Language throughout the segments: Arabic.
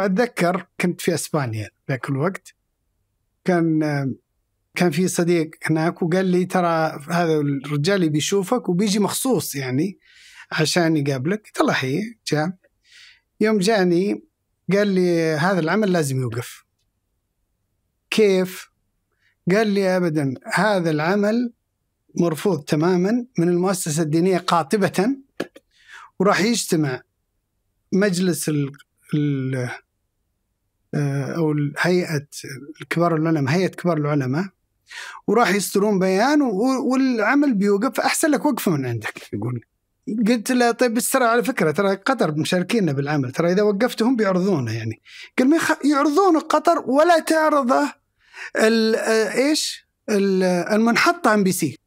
اتذكر كنت في اسبانيا ذاك الوقت كان كان في صديق هناك وقال لي ترى هذا الرجال اللي بيشوفك وبيجي مخصوص يعني عشان يقابلك قلت الله جاء يوم جاني قال لي هذا العمل لازم يوقف كيف؟ قال لي ابدا هذا العمل مرفوض تماما من المؤسسه الدينيه قاطبه وراح يجتمع مجلس ال آه، او هيئه الكبار العلماء هيئه كبار العلماء وراح يصدرون بيان والعمل بيوقف احسن لك وقفه من عندك يقول قلت له طيب بس ترى على فكره ترى قطر مشاركينا بالعمل ترى اذا وقفتهم بيعرضونه يعني قال ما يعرضون قطر ولا تعرضه آه، ايش المنحطه ام بي سي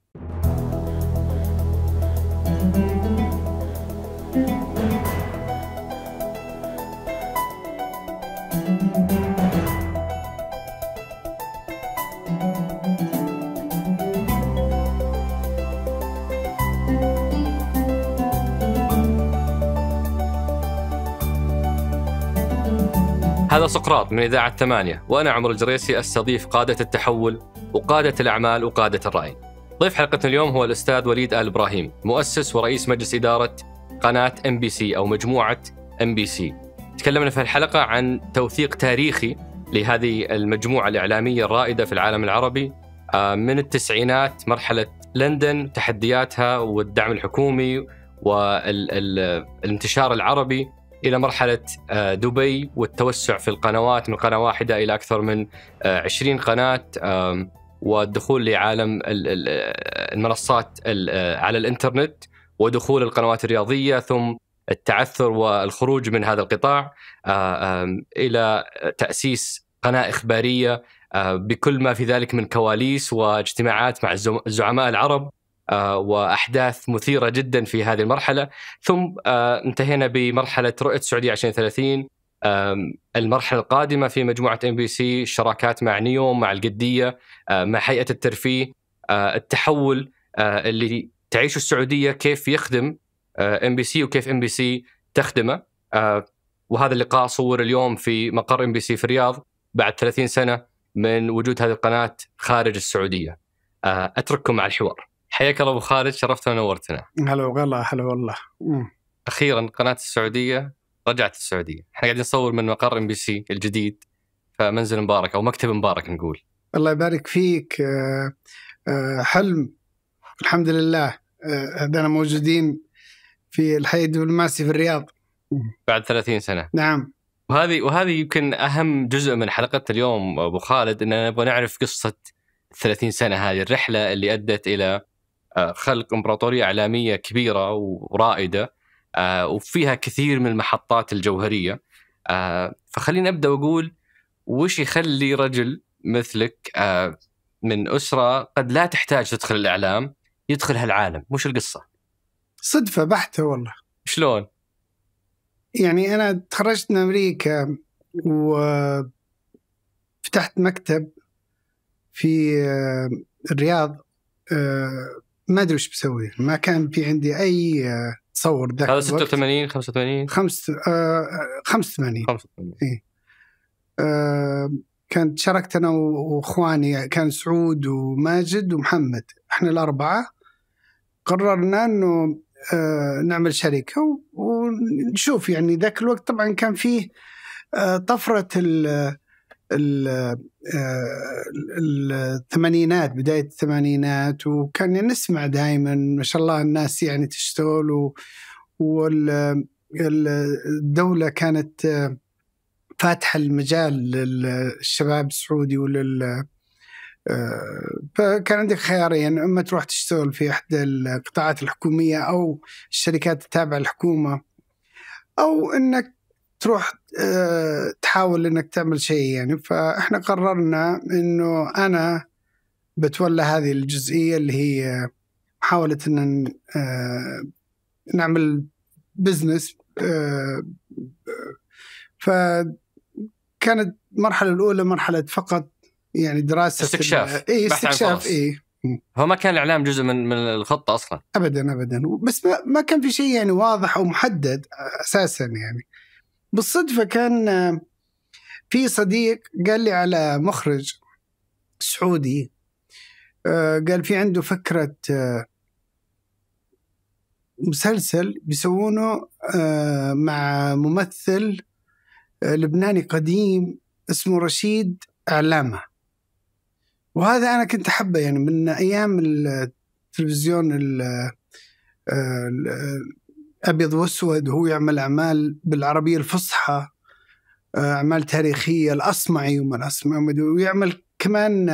هذا سقراط من إذاعة ثمانية وأنا عمر الجريسي أستضيف قادة التحول وقادة الأعمال وقادة الرأي ضيف حلقتنا اليوم هو الأستاذ وليد آل إبراهيم مؤسس ورئيس مجلس إدارة قناة ام بي سي أو مجموعة ام بي سي تكلمنا في الحلقة عن توثيق تاريخي لهذه المجموعة الإعلامية الرائدة في العالم العربي آه، من التسعينات مرحلة لندن تحدياتها والدعم الحكومي والانتشار العربي الى مرحله آه، دبي والتوسع في القنوات من قناه واحده الى اكثر من 20 آه، قناه والدخول لعالم آه، المنصات على الانترنت ودخول القنوات الرياضيه ثم التعثر والخروج من هذا القطاع الى تاسيس قناه اخباريه بكل ما في ذلك من كواليس واجتماعات مع الزعماء العرب آه، واحداث مثيره جدا في هذه المرحله ثم آه، انتهينا بمرحله رؤيه السعوديه 2030 المرحله القادمه في مجموعه ام بي سي الشراكات مع نيوم مع القديه آه، مع هيئه الترفيه التحول اللي تعيشه السعوديه كيف يخدم ام بي سي وكيف ام بي سي تخدمه وهذا اللقاء صور اليوم في مقر ام بي سي في الرياض بعد 30 سنه من وجود هذه القناه خارج السعوديه اترككم مع الحوار حياك الله ابو خالد شرفتنا ونورتنا هلا والله هلا والله اخيرا قناه السعوديه رجعت السعوديه احنا قاعدين نصور من مقر ام بي سي الجديد فمنزل مبارك او مكتب مبارك نقول الله يبارك فيك آه، آه، حلم الحمد لله آه، هذانا موجودين في الحي الدبلوماسي في الرياض بعد 30 سنه نعم وهذه وهذه يمكن اهم جزء من حلقتنا اليوم ابو خالد اننا نبغى نعرف قصه 30 سنه هذه الرحله اللي ادت الى آه، خلق امبراطوريه اعلاميه كبيره ورائده آه، وفيها كثير من المحطات الجوهريه آه، فخليني ابدا واقول وش يخلي رجل مثلك من اسره قد لا تحتاج تدخل الاعلام يدخل هالعالم وش القصه؟ صدفه بحته والله شلون؟ يعني انا تخرجت من امريكا وفتحت مكتب في الرياض ما ادري وش بسوي ما كان في عندي اي آه، تصور ذاك هذا 86 85 خمس آه 85 85 اي آه كانت شاركت انا واخواني كان سعود وماجد ومحمد احنا الاربعه قررنا انه آه، نعمل شركه ونشوف يعني ذاك الوقت طبعا كان فيه آه، طفره آه، الثمانينات بداية الثمانينات وكان نسمع دائما ما شاء الله الناس يعني تشتغل والدولة كانت آه، فاتحة المجال للشباب السعودي ولل آه، فكان عندك خيارين يعني اما تروح تشتغل في احدى القطاعات الحكوميه او الشركات التابعه للحكومه او انك تروح حاول انك تعمل شيء يعني فاحنا قررنا انه انا بتولى هذه الجزئيه اللي هي محاوله ان آه، نعمل بزنس آه، فكانت المرحله الاولى مرحله فقط يعني دراسه استكشاف اي استكشاف اي هو ما كان الاعلام جزء من من الخطه اصلا ابدا ابدا بس ما, ما كان في شيء يعني واضح او محدد اساسا يعني بالصدفه كان في صديق قال لي على مخرج سعودي آه، قال في عنده فكرة آه، مسلسل بيسوونه آه، مع ممثل لبناني قديم اسمه رشيد علامة وهذا أنا كنت أحبه يعني من أيام التلفزيون الأبيض وأسود وهو يعمل أعمال بالعربية الفصحى اعمال تاريخيه الاصمعي وما الاصمعي ويعمل كمان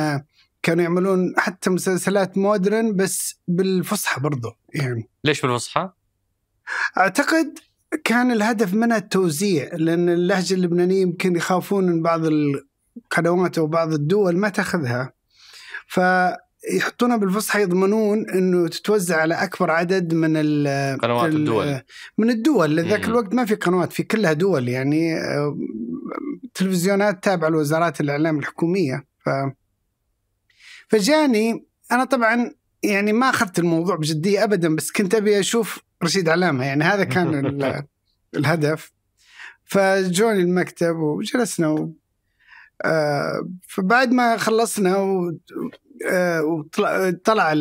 كانوا يعملون حتى مسلسلات مودرن بس بالفصحى برضه يعني ليش بالفصحى؟ اعتقد كان الهدف منها التوزيع لان اللهجه اللبنانيه يمكن يخافون من بعض القنوات او بعض الدول ما تاخذها ف يحطونها بالفصحى يضمنون انه تتوزع على اكبر عدد من قنوات الدول من الدول ذاك الوقت ما في قنوات في كلها دول يعني آه، تلفزيونات تابعه لوزارات الاعلام الحكوميه ف فجاني انا طبعا يعني ما اخذت الموضوع بجديه ابدا بس كنت ابي اشوف رشيد علامه يعني هذا كان الهدف فجوني المكتب وجلسنا و... آه فبعد ما خلصنا و... آه، طلع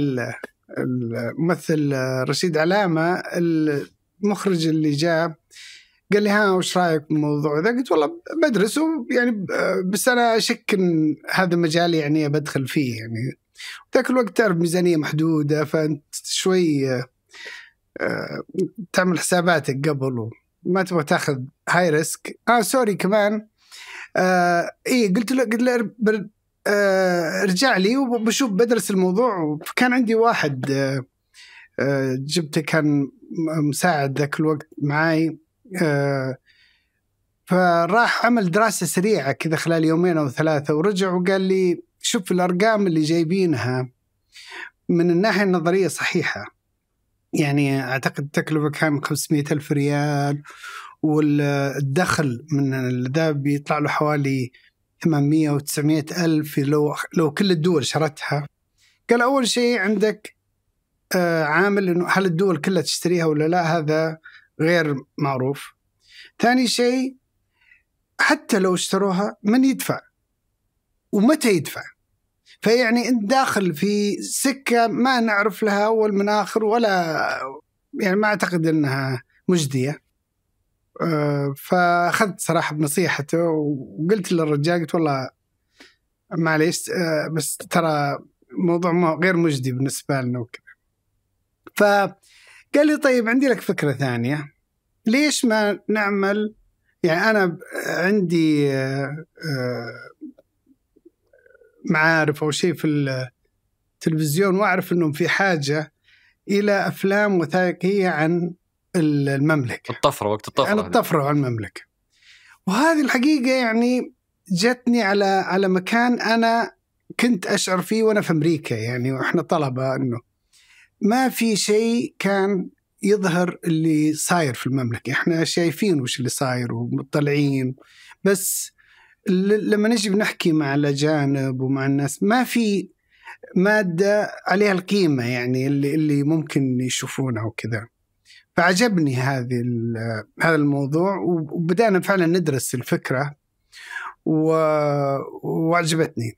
الممثل رشيد علامه المخرج اللي جاء قال لي ها وش رايك بالموضوع ذا؟ قلت والله بدرسه يعني بس انا اشك ان هذا مجال يعني بدخل فيه يعني ذاك الوقت تعرف ميزانيه محدوده فانت شوي آه، تعمل حساباتك قبل وما تبغى تاخذ هاي ريسك اه سوري كمان آه اي قلت له قلت له ارجع آه، لي وبشوف بدرس الموضوع كان عندي واحد آه، آه، جبته كان مساعد ذاك الوقت معاي فراح عمل دراسة سريعة كذا خلال يومين أو ثلاثة ورجع وقال لي شوف الأرقام اللي جايبينها من الناحية النظرية صحيحة يعني أعتقد التكلفة كان 500 ألف ريال والدخل من ذا بيطلع له حوالي 800 و 900 الف لو لو كل الدول شرتها قال اول شيء عندك آه، عامل انه هل الدول كلها تشتريها ولا لا هذا غير معروف ثاني شيء حتى لو اشتروها من يدفع ومتى يدفع فيعني انت داخل في سكه ما نعرف لها اول من اخر ولا يعني ما اعتقد انها مجديه آه، فاخذت صراحه بنصيحته وقلت للرجال قلت والله معليش آه، بس ترى موضوع غير مجدي بالنسبه لنا وكذا فقال لي طيب عندي لك فكره ثانيه ليش ما نعمل يعني انا عندي آه، معارف او شيء في التلفزيون واعرف انهم في حاجه الى افلام وثائقيه عن المملكه الطفره وقت الطفره يعني على الطفره وعلى المملكه وهذه الحقيقه يعني جتني على على مكان انا كنت اشعر فيه وانا في امريكا يعني واحنا طلبه انه ما في شيء كان يظهر اللي صاير في المملكه، احنا شايفين وش اللي صاير ومطلعين بس لما نجي بنحكي مع الاجانب ومع الناس ما في ماده عليها القيمه يعني اللي اللي ممكن يشوفونها وكذا. فعجبني هذه هذا الموضوع وبدأنا فعلا ندرس الفكرة و... وعجبتني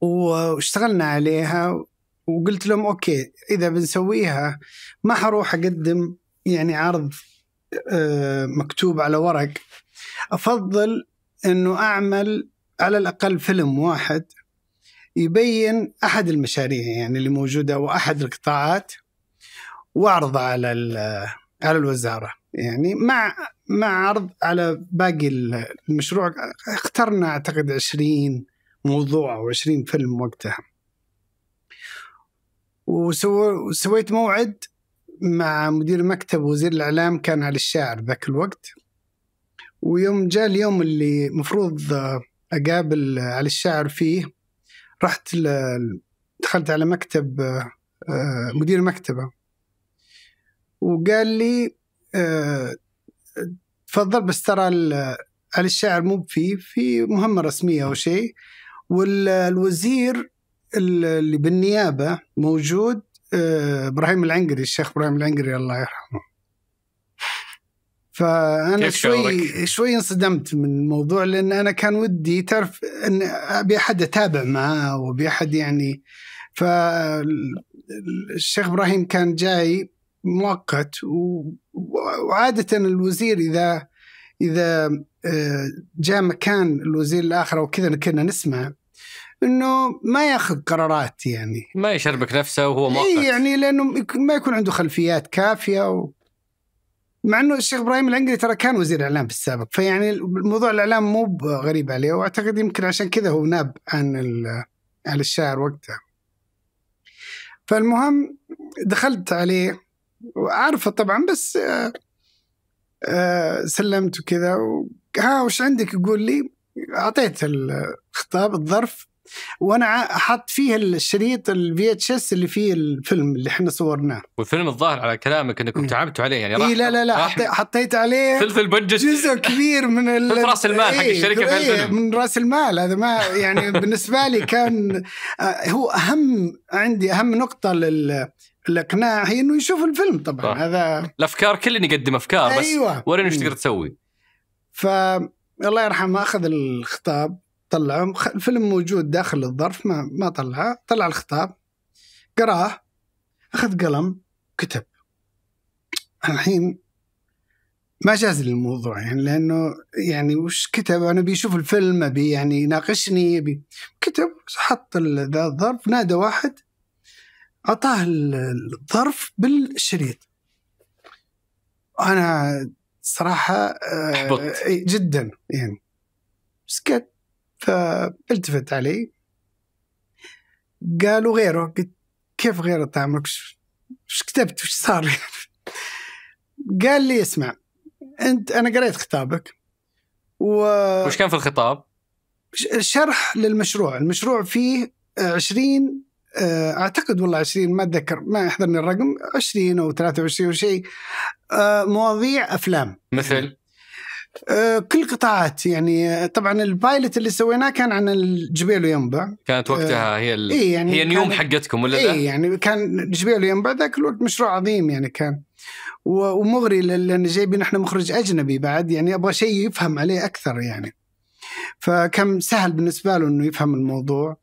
واشتغلنا عليها وقلت لهم اوكي اذا بنسويها ما حروح اقدم يعني عرض آه، مكتوب على ورق افضل انه اعمل على الاقل فيلم واحد يبين احد المشاريع يعني اللي موجوده واحد القطاعات وعرض على على الوزاره يعني مع مع عرض على باقي المشروع اخترنا اعتقد 20 موضوع او 20 فيلم وقتها وسويت موعد مع مدير مكتب وزير الاعلام كان على الشاعر ذاك الوقت ويوم جاء اليوم اللي مفروض اقابل على الشاعر فيه رحت دخلت على مكتب آه، مدير مكتبه وقال لي آه، تفضل بس ترى علي الشاعر مو في في مهمه رسميه او شيء والوزير اللي بالنيابه موجود آه، ابراهيم العنقري الشيخ ابراهيم العنقري الله يرحمه فانا شوي شوي انصدمت من الموضوع لان انا كان ودي تعرف ان ابي احد اتابع معاه وابي احد يعني فالشيخ ابراهيم كان جاي مؤقت وعادة الوزير إذا إذا آه، جاء مكان الوزير الآخر أو كذا كنا نسمع انه ما ياخذ قرارات يعني ما يشربك نفسه وهو مؤقت اي يعني لانه ما يكون عنده خلفيات كافيه و... مع انه الشيخ ابراهيم العنقري ترى كان وزير اعلام في السابق فيعني موضوع الاعلام مو غريب عليه واعتقد يمكن عشان كذا هو ناب عن عن الشاعر وقتها فالمهم دخلت عليه وعارفه طبعا بس آه آه سلمت وكذا و... ها وش عندك يقول لي اعطيت الخطاب الظرف وانا حط فيه الشريط الفي اتش اس اللي فيه الفيلم اللي احنا صورناه والفيلم الظاهر على كلامك انكم تعبتوا عليه يعني إيه لا لا لا حطيت عليه فلفل بنجت جزء كبير من ثلث راس المال حق الشركه إيه في الفيلم من راس المال هذا ما يعني بالنسبه لي كان آه، هو اهم عندي اهم نقطه لل الاقناع هي انه يشوف الفيلم طبعا صح. هذا الافكار كل اللي يقدم افكار أيوة. بس أيوة. وريني ايش تقدر تسوي ف الله يرحمه اخذ الخطاب طلعه الفيلم موجود داخل الظرف ما ما طلعه طلع الخطاب قراه اخذ قلم كتب الحين ما جاز لي الموضوع يعني لانه يعني وش كتب انا بيشوف الفيلم ابي يعني يناقشني ابي كتب حط ذا الظرف نادى واحد اعطاه الظرف بالشريط انا صراحه آه، احبطت جدا يعني سكت فالتفت علي قالوا غيره قلت كيف غيره طعمك وش كتبت وش صار قال لي اسمع انت انا قريت خطابك و وش كان في الخطاب؟ شرح للمشروع المشروع فيه 20 آه، اعتقد والله 20 ما اتذكر ما يحضرني الرقم 20 او 23 او شيء آه، مواضيع افلام مثل آه، كل قطاعات يعني طبعا البايلوت اللي سويناه كان عن الجبيل وينبع كانت وقتها هي ال... إيه يعني هي نيوم حقتكم ولا لا؟ اي يعني كان جبيل وينبع ذاك الوقت مشروع عظيم يعني كان ومغري لان جايبين احنا مخرج اجنبي بعد يعني ابغى شيء يفهم عليه اكثر يعني فكان سهل بالنسبه له انه يفهم الموضوع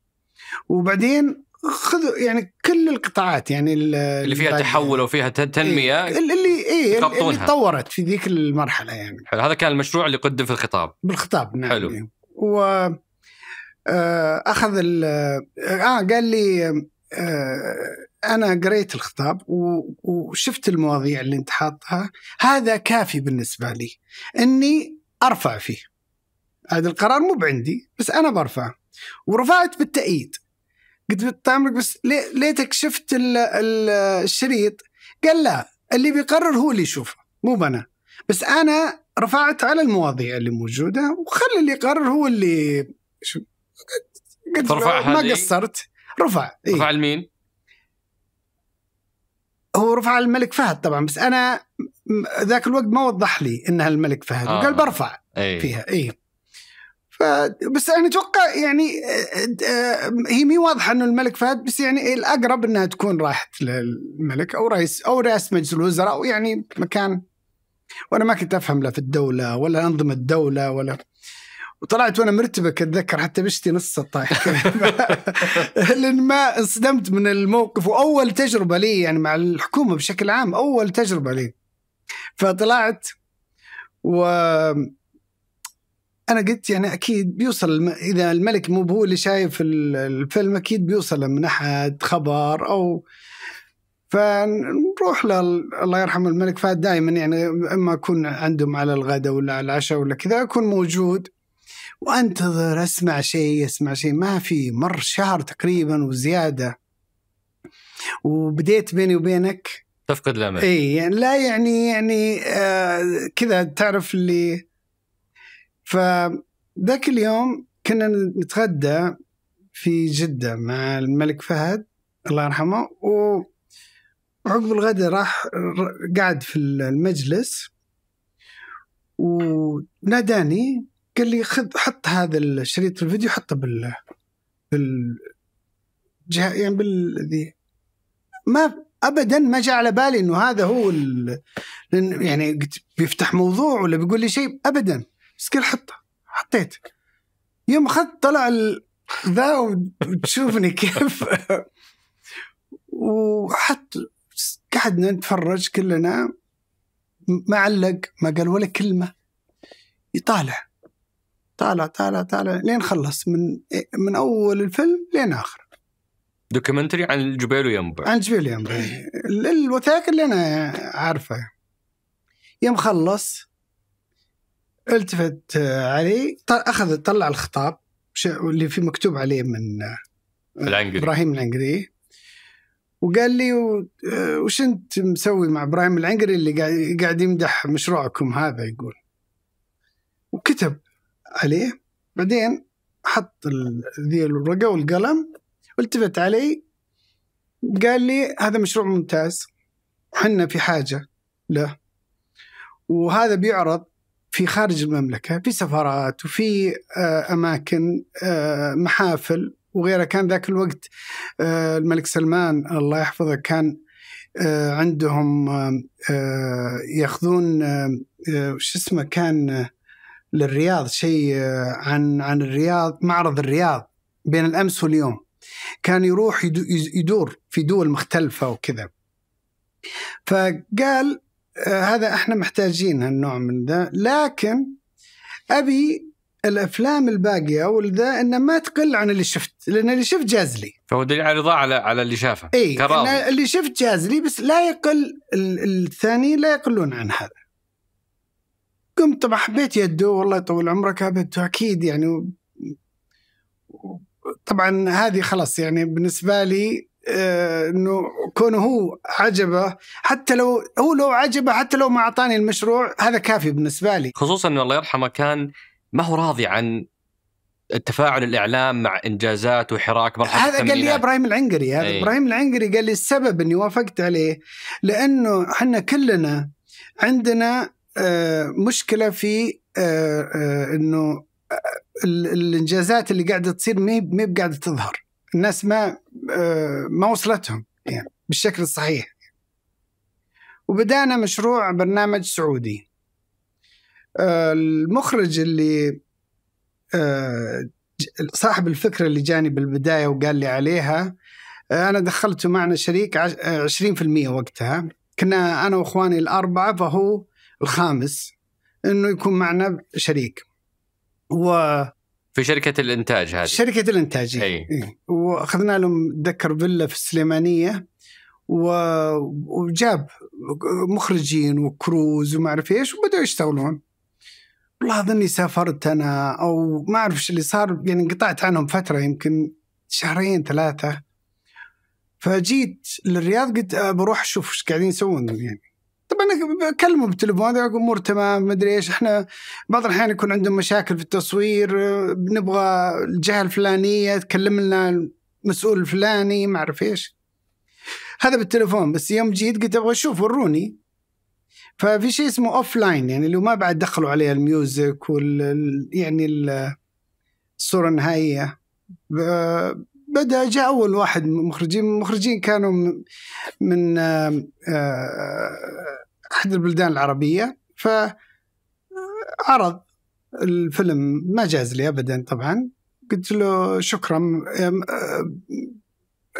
وبعدين خذوا يعني كل القطاعات يعني اللي فيها تحول وفيها تنميه إيه اللي ايه اللي, تطورت في ذيك المرحله يعني حلو هذا كان المشروع اللي قدم في الخطاب بالخطاب نعم حلو يعني. و آه، اخذ اه قال لي اه انا قريت الخطاب وشفت المواضيع اللي انت حاطها هذا كافي بالنسبه لي اني ارفع فيه هذا القرار مو بعندي بس انا برفعه ورفعت بالتأييد قلت بتعمرك بس ليه ليتك شفت الشريط قال لا اللي بيقرر هو اللي يشوفه مو بنا بس انا رفعت على المواضيع اللي موجوده وخلي اللي يقرر هو اللي شو رفع ما قصرت رفع إيه؟ رفع لمين؟ هو رفع الملك فهد طبعا بس انا ذاك الوقت ما وضح لي انها الملك فهد آه. وقال برفع أي. فيها اي ف بس انا يعني اتوقع يعني هي مي واضحه انه الملك فهد بس يعني الاقرب انها تكون راحت للملك او رئيس او رئاسه مجلس الوزراء او يعني مكان وانا ما كنت افهم لا في الدوله ولا انظمه الدوله ولا وطلعت وانا مرتبك اتذكر حتى بشتي نص الطايح لان ما انصدمت من الموقف واول تجربه لي يعني مع الحكومه بشكل عام اول تجربه لي فطلعت و انا قلت يعني اكيد بيوصل اذا الملك مو هو اللي شايف الفيلم اكيد بيوصل من احد خبر او فنروح لل... الله يرحم الملك فهد دائما يعني اما اكون عندهم على الغداء ولا على العشاء ولا كذا اكون موجود وانتظر اسمع شيء اسمع شيء ما في مر شهر تقريبا وزياده وبديت بيني وبينك تفقد الامل اي يعني لا يعني يعني آه كذا تعرف اللي فذاك اليوم كنا نتغدى في جدة مع الملك فهد الله يرحمه وعقب الغداء راح قعد في المجلس وناداني قال لي خذ حط هذا الشريط الفيديو حطه بال بال يعني بال ما ابدا ما جاء على بالي انه هذا هو ال... يعني بيفتح موضوع ولا بيقول لي شيء ابدا بس قال حطه حطيت يوم اخذت طلع ذا وتشوفني كيف وحط قعدنا نتفرج كلنا ما علق ما قال ولا كلمه يطالع طالع طالع طالع لين خلص من من اول الفيلم لين اخر دوكيومنتري عن الجبيل وينبع عن الجبيل وينبع إيه. الوثائق اللي انا عارفه يوم خلص التفت علي اخذ طلع الخطاب اللي في مكتوب عليه من آه، العنقري ابراهيم العنقري وقال لي آه، وش انت مسوي مع ابراهيم العنقري اللي قاعد يمدح مشروعكم هذا يقول وكتب عليه بعدين حط ذي الورقه والقلم والتفت علي قال لي هذا مشروع ممتاز وحنا في حاجه له وهذا بيعرض في خارج المملكة في سفارات وفي آه، أماكن آه، محافل وغيرها كان ذاك الوقت آه، الملك سلمان الله يحفظه كان عندهم ياخذون شو اسمه كان للرياض شيء عن عن الرياض معرض الرياض بين الامس واليوم كان يروح يدور في دول مختلفه وكذا فقال آه، هذا احنا محتاجين هالنوع من ذا لكن ابي الافلام الباقيه والذا انها ما تقل عن اللي شفت لان اللي شفت جاز لي فهو دليل على رضاه على على اللي شافه اي اللي شفت جاز لي بس لا يقل الثاني لا يقلون عن هذا قمت طبعا حبيت يده والله يطول عمرك حبيته اكيد يعني و... طبعا هذه خلاص يعني بالنسبه لي آه، انه كونه هو عجبه حتى لو هو لو عجبه حتى لو ما اعطاني المشروع هذا كافي بالنسبه لي خصوصا انه الله يرحمه كان ما هو راضي عن التفاعل الاعلام مع انجازات وحراك مرحله هذا قال لي ابراهيم العنقري هذا أي. ابراهيم العنقري قال لي السبب اني وافقت عليه لانه احنا كلنا عندنا آه، مشكله في آه، انه الانجازات اللي قاعده تصير ما هي قاعده تظهر الناس ما آه، ما وصلتهم يعني بالشكل الصحيح وبدأنا مشروع برنامج سعودي آه، المخرج اللي آه، صاحب الفكرة اللي جاني بالبداية وقال لي عليها أنا دخلته معنا شريك 20% وقتها كنا أنا وإخواني الأربعة فهو الخامس انه يكون معنا شريك و في شركه الانتاج هذه شركه الانتاج إيه. اي إيه. واخذنا لهم اتذكر فيلا في السليمانيه وجاب مخرجين وكروز وما اعرف ايش وبداوا يشتغلون والله اظني سافرت انا او ما اعرف ايش اللي صار يعني انقطعت عنهم فتره يمكن شهرين ثلاثه فجيت للرياض قلت بروح اشوف ايش قاعدين يسوون يعني طبعا اكلمه بالتليفون امور تمام ما ادري ايش احنا بعض الاحيان يكون عندهم مشاكل في التصوير نبغى الجهه الفلانيه تكلم لنا المسؤول الفلاني ما اعرف ايش هذا بالتليفون بس يوم جيت قلت ابغى اشوف وروني ففي شيء اسمه اوف لاين يعني اللي ما بعد دخلوا عليه الميوزك وال يعني الصوره النهائيه بدا جاء اول واحد مخرجين المخرجين كانوا من, آه، آه، احد البلدان العربيه ف عرض الفيلم ما جاز لي ابدا طبعا قلت له شكرا آه،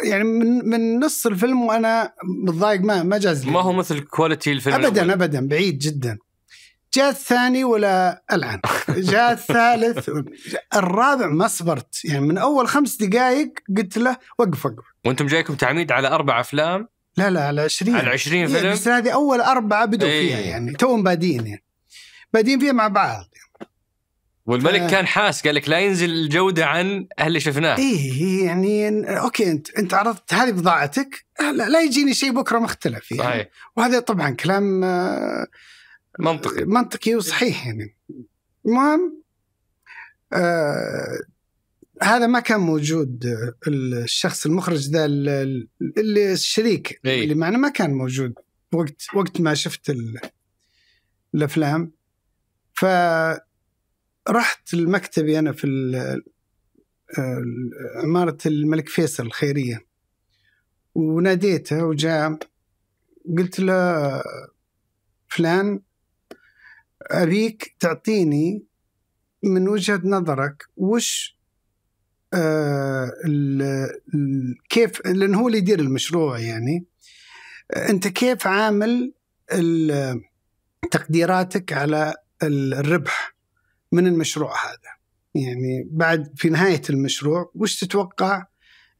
يعني من من نص الفيلم وانا متضايق ما ما جاز لي ما هو مثل كواليتي الفيلم ابدا ابدا بعيد جدا جاء الثاني ولا العن جاء الثالث الرابع ما صبرت يعني من اول خمس دقائق قلت له وقف وقف وانتم جايكم تعميد على اربع افلام لا لا على 20 على 20 فيلم بس هذه اول اربعه بدوا ايه. فيها يعني توهم بادين يعني بادين فيها مع بعض والملك ف... كان حاس قال لك لا ينزل الجوده عن اللي شفناه إيه،, ايه يعني اوكي انت انت عرضت هذه بضاعتك لا, لا يجيني شيء بكره مختلف يعني صحيح. وهذا طبعا كلام آه منطقي منطقي وصحيح يعني المهم آه هذا ما كان موجود آه، الشخص المخرج ذا اللي الشريك أي. اللي معنا ما كان موجود وقت وقت ما شفت الافلام ف رحت لمكتبي انا في عمارة آه، الملك فيصل الخيرية وناديته وجاء قلت له آه، فلان ابيك تعطيني من وجهه نظرك وش آه ال كيف لانه هو اللي يدير المشروع يعني انت كيف عامل تقديراتك على الربح من المشروع هذا يعني بعد في نهايه المشروع وش تتوقع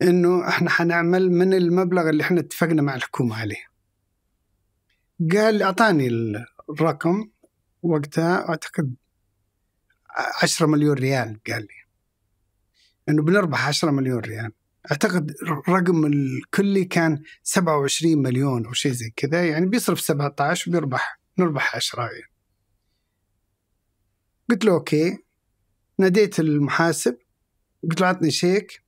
انه احنا حنعمل من المبلغ اللي احنا اتفقنا مع الحكومه عليه قال اعطاني الرقم وقتها اعتقد 10 مليون ريال قال لي انه بنربح 10 مليون ريال اعتقد الرقم الكلي كان 27 مليون او شيء زي كذا يعني بيصرف 17 وبيربح نربح 10 يعني. قلت له اوكي ناديت المحاسب قلت له عطني شيك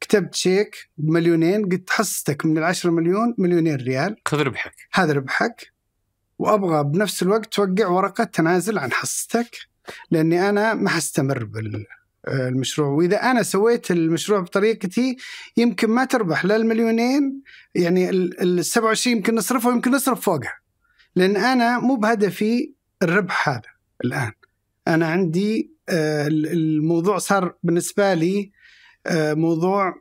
كتبت شيك بمليونين قلت حصتك من ال 10 مليون مليونين ريال خذ ربحك هذا ربحك وابغى بنفس الوقت توقع ورقه تنازل عن حصتك لاني انا ما حستمر بال المشروع واذا انا سويت المشروع بطريقتي يمكن ما تربح لا المليونين يعني ال 27 يمكن نصرفها ويمكن نصرف فوقها لان انا مو بهدفي الربح هذا الان انا عندي آه، الموضوع صار بالنسبه لي آه، موضوع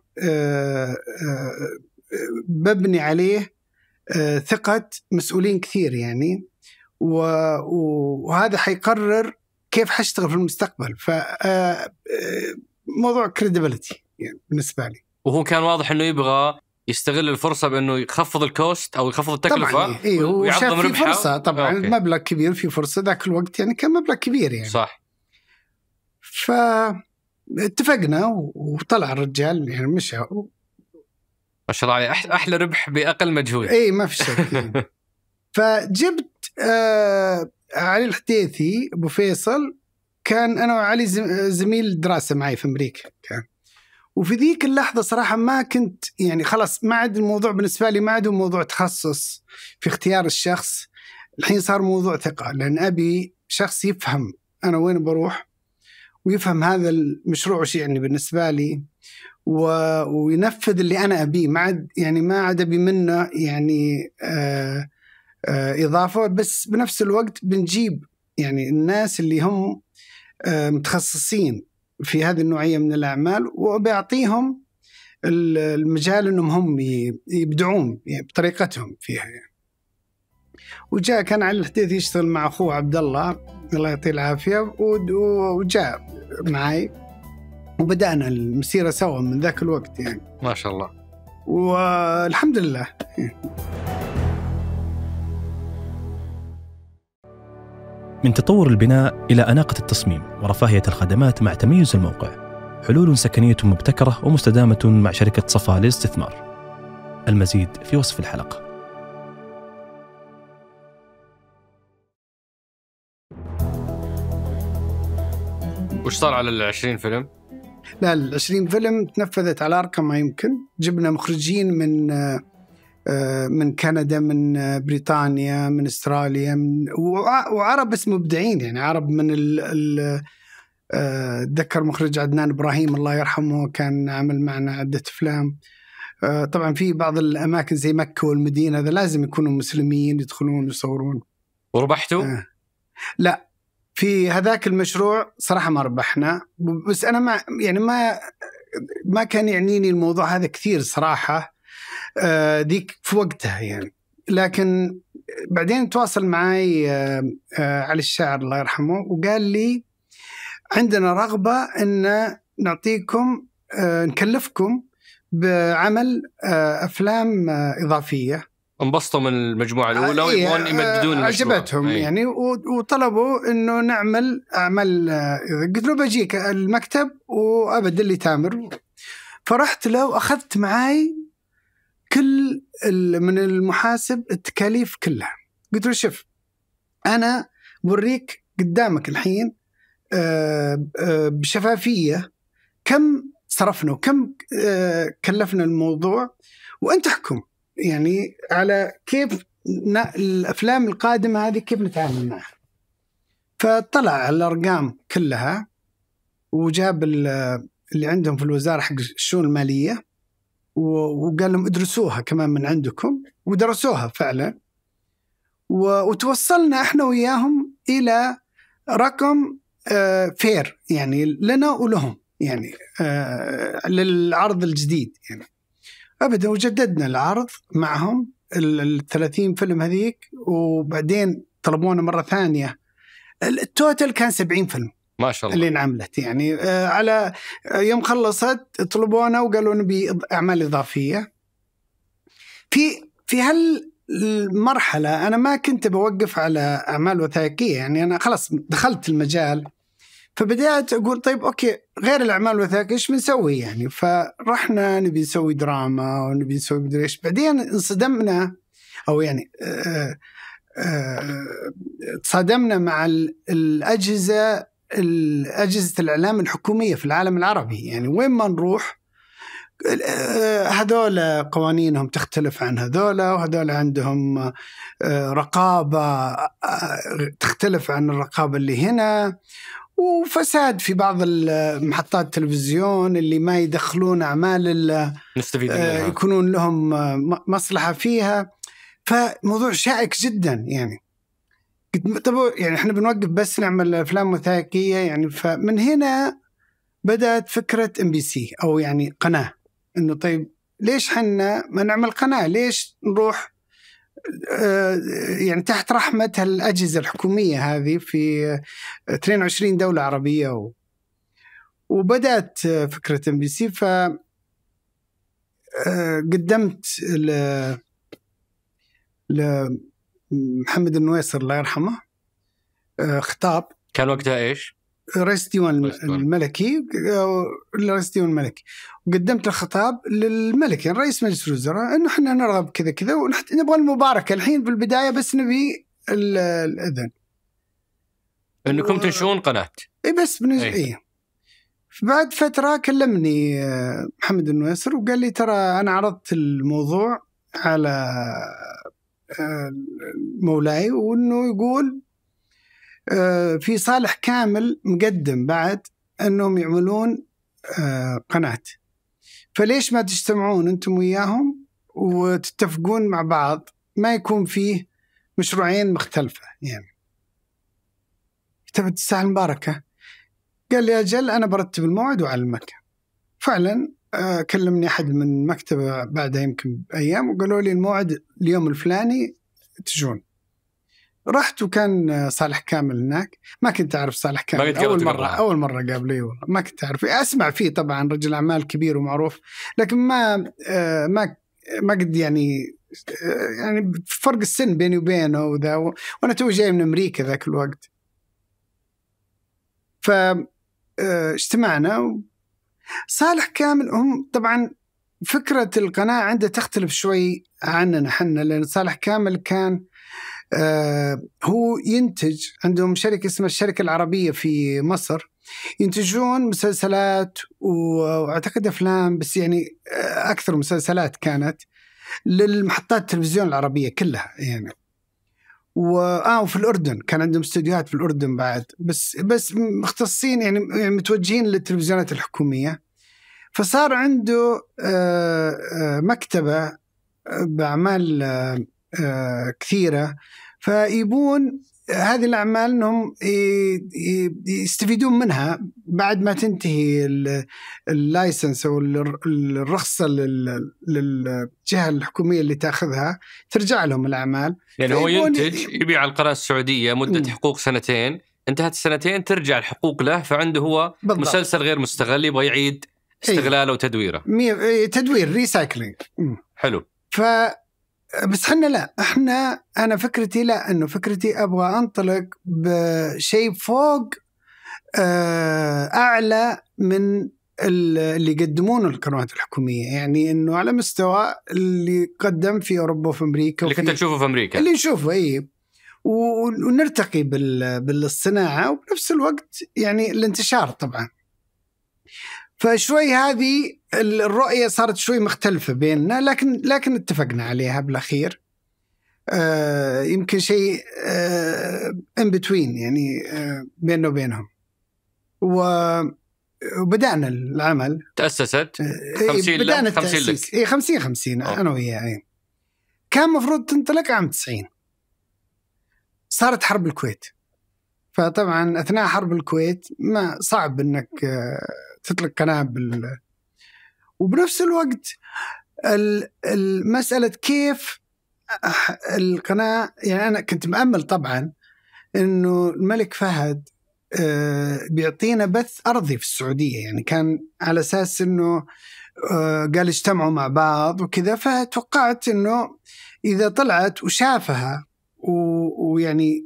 ببني آه، عليه آه، ثقه مسؤولين كثير يعني وهذا حيقرر كيف حاشتغل في المستقبل ف آه، آه، موضوع كريديبيليتي يعني بالنسبه لي وهو كان واضح انه يبغى يستغل الفرصه بانه يخفض الكوست او يخفض التكلفه طبعا إيه وشاف في فرصه طبعا أوكي. مبلغ كبير في فرصه ذاك الوقت يعني كان مبلغ كبير يعني صح ف اتفقنا وطلع الرجال يعني مشى ما شاء الله عليه احلى ربح باقل مجهود اي ما في شك فجبت آه علي الحديثي ابو فيصل كان انا وعلي زميل دراسه معي في امريكا كان وفي ذيك اللحظه صراحه ما كنت يعني خلاص ما عاد الموضوع بالنسبه لي ما عاد موضوع تخصص في اختيار الشخص الحين صار موضوع ثقه لان ابي شخص يفهم انا وين بروح ويفهم هذا المشروع وش يعني بالنسبه لي و... وينفذ اللي انا ابيه ما عاد يعني ما عاد ابي منه يعني آ... آه، آ... آه، اضافه بس بنفس الوقت بنجيب يعني الناس اللي هم آه، متخصصين في هذه النوعيه من الاعمال وبيعطيهم المجال انهم هم يبدعون يعني بطريقتهم فيها يعني. وجاء كان على الحديث يشتغل مع اخوه عبد الله الله يعطيه العافيه وجاء معي وبدأنا المسيرة سوا من ذاك الوقت يعني ما شاء الله والحمد لله من تطور البناء إلى أناقة التصميم ورفاهية الخدمات مع تميز الموقع حلول سكنية مبتكرة ومستدامة مع شركة صفا للاستثمار المزيد في وصف الحلقه وش صار على ال 20 فيلم؟ لا ال 20 فيلم تنفذت على ارقى ما يمكن جبنا مخرجين من آه، من كندا من بريطانيا من استراليا من وعرب بس مبدعين يعني عرب من ال, اتذكر آه، مخرج عدنان ابراهيم الله يرحمه كان عمل معنا عده افلام آه، طبعا في بعض الاماكن زي مكه والمدينه هذا لازم يكونوا مسلمين يدخلون يصورون وربحتوا؟ لا في هذاك المشروع صراحه ما ربحنا بس انا ما يعني ما ما كان يعنيني الموضوع هذا كثير صراحه آه، ذيك في وقتها يعني لكن بعدين تواصل معي آه، آه، علي الشاعر الله يرحمه وقال لي عندنا رغبه ان نعطيكم نكلفكم بعمل افلام اضافيه انبسطوا من المجموعه الاولى إيه، ويبغون آه، يمددون عجبتهم أي. يعني وطلبوا انه نعمل اعمال آه، قلت له بجيك المكتب وأبدل اللي تامر فرحت له واخذت معاي كل من المحاسب التكاليف كلها قلت له شوف انا بوريك قدامك الحين آه، بشفافيه كم صرفنا وكم كلفنا الموضوع وانت احكم يعني على كيف الافلام القادمه هذه كيف نتعامل معها فطلع الارقام كلها وجاب اللي عندهم في الوزاره حق الشؤون الماليه وقال لهم ادرسوها كمان من عندكم ودرسوها فعلا وتوصلنا احنا وياهم الى رقم فير آه، يعني لنا ولهم يعني آه، للعرض الجديد يعني ابدا وجددنا العرض معهم ال 30 فيلم هذيك وبعدين طلبونا مره ثانيه التوتل كان 70 فيلم ما شاء الله اللي انعملت يعني آه، على يوم خلصت طلبونا وقالوا نبي اعمال اضافيه في في هال المرحلة أنا ما كنت بوقف على أعمال وثائقية يعني أنا خلاص دخلت المجال فبدات اقول طيب اوكي غير الاعمال الوثائقيه ايش بنسوي يعني فرحنا نبي نسوي دراما ونبي نسوي مدري ايش بعدين انصدمنا او يعني آه، آه، تصادمنا مع الاجهزه اجهزه الاعلام الحكوميه في العالم العربي يعني وين ما نروح آه، هذول قوانينهم تختلف عن هذول وهذول عندهم رقابة تختلف عن الرقابة اللي هنا وفساد في بعض محطات التلفزيون اللي ما يدخلون اعمال نستفيد آه، منها يكونون لهم آه، مصلحه فيها فموضوع شائك جدا يعني طب يعني احنا بنوقف بس نعمل افلام وثائقيه يعني فمن هنا بدات فكره ام بي سي او يعني قناه انه طيب ليش حنا ما نعمل قناه؟ ليش نروح آه، يعني تحت رحمة الأجهزة الحكومية هذه في 22 آه، دولة عربية و... وبدأت آه، فكرة ام بي سي ف قدمت ل... لمحمد النويصر الله يرحمه خطاب كان وقتها ايش؟ رئيس الديوان الملكي رئيس الديوان الملكي قدمت الخطاب للملك يعني رئيس مجلس الوزراء انه احنا نرغب كذا كذا ونبغى المباركه الحين في البدايه بس نبي الاذن انكم و... تنشئون قناه اي بس بنج... أي. إيه. بعد فتره كلمني آه، محمد النويسر وقال لي ترى انا عرضت الموضوع على آه، مولاي وانه يقول آه، في صالح كامل مقدم بعد انهم يعملون قناه فليش ما تجتمعون انتم وياهم وتتفقون مع بعض ما يكون فيه مشروعين مختلفه يعني كتبت الساعه المباركه قال لي اجل انا برتب الموعد واعلمك فعلا آه، كلمني احد من مكتبه بعدها يمكن بايام وقالوا لي الموعد اليوم الفلاني تجون رحت وكان صالح كامل هناك ما كنت اعرف صالح كامل اول مره قبلها. اول مره قابله والله ما كنت اعرف اسمع فيه طبعا رجل اعمال كبير ومعروف لكن ما آه، ما ما قد يعني آه، يعني فرق السن بيني وبينه وذا وانا تو جاي من امريكا ذاك الوقت ف آه، اجتمعنا و... صالح كامل هم طبعا فكرة القناة عنده تختلف شوي عننا احنا لأن صالح كامل كان آه، هو ينتج عندهم شركة اسمها الشركة العربية في مصر ينتجون مسلسلات واعتقد افلام بس يعني آه، اكثر مسلسلات كانت للمحطات التلفزيون العربية كلها يعني و... اه وفي الاردن كان عندهم استديوهات في الاردن بعد بس بس مختصين يعني, يعني متوجهين للتلفزيونات الحكوميه فصار عنده آه، مكتبه باعمال آه، كثيره فيبون هذه الاعمال انهم يستفيدون منها بعد ما تنتهي اللايسنس او الرخصه للجهه الحكوميه اللي تاخذها ترجع لهم الاعمال يعني هو ينتج يبيع على القناه السعوديه مده حقوق سنتين انتهت السنتين ترجع الحقوق له فعنده هو بالضبط. مسلسل غير مستغل يبغى يعيد إيه. استغلاله وتدويره إيه، تدوير ريسايكلينج حلو ف بس احنا لا احنا انا فكرتي لا انه فكرتي ابغى انطلق بشيء فوق آه، اعلى من اللي يقدمونه القنوات الحكوميه يعني انه على مستوى اللي قدم في اوروبا وفي امريكا اللي كنت تشوفه في امريكا اللي نشوفه اي ونرتقي بالصناعه وبنفس الوقت يعني الانتشار طبعا فشوي هذه الرؤية صارت شوي مختلفة بيننا لكن لكن اتفقنا عليها بالأخير آه يمكن شيء ان آه بتوين يعني آه بيننا وبينهم و وبدانا العمل تاسست 50 آه، 50 إيه، لك اي 50 50 انا وياه يعني. كان المفروض تنطلق عام 90 صارت حرب الكويت فطبعا اثناء حرب الكويت ما صعب انك آه، تطلق قناه بال وبنفس الوقت مساله كيف القناه يعني انا كنت مامل طبعا انه الملك فهد آه، بيعطينا بث ارضي في السعوديه يعني كان على اساس انه آه، قال اجتمعوا مع بعض وكذا فتوقعت انه اذا طلعت وشافها ويعني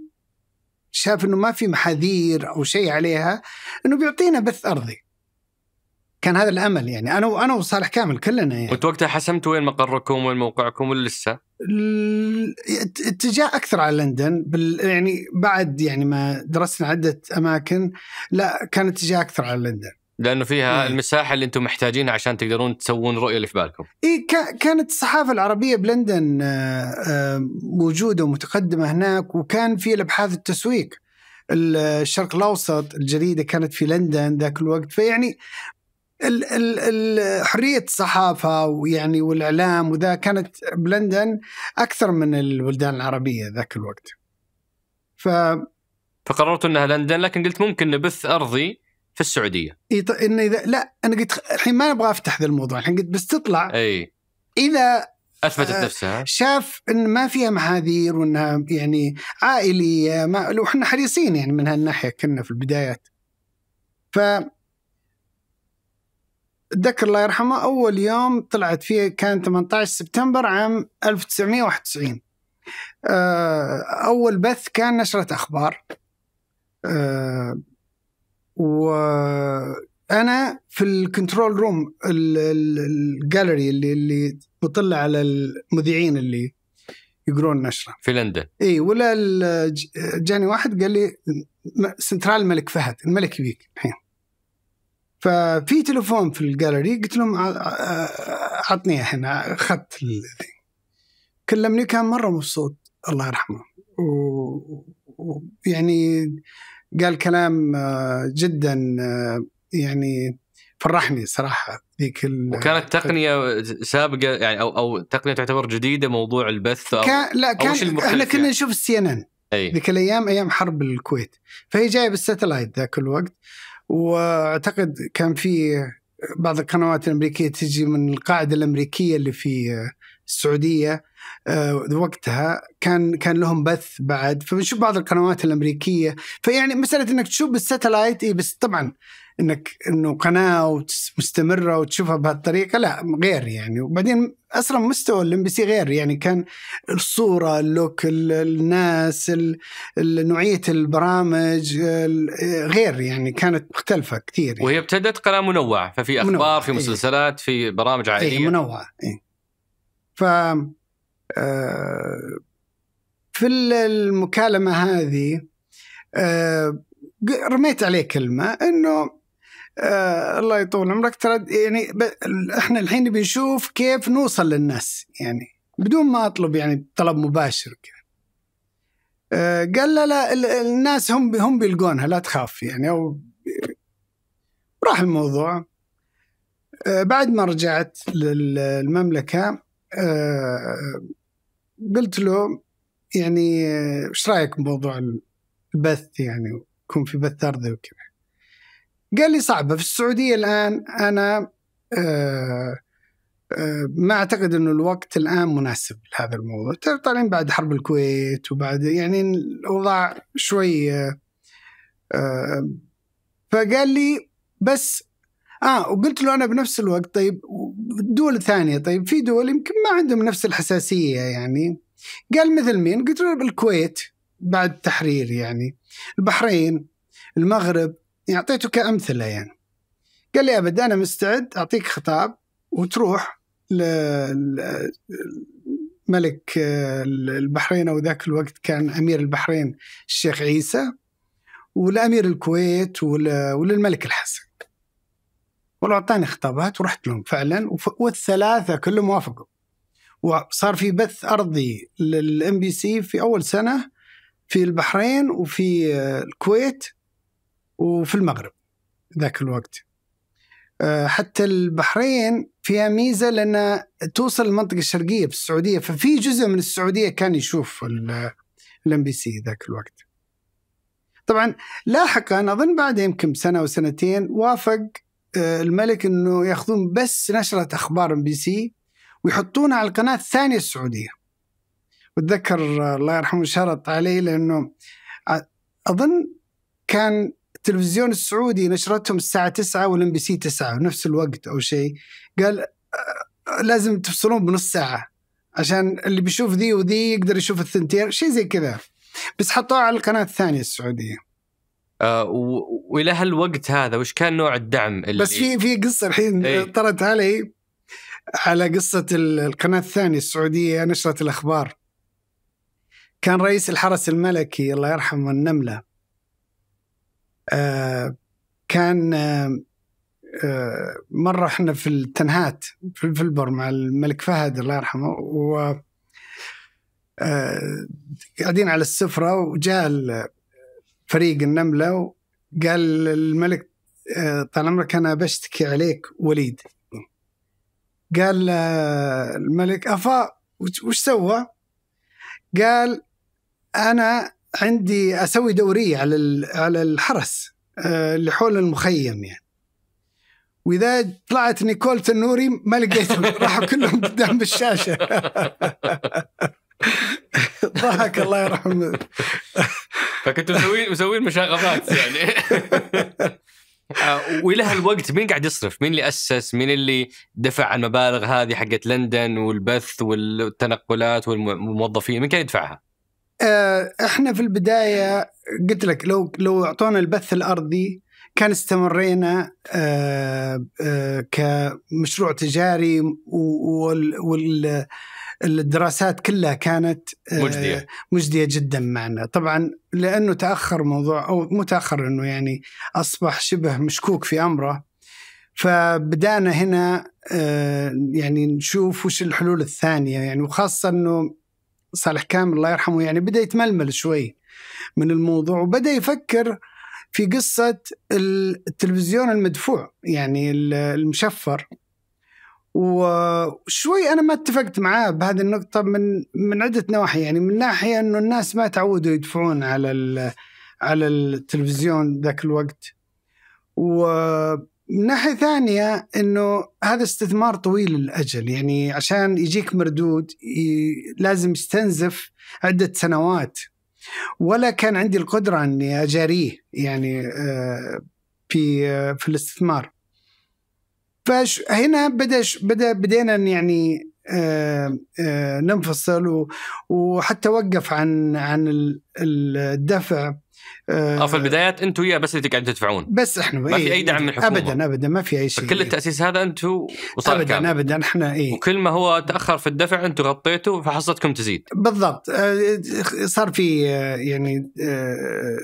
شاف انه ما في محاذير او شيء عليها انه بيعطينا بث ارضي كان هذا الامل يعني انا انا وصالح كامل كلنا يعني وانت وقتها حسمتوا وين مقركم وين موقعكم ولا لسه؟ اتجاه اكثر على لندن بال يعني بعد يعني ما درسنا عده اماكن لا كان اتجاه اكثر على لندن لانه فيها مم. إيه. المساحه اللي انتم محتاجينها عشان تقدرون تسوون الرؤيه اللي في بالكم. اي كانت الصحافه العربيه بلندن آه، آه، موجوده ومتقدمه هناك وكان في الابحاث التسويق الشرق الاوسط الجريده كانت في لندن ذاك الوقت فيعني حريه الصحافه ويعني والاعلام وذا كانت بلندن اكثر من البلدان العربيه ذاك الوقت. ف فقررت انها لندن لكن قلت ممكن نبث ارضي في السعوديه. يط... إن إذا... لا انا قلت الحين ما ابغى افتح ذا الموضوع الحين قلت بس تطلع اي اذا اثبتت آه، نفسها شاف ان ما فيها محاذير وانها يعني عائليه ما لو احنا حريصين يعني من هالناحيه كنا في البدايات. ف اتذكر الله يرحمه اول يوم طلعت فيه كان 18 سبتمبر عام 1991 آه، اول بث كان نشره اخبار آه، وانا في الكنترول روم الجاليري اللي اللي بطلع على المذيعين اللي يقرون النشره في لندن اي ولا جاني واحد قال لي سنترال الملك فهد الملك يبيك الحين ففي تليفون في الجاليري قلت لهم عطني هنا اخذت كلمني كان مره مبسوط الله يرحمه ويعني قال كلام آه، جدا آه، يعني فرحني صراحه ذيك ال... وكانت تقنيه سابقه يعني او او تقنيه تعتبر جديده موضوع البث او كان لا كان احنا كنا يعني. نشوف السي ان ان ذيك الايام ايام حرب الكويت فهي جايه بالستلايت ذاك الوقت واعتقد كان في بعض القنوات الامريكيه تجي من القاعده الامريكيه اللي في السعوديه آه، وقتها كان كان لهم بث بعد فبنشوف بعض القنوات الامريكيه فيعني مساله انك تشوف بالستلايت اي بس طبعا انك انه قناه مستمره وتشوفها بهالطريقه لا غير يعني وبعدين اصلا مستوى الام بي سي غير يعني كان الصوره اللوك الناس نوعيه البرامج غير يعني كانت مختلفه كثير يعني. وهي ابتدت قناه منوعه ففي اخبار منوع. في إيه. مسلسلات في برامج إيه، عائليه منوعه إيه. ف آه، في المكالمه هذه آه، رميت عليه كلمه انه آه الله يطول عمرك ترى يعني احنا الحين بنشوف كيف نوصل للناس يعني بدون ما اطلب يعني طلب مباشر كذا آه، قال لا لا الناس هم هم بيلقونها لا تخاف يعني او راح الموضوع آه، بعد ما رجعت للمملكه آه، قلت له يعني ايش رايك بموضوع البث يعني يكون في بث ارضي وكذا قال لي صعبه في السعوديه الان انا آه، آه، ما اعتقد انه الوقت الان مناسب لهذا الموضوع طالعين بعد حرب الكويت وبعد يعني الاوضاع شوي آه، فقال لي بس اه وقلت له انا بنفس الوقت طيب دول ثانيه طيب في دول يمكن ما عندهم نفس الحساسيه يعني قال مثل مين؟ قلت له بالكويت بعد التحرير يعني البحرين المغرب يعني اعطيته كامثله يعني قال لي ابد انا مستعد اعطيك خطاب وتروح لملك آه، البحرين او ذاك الوقت كان امير البحرين الشيخ عيسى ولامير الكويت وللملك الحسن والله اعطاني خطابات ورحت لهم فعلا والثلاثه كلهم وافقوا وصار في بث ارضي للام بي سي في اول سنه في البحرين وفي آه، الكويت وفي المغرب ذاك الوقت آه، حتى البحرين فيها ميزه لان توصل المنطقه الشرقيه في السعوديه ففي جزء من السعوديه كان يشوف الام بي سي ذاك الوقت. طبعا لاحقا اظن بعد يمكن سنه او سنتين وافق آه، الملك انه ياخذون بس نشره اخبار ام بي سي ويحطونها على القناه الثانيه السعوديه. واتذكر الله يرحمه شرط علي لانه اظن كان التلفزيون السعودي نشرتهم الساعة 9 والام بي سي 9 نفس الوقت أو شيء قال آه، آه، لازم تفصلون بنص ساعة عشان اللي بيشوف ذي وذي يقدر يشوف الثنتين شيء زي كذا بس حطوها على القناة الثانية السعودية آه والى هالوقت هذا وش كان نوع الدعم اللي بس في في قصه الحين ايه؟ طرت علي على قصه القناه الثانيه السعوديه نشرت الاخبار كان رئيس الحرس الملكي الله يرحمه النمله آه، كان آه، آه، مره احنا في التنهات في الفلبر مع الملك فهد الله يرحمه و قاعدين على السفره وجاء فريق النمله وقال الملك طال عمرك انا بشتكي عليك وليد قال الملك افا وش سوى؟ قال انا عندي اسوي دوريه على على الحرس آه، اللي حول المخيم يعني واذا طلعت نيكول تنوري ما لقيتهم راحوا كلهم قدام الشاشه ضحك الله يرحمه فكنتوا مسوين مسوين مشاغبات يعني آه، والى هالوقت مين قاعد يصرف؟ مين اللي اسس؟ مين اللي دفع المبالغ هذه حقت لندن والبث والتنقلات والموظفين؟ مين كان يدفعها؟ آه، احنا في البدايه قلت لك لو لو اعطونا البث الارضي كان استمرينا آه، آه، كمشروع تجاري والدراسات كلها كانت مجديه مجديه جدا معنا طبعا لانه تاخر موضوع او مو تاخر انه يعني اصبح شبه مشكوك في امره فبدانا هنا يعني نشوف وش الحلول الثانيه يعني وخاصه انه صالح كامل الله يرحمه يعني بدا يتململ شوي من الموضوع وبدا يفكر في قصة التلفزيون المدفوع يعني المشفر وشوي انا ما اتفقت معاه بهذه النقطه من من عده نواحي يعني من ناحيه انه الناس ما تعودوا يدفعون على على التلفزيون ذاك الوقت و من ناحيه ثانيه انه هذا استثمار طويل الاجل يعني عشان يجيك مردود لازم يستنزف عده سنوات ولا كان عندي القدره اني اجاريه يعني آه، في آه، في الاستثمار فهنا بدا بدا بدينا يعني آه، ننفصل وحتى وقف عن عن الدفع اه في البدايات انتم وياه بس اللي تقعدوا تدفعون بس احنا ما إيه، في اي دعم من الحكومه ابدا ابدا ما في اي شيء كل التاسيس هذا انتم ابدا كامل. ابدا احنا اي وكل ما هو تاخر في الدفع انتم غطيته فحصتكم تزيد بالضبط آه، صار في آه، يعني آه،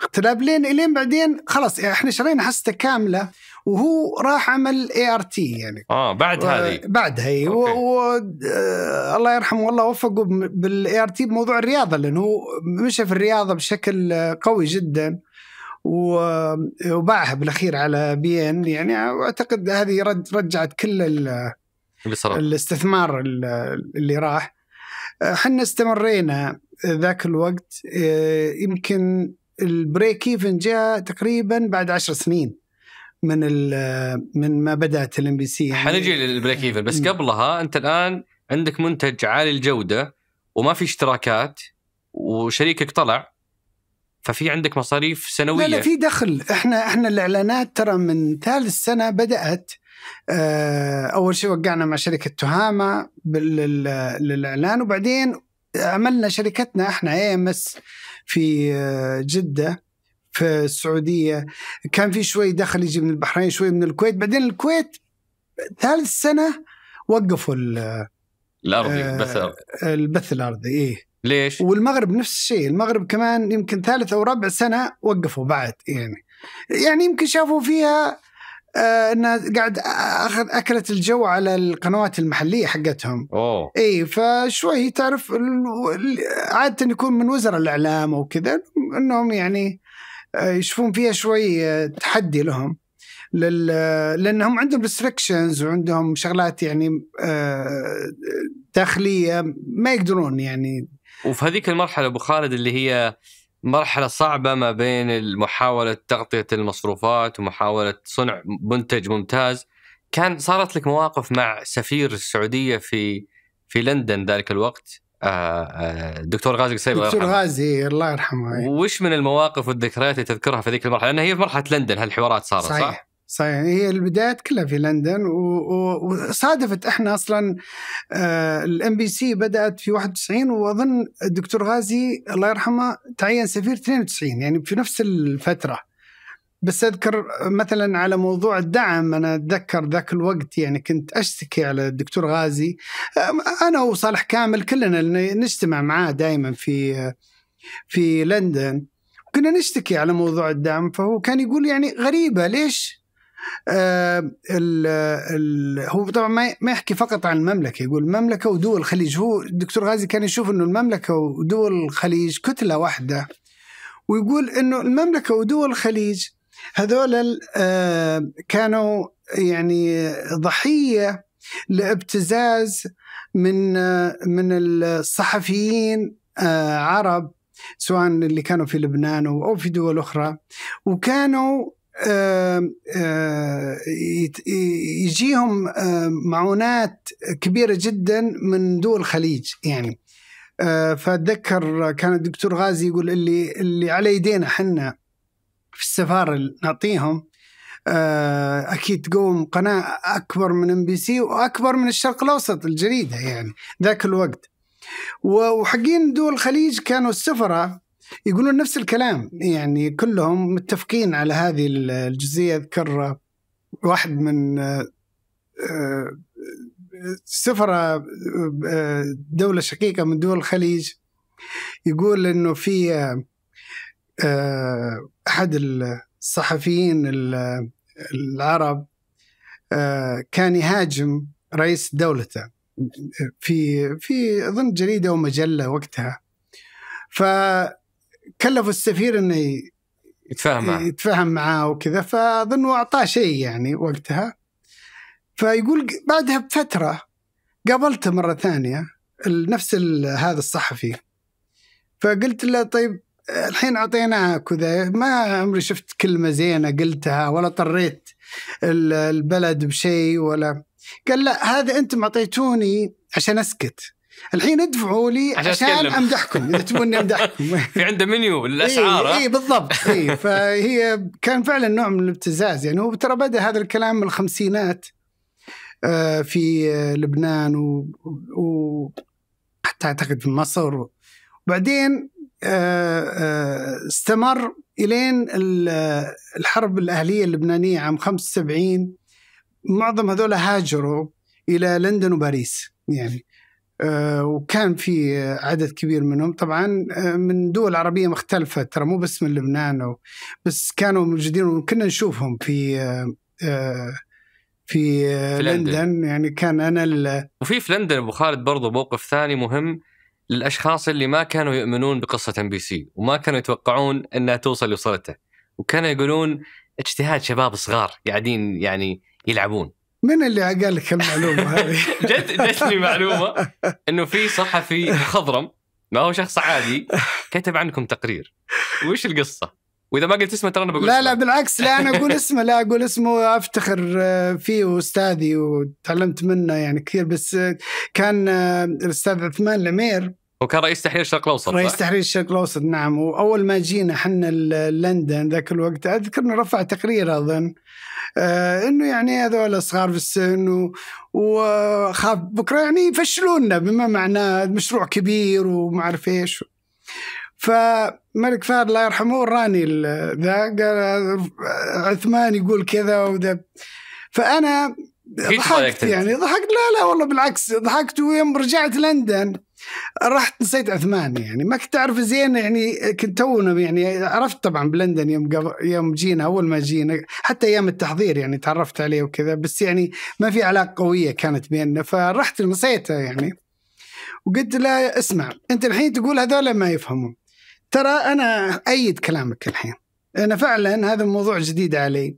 اختلاف لين الين بعدين خلاص احنا شرينا حصته كامله وهو راح عمل اي ار تي يعني اه بعد هذه بعدها اي و... و... آه الله يرحمه والله وفقه بالاي ار تي بموضوع الرياضه لانه هو مشى في الرياضه بشكل قوي جدا وباعها بالاخير على بي ان يعني اعتقد هذه رجعت كل اللي صار الاستثمار اللي راح احنا استمرينا ذاك الوقت آه، يمكن البريك ايفن جاء تقريبا بعد عشر سنين من من ما بدات الام بي يعني. سي حنجي للبريك ايفن بس قبلها انت الان عندك منتج عالي الجوده وما في اشتراكات وشريكك طلع ففي عندك مصاريف سنويه لا لا في دخل احنا احنا الاعلانات ترى من ثالث سنه بدات آه، اول شيء وقعنا مع شركه تهامه للاعلان وبعدين عملنا شركتنا احنا اي ام اس في آه، جده في السعوديه كان في شوي دخل يجي من البحرين شوي من الكويت بعدين الكويت ثالث سنه وقفوا الارضي آه، البث الارضي البث الارضي ايه ليش؟ والمغرب نفس الشيء، المغرب كمان يمكن ثالث او ربع سنه وقفوا بعد يعني يعني يمكن شافوا فيها آه، انها قاعد اخذ اكلت الجو على القنوات المحليه حقتهم اوه اي فشوي تعرف عاده يكون من وزراء الاعلام وكذا انهم يعني آه، يشوفون فيها شوي آه، تحدي لهم لل... آه، لانهم عندهم ريستريكشنز وعندهم شغلات يعني داخليه ما يقدرون يعني وفي هذيك المرحله ابو خالد اللي هي مرحله صعبه ما بين محاوله تغطيه المصروفات ومحاوله صنع منتج ممتاز كان صارت لك مواقف مع سفير السعوديه في في لندن ذلك الوقت الدكتور آه، آه، غازي قصيبي دكتور غازي الله يرحمه إيه. وش من المواقف والذكريات اللي تذكرها في ذيك المرحله؟ لان هي في مرحله لندن هالحوارات صارت صحيح. صح؟ صحيح هي البدايات كلها في لندن وصادفت احنا اصلا آه، الام بي سي بدات في 91 واظن الدكتور غازي الله يرحمه تعين سفير 92 يعني في نفس الفتره بس اذكر مثلا على موضوع الدعم انا اتذكر ذاك الوقت يعني كنت اشتكي على الدكتور غازي انا وصالح كامل كلنا نجتمع معاه دائما في في لندن كنا نشتكي على موضوع الدعم فهو كان يقول يعني غريبه ليش آه ال ال هو طبعا ما يحكي فقط عن المملكه يقول المملكه ودول الخليج هو الدكتور غازي كان يشوف انه المملكه ودول الخليج كتله واحده ويقول انه المملكه ودول الخليج هذول آه، كانوا يعني ضحيه لابتزاز من آه، من الصحفيين آه، عرب سواء اللي كانوا في لبنان او في دول اخرى وكانوا يجيهم معونات كبيره جدا من دول الخليج يعني فاتذكر كان الدكتور غازي يقول اللي اللي على يدينا حنا في السفاره اللي نعطيهم آه، اكيد تقوم قناه اكبر من ام بي سي واكبر من الشرق الاوسط الجريده يعني ذاك الوقت وحقين دول الخليج كانوا السفراء يقولون نفس الكلام يعني كلهم متفقين على هذه الجزئيه اذكر واحد من آه، آه، سفرة دولة شقيقة من دول الخليج يقول انه في آه، احد الصحفيين العرب آه، كان يهاجم رئيس دولته في في اظن جريده ومجله وقتها فكلف السفير انه يتفاهم معه يتفاهم معه وكذا فاظن اعطاه شيء يعني وقتها فيقول بعدها بفتره قابلته مره ثانيه نفس هذا الصحفي فقلت له طيب الحين اعطيناها كذا ما عمري شفت كلمه زينه قلتها ولا طريت البلد بشيء ولا قال لا هذا انتم اعطيتوني عشان اسكت الحين ادفعوا لي عشان, عشان امدحكم اذا تبوني امدحكم في عنده منيو للاسعار اي إيه، بالضبط اي فهي كان فعلا نوع من الابتزاز يعني وترى بدا هذا الكلام من الخمسينات آه، في لبنان وحتى و... اعتقد في مصر وبعدين آه، آه، استمر الين الحرب الاهليه اللبنانيه عام 75 معظم هذول هاجروا الى لندن وباريس يعني آه، وكان في عدد كبير منهم طبعا من دول عربيه مختلفه ترى مو بس من لبنان بس كانوا موجودين وكنا نشوفهم في في, في لندن. لندن يعني كان انا ال... وفي في لندن ابو خالد برضه موقف ثاني مهم للاشخاص اللي ما كانوا يؤمنون بقصه ام بي سي وما كانوا يتوقعون انها توصل لصلته وكانوا يقولون اجتهاد شباب صغار قاعدين يعني يلعبون من اللي قال لك المعلومه هذه؟ جت جتني معلومه انه في صحفي خضرم ما هو شخص عادي كتب عنكم تقرير وش القصه؟ واذا ما قلت اسمه ترى انا بقول لا اسمه. لا بالعكس لا انا اقول اسمه لا اقول اسمه افتخر آه، فيه واستاذي وتعلمت منه يعني كثير بس آه، كان آه، الاستاذ عثمان لمير هو كان رئيس تحرير الشرق الاوسط رئيس تحرير الشرق الاوسط نعم واول ما جينا احنا لندن ذاك الوقت اذكر انه رفع تقرير اظن آه انه يعني هذول صغار في السن وخاف بكره يعني يفشلوننا بما معناه مشروع كبير وما اعرف ايش فملك فهد الله يرحمه راني ذا قال عثمان يقول كذا وذا فانا ضحكت يعني ضحكت لا لا والله بالعكس ضحكت ويوم رجعت لندن رحت نسيت عثمان يعني ما كنت اعرف زين يعني كنت تونا يعني عرفت طبعا بلندن يوم يوم جينا اول ما جينا حتى ايام التحضير يعني تعرفت عليه وكذا بس يعني ما في علاقه قويه كانت بيننا فرحت نسيته يعني وقلت له اسمع انت الحين تقول هذول ما يفهمون ترى انا ايد كلامك الحين انا فعلا هذا الموضوع جديد علي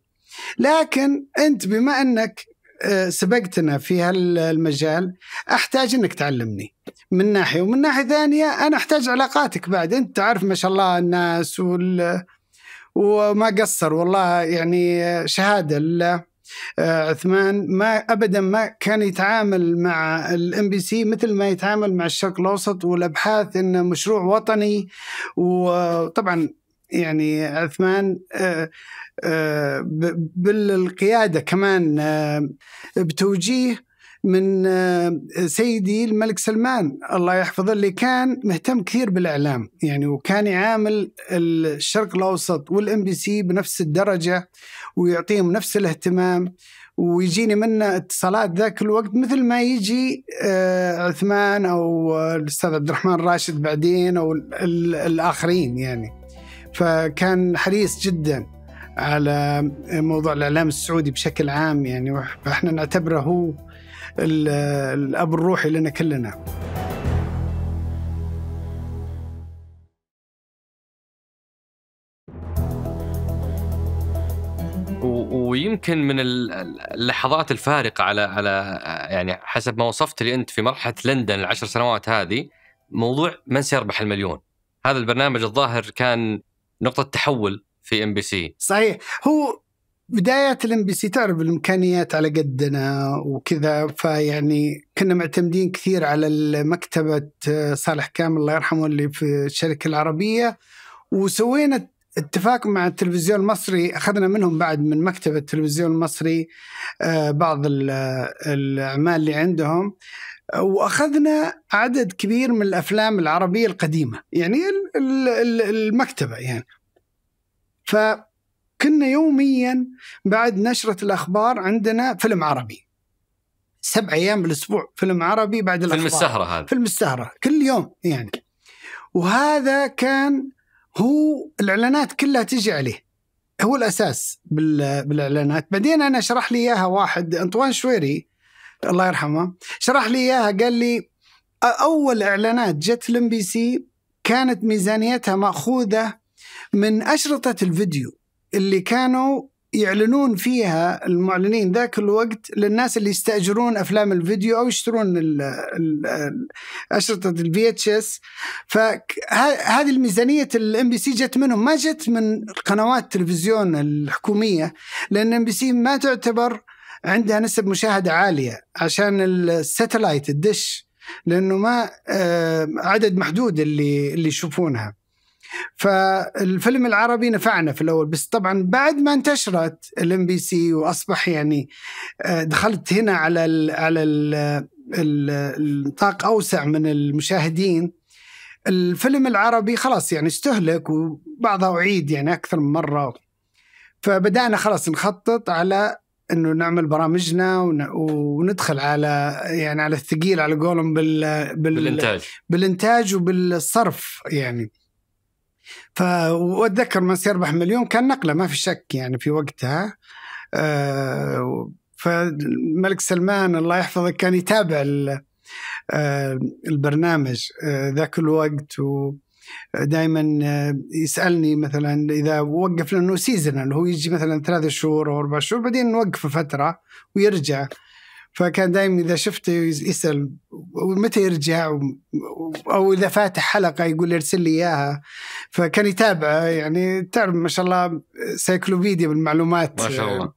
لكن انت بما انك آه، سبقتنا في هالمجال احتاج انك تعلمني من ناحيه ومن ناحيه ثانيه انا احتاج علاقاتك بعد انت تعرف ما شاء الله الناس وال وما قصر والله يعني شهاده لله آه، عثمان ما ابدا ما كان يتعامل مع الام بي سي مثل ما يتعامل مع الشرق الاوسط والابحاث انه مشروع وطني وطبعا يعني عثمان آه، آه، بالقياده كمان آه، بتوجيه من سيدي الملك سلمان الله يحفظه اللي كان مهتم كثير بالاعلام يعني وكان يعامل الشرق الاوسط والام بي سي بنفس الدرجه ويعطيهم نفس الاهتمام ويجيني منه اتصالات ذاك الوقت مثل ما يجي عثمان او الاستاذ عبد الرحمن راشد بعدين او الاخرين يعني. فكان حريص جدا على موضوع الإعلام السعودي بشكل عام يعني فإحنا نعتبره هو الأب الروحي لنا كلنا ويمكن من اللحظات الفارقه على على يعني حسب ما وصفت لي انت في مرحله لندن العشر سنوات هذه موضوع من سيربح المليون هذا البرنامج الظاهر كان نقطه تحول في ام بي سي صحيح هو بداية الام بي سي تعرف الامكانيات على قدنا وكذا فيعني كنا معتمدين كثير على مكتبة آه، صالح كامل الله يرحمه اللي في الشركة العربية وسوينا اتفاق مع التلفزيون المصري اخذنا منهم بعد من مكتبة التلفزيون المصري آه، بعض آه، الاعمال اللي عندهم واخذنا عدد كبير من الافلام العربيه القديمه يعني المكتبه يعني فكنا يوميا بعد نشره الاخبار عندنا فيلم عربي سبع ايام بالاسبوع فيلم عربي بعد الاخبار فيلم السهره هذا فيلم السهره كل يوم يعني وهذا كان هو الاعلانات كلها تجي عليه هو الاساس بالاعلانات بعدين انا شرح لي اياها واحد انطوان شويري الله يرحمه شرح لي اياها قال لي اول اعلانات جت لام بي سي كانت ميزانيتها ماخوذه من اشرطه الفيديو اللي كانوا يعلنون فيها المعلنين ذاك الوقت للناس اللي يستاجرون افلام الفيديو او يشترون اشرطه الفي اتش اس فهذه الميزانيه الام بي سي جت منهم ما جت من قنوات التلفزيون الحكوميه لان ام بي سي ما تعتبر عندها نسب مشاهده عاليه عشان الستلايت الدش لانه ما آه، عدد محدود اللي اللي يشوفونها فالفيلم العربي نفعنا في الاول بس طبعا بعد ما انتشرت الام بي سي واصبح يعني آه، دخلت هنا على ال على ال النطاق اوسع من المشاهدين الفيلم العربي خلاص يعني استهلك وبعضها اعيد يعني اكثر من مره فبدانا خلاص نخطط على انه نعمل برامجنا وندخل على يعني على الثقيل على قولهم بال, بال بالانتاج بالانتاج وبالصرف يعني فاتذكر من سيربح مليون كان نقله ما في شك يعني في وقتها آه، فالملك سلمان الله يحفظه كان يتابع آه، البرنامج آه، ذاك الوقت و دائما آه، يسالني مثلا اذا وقف لانه سيزونال هو يجي مثلا ثلاث شهور او اربع شهور بعدين نوقف فتره ويرجع فكان دائما اذا شفته يسال متى يرجع او اذا فاتح حلقه يقول لي ارسل لي اياها فكان يتابعه يعني تعرف ما شاء الله سايكلوبيديا بالمعلومات ما شاء الله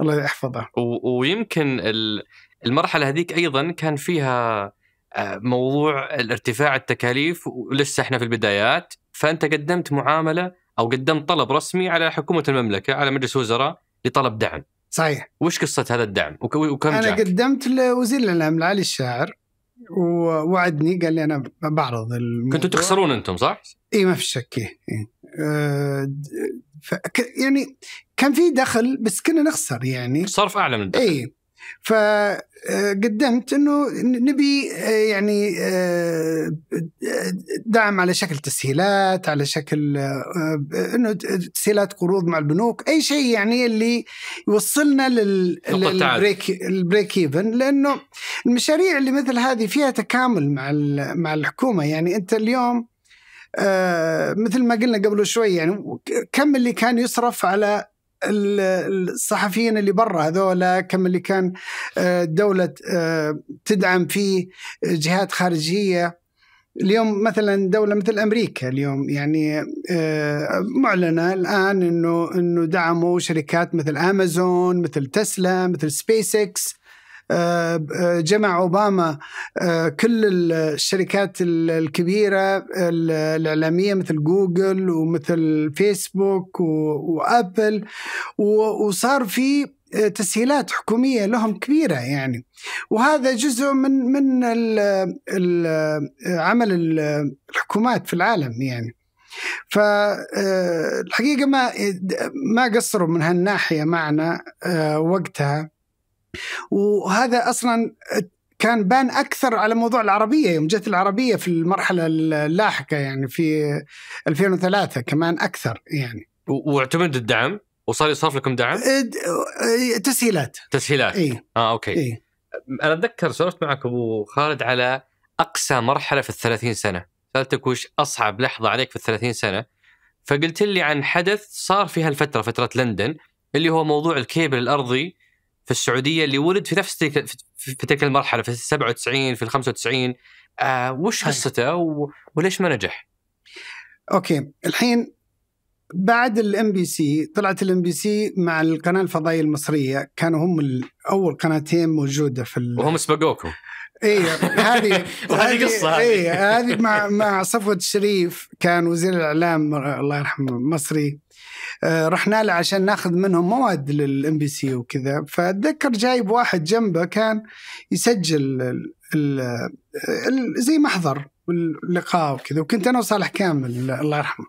الله يحفظه ويمكن المرحله هذيك ايضا كان فيها آه، موضوع الارتفاع التكاليف ولسه احنا في البدايات فانت قدمت معامله او قدمت طلب رسمي على حكومه المملكه على مجلس وزراء لطلب دعم صحيح وش قصه هذا الدعم وكم انا جاك؟ قدمت لوزير الاعلام علي الشاعر ووعدني قال لي انا بعرض الموضوع كنتوا تخسرون انتم صح؟ اي ما في شك إيه. أه يعني كان في دخل بس كنا نخسر يعني صرف اعلى من الدخل اي فقدمت آه، انه نبي آه، يعني آه، دعم على شكل تسهيلات على شكل انه تسهيلات قروض مع البنوك اي شيء يعني اللي يوصلنا لل للبريك البريك ايفن لانه المشاريع اللي مثل هذه فيها تكامل مع مع الحكومه يعني انت اليوم مثل ما قلنا قبل شوي يعني كم اللي كان يصرف على الصحفيين اللي برا هذولا كم اللي كان الدولة آه، آه، تدعم فيه جهات خارجية اليوم مثلا دولة مثل أمريكا اليوم يعني آه، معلنة الآن أنه أنه دعموا شركات مثل أمازون مثل تسلا مثل سبيس إكس جمع اوباما كل الشركات الكبيره الاعلاميه مثل جوجل ومثل فيسبوك وابل وصار في تسهيلات حكوميه لهم كبيره يعني وهذا جزء من من عمل الحكومات في العالم يعني فالحقيقه آه، ما ما قصروا من هالناحيه معنا آه، وقتها وهذا اصلا كان بان اكثر على موضوع العربيه يوم جت العربيه في المرحله اللاحقه يعني في 2003 كمان اكثر يعني واعتمد الدعم وصار يصرف لكم دعم؟ تسهيلات تسهيلات اي اه اوكي إيه؟ انا اتذكر سولفت معك ابو خالد على اقسى مرحله في ال 30 سنه سالتك وش اصعب لحظه عليك في ال 30 سنه فقلت لي عن حدث صار في هالفتره فتره لندن اللي هو موضوع الكيبل الارضي في السعوديه اللي ولد في نفس تلك في تلك المرحله في 97 في ال 95 آه وش قصته وليش ما نجح؟ اوكي الحين بعد الام بي سي طلعت الام بي سي مع القناه الفضائيه المصريه كانوا هم اول قناتين موجوده في ال... وهم سبقوكم اي هذه وهذه قصه اي هذه مع مع صفوه الشريف كان وزير الاعلام الله يرحمه مصري آه، رحنا له عشان ناخذ منهم مواد للام بي سي وكذا فاتذكر جايب واحد جنبه كان يسجل الـ الـ زي محضر اللقاء وكذا وكنت انا وصالح كامل الله يرحمه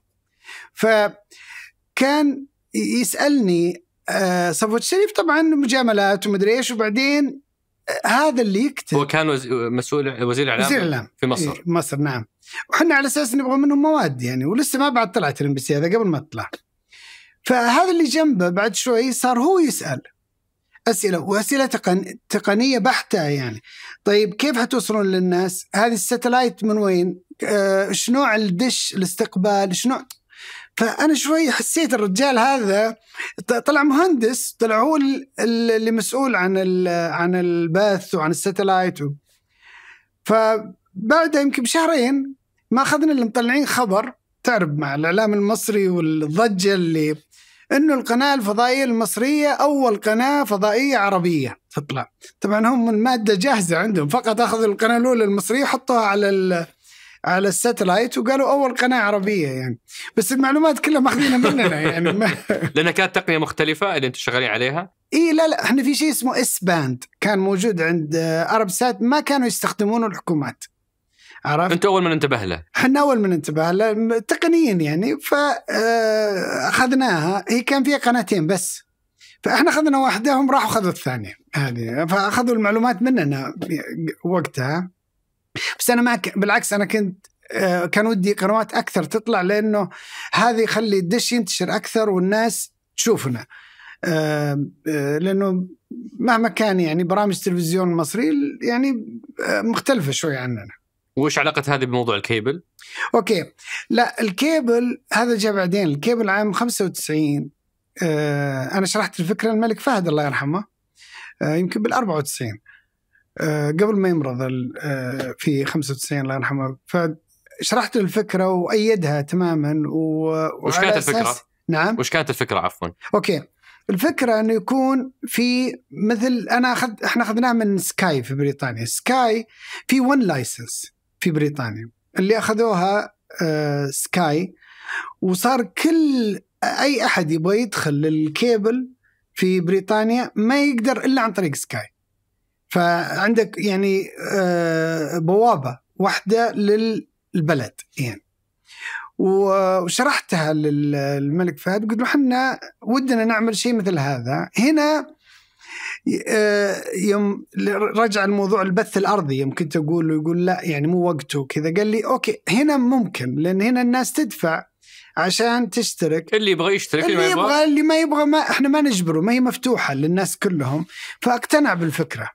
فكان يسالني آه، صفوت الشريف طبعا مجاملات ومدري ايش وبعدين آه، هذا اللي يكتب هو كان مسؤول وزير الاعلام وزير الاعلام في مصر في إيه، مصر نعم وحنا على اساس نبغى منهم مواد يعني ولسه ما بعد طلعت الام بي سي هذا قبل ما تطلع فهذا اللي جنبه بعد شوي صار هو يسال اسئله واسئله تقن... تقنيه بحته يعني طيب كيف حتوصلون للناس هذه الستلايت من وين ايش آه نوع الدش الاستقبال ايش نوع فانا شوي حسيت الرجال هذا طلع مهندس طلع هو اللي مسؤول عن عن البث وعن الستلايت و... فبعدها يمكن بشهرين ما اخذنا الا مطلعين خبر تعرف مع الاعلام المصري والضجه اللي انه القناه الفضائيه المصريه اول قناه فضائيه عربيه تطلع طبعا هم الماده جاهزه عندهم فقط اخذوا القناه الاولى المصريه حطوها على ال على الساتلايت وقالوا اول قناه عربيه يعني بس المعلومات كلها ماخذينها مننا يعني ما لانها كانت تقنيه مختلفه اللي انتم شغالين عليها اي لا لا احنا في شيء اسمه اس باند كان موجود عند ارب سات ما كانوا يستخدمونه الحكومات عرفت انت اول من انتبه له احنا اول من انتبه له تقنيا يعني فاخذناها آه، هي كان فيها قناتين بس فاحنا اخذنا واحده هم راحوا اخذوا الثانيه هذه فاخذوا المعلومات مننا وقتها بس انا ك... بالعكس انا كنت آه، كان ودي قنوات اكثر تطلع لانه هذه يخلي الدش ينتشر اكثر والناس تشوفنا آه، لانه مهما كان يعني برامج التلفزيون المصري يعني مختلفه شوي عننا وش علاقة هذه بموضوع الكيبل؟ اوكي لا الكيبل هذا جاء بعدين الكيبل عام 95 آه انا شرحت الفكرة الملك فهد الله يرحمه آه يمكن بال 94 آه قبل ما يمرض آه في 95 الله يرحمه فشرحت الفكرة وايدها تماما و... وش كانت الفكرة؟ نعم وش كانت الفكرة عفوا؟ اوكي الفكرة انه يكون في مثل انا اخذ احنا اخذناه من سكاي في بريطانيا، سكاي في ون لايسنس في بريطانيا اللي اخذوها آه، سكاي وصار كل اي احد يبغى يدخل للكيبل في بريطانيا ما يقدر الا عن طريق سكاي فعندك يعني آه، بوابه واحده للبلد يعني وشرحتها للملك فهد قلت له احنا ودنا نعمل شيء مثل هذا هنا آه، يوم رجع الموضوع البث الارضي يوم كنت اقول له يقول لا يعني مو وقته كذا قال لي اوكي هنا ممكن لان هنا الناس تدفع عشان تشترك اللي يبغى يشترك اللي, اللي ما يبغى اللي ما يبغى ما احنا ما نجبره ما هي مفتوحه للناس كلهم فاقتنع بالفكره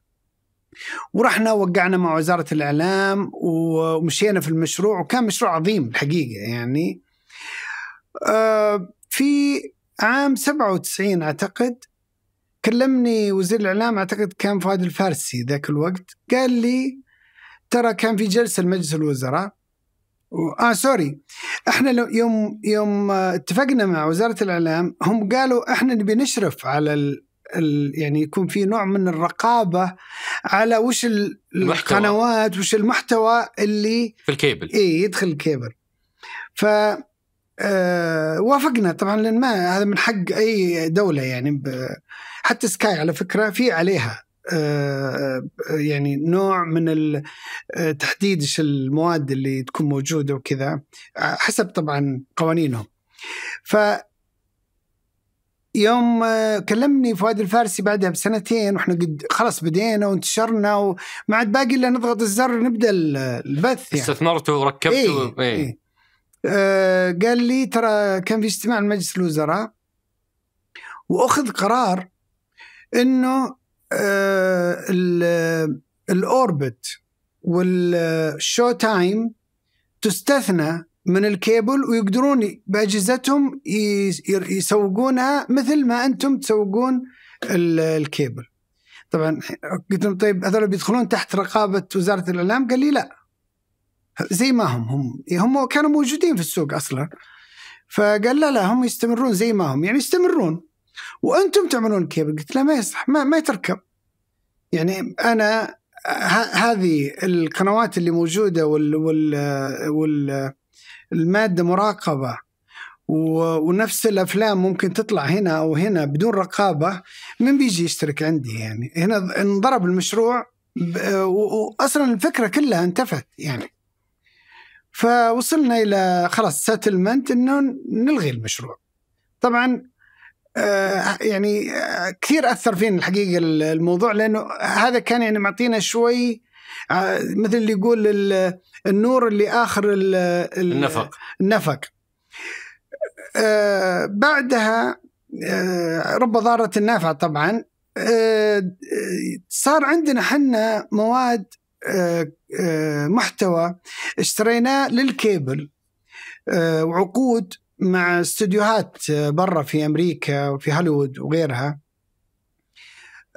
ورحنا وقعنا مع وزاره الاعلام ومشينا في المشروع وكان مشروع عظيم الحقيقه يعني آه، في عام 97 اعتقد كلمني وزير الاعلام اعتقد كان فؤاد الفارسي ذاك الوقت قال لي ترى كان في جلسه لمجلس الوزراء و... اه سوري احنا لو يوم يوم آه، اتفقنا مع وزاره الاعلام هم قالوا احنا نبي نشرف على ال... ال... يعني يكون في نوع من الرقابه على وش ال... القنوات وش المحتوى اللي في الكيبل اي يدخل الكيبل ف آه وافقنا طبعا لان ما هذا من حق اي دوله يعني ب... حتى سكاي على فكره في عليها آه، آه، يعني نوع من آه، تحديد ايش المواد اللي تكون موجوده وكذا حسب طبعا قوانينهم ف يوم كلمني فؤاد الفارسي بعدها بسنتين واحنا قد خلاص بدينا وانتشرنا وما عاد باقي الا نضغط الزر نبدا البث يعني استثمرته وركبته إيه إيه. إيه. قال لي ترى كان في اجتماع لمجلس الوزراء واخذ قرار انه آه، الاوربت والشو تايم تستثنى من الكيبل ويقدرون باجهزتهم يسوقونها مثل ما انتم تسوقون الكيبل. طبعا قلت لهم طيب هذول بيدخلون تحت رقابه وزاره الاعلام؟ قال لي لا زي ما هم هم هم كانوا موجودين في السوق اصلا. فقال لا لا هم يستمرون زي ما هم يعني يستمرون وانتم تعملون كيبل قلت لا ما يصح ما, ما تركب يعني انا هذه القنوات اللي موجوده وال وال وال الماده مراقبه ونفس الافلام ممكن تطلع هنا او هنا بدون رقابه من بيجي يشترك عندي يعني هنا انضرب المشروع واصلا الفكره كلها انتفت يعني فوصلنا الى خلاص سيتلمنت انه نلغي المشروع طبعا آه، يعني آه، كثير اثر فينا الحقيقه الموضوع لانه هذا كان يعني معطينا شوي آه، مثل اللي يقول النور اللي اخر الـ الـ النفق النفق بعدها رب ضارة النافعة طبعا صار عندنا حنا مواد محتوى اشتريناه للكيبل وعقود مع استديوهات برا في امريكا وفي هوليوود وغيرها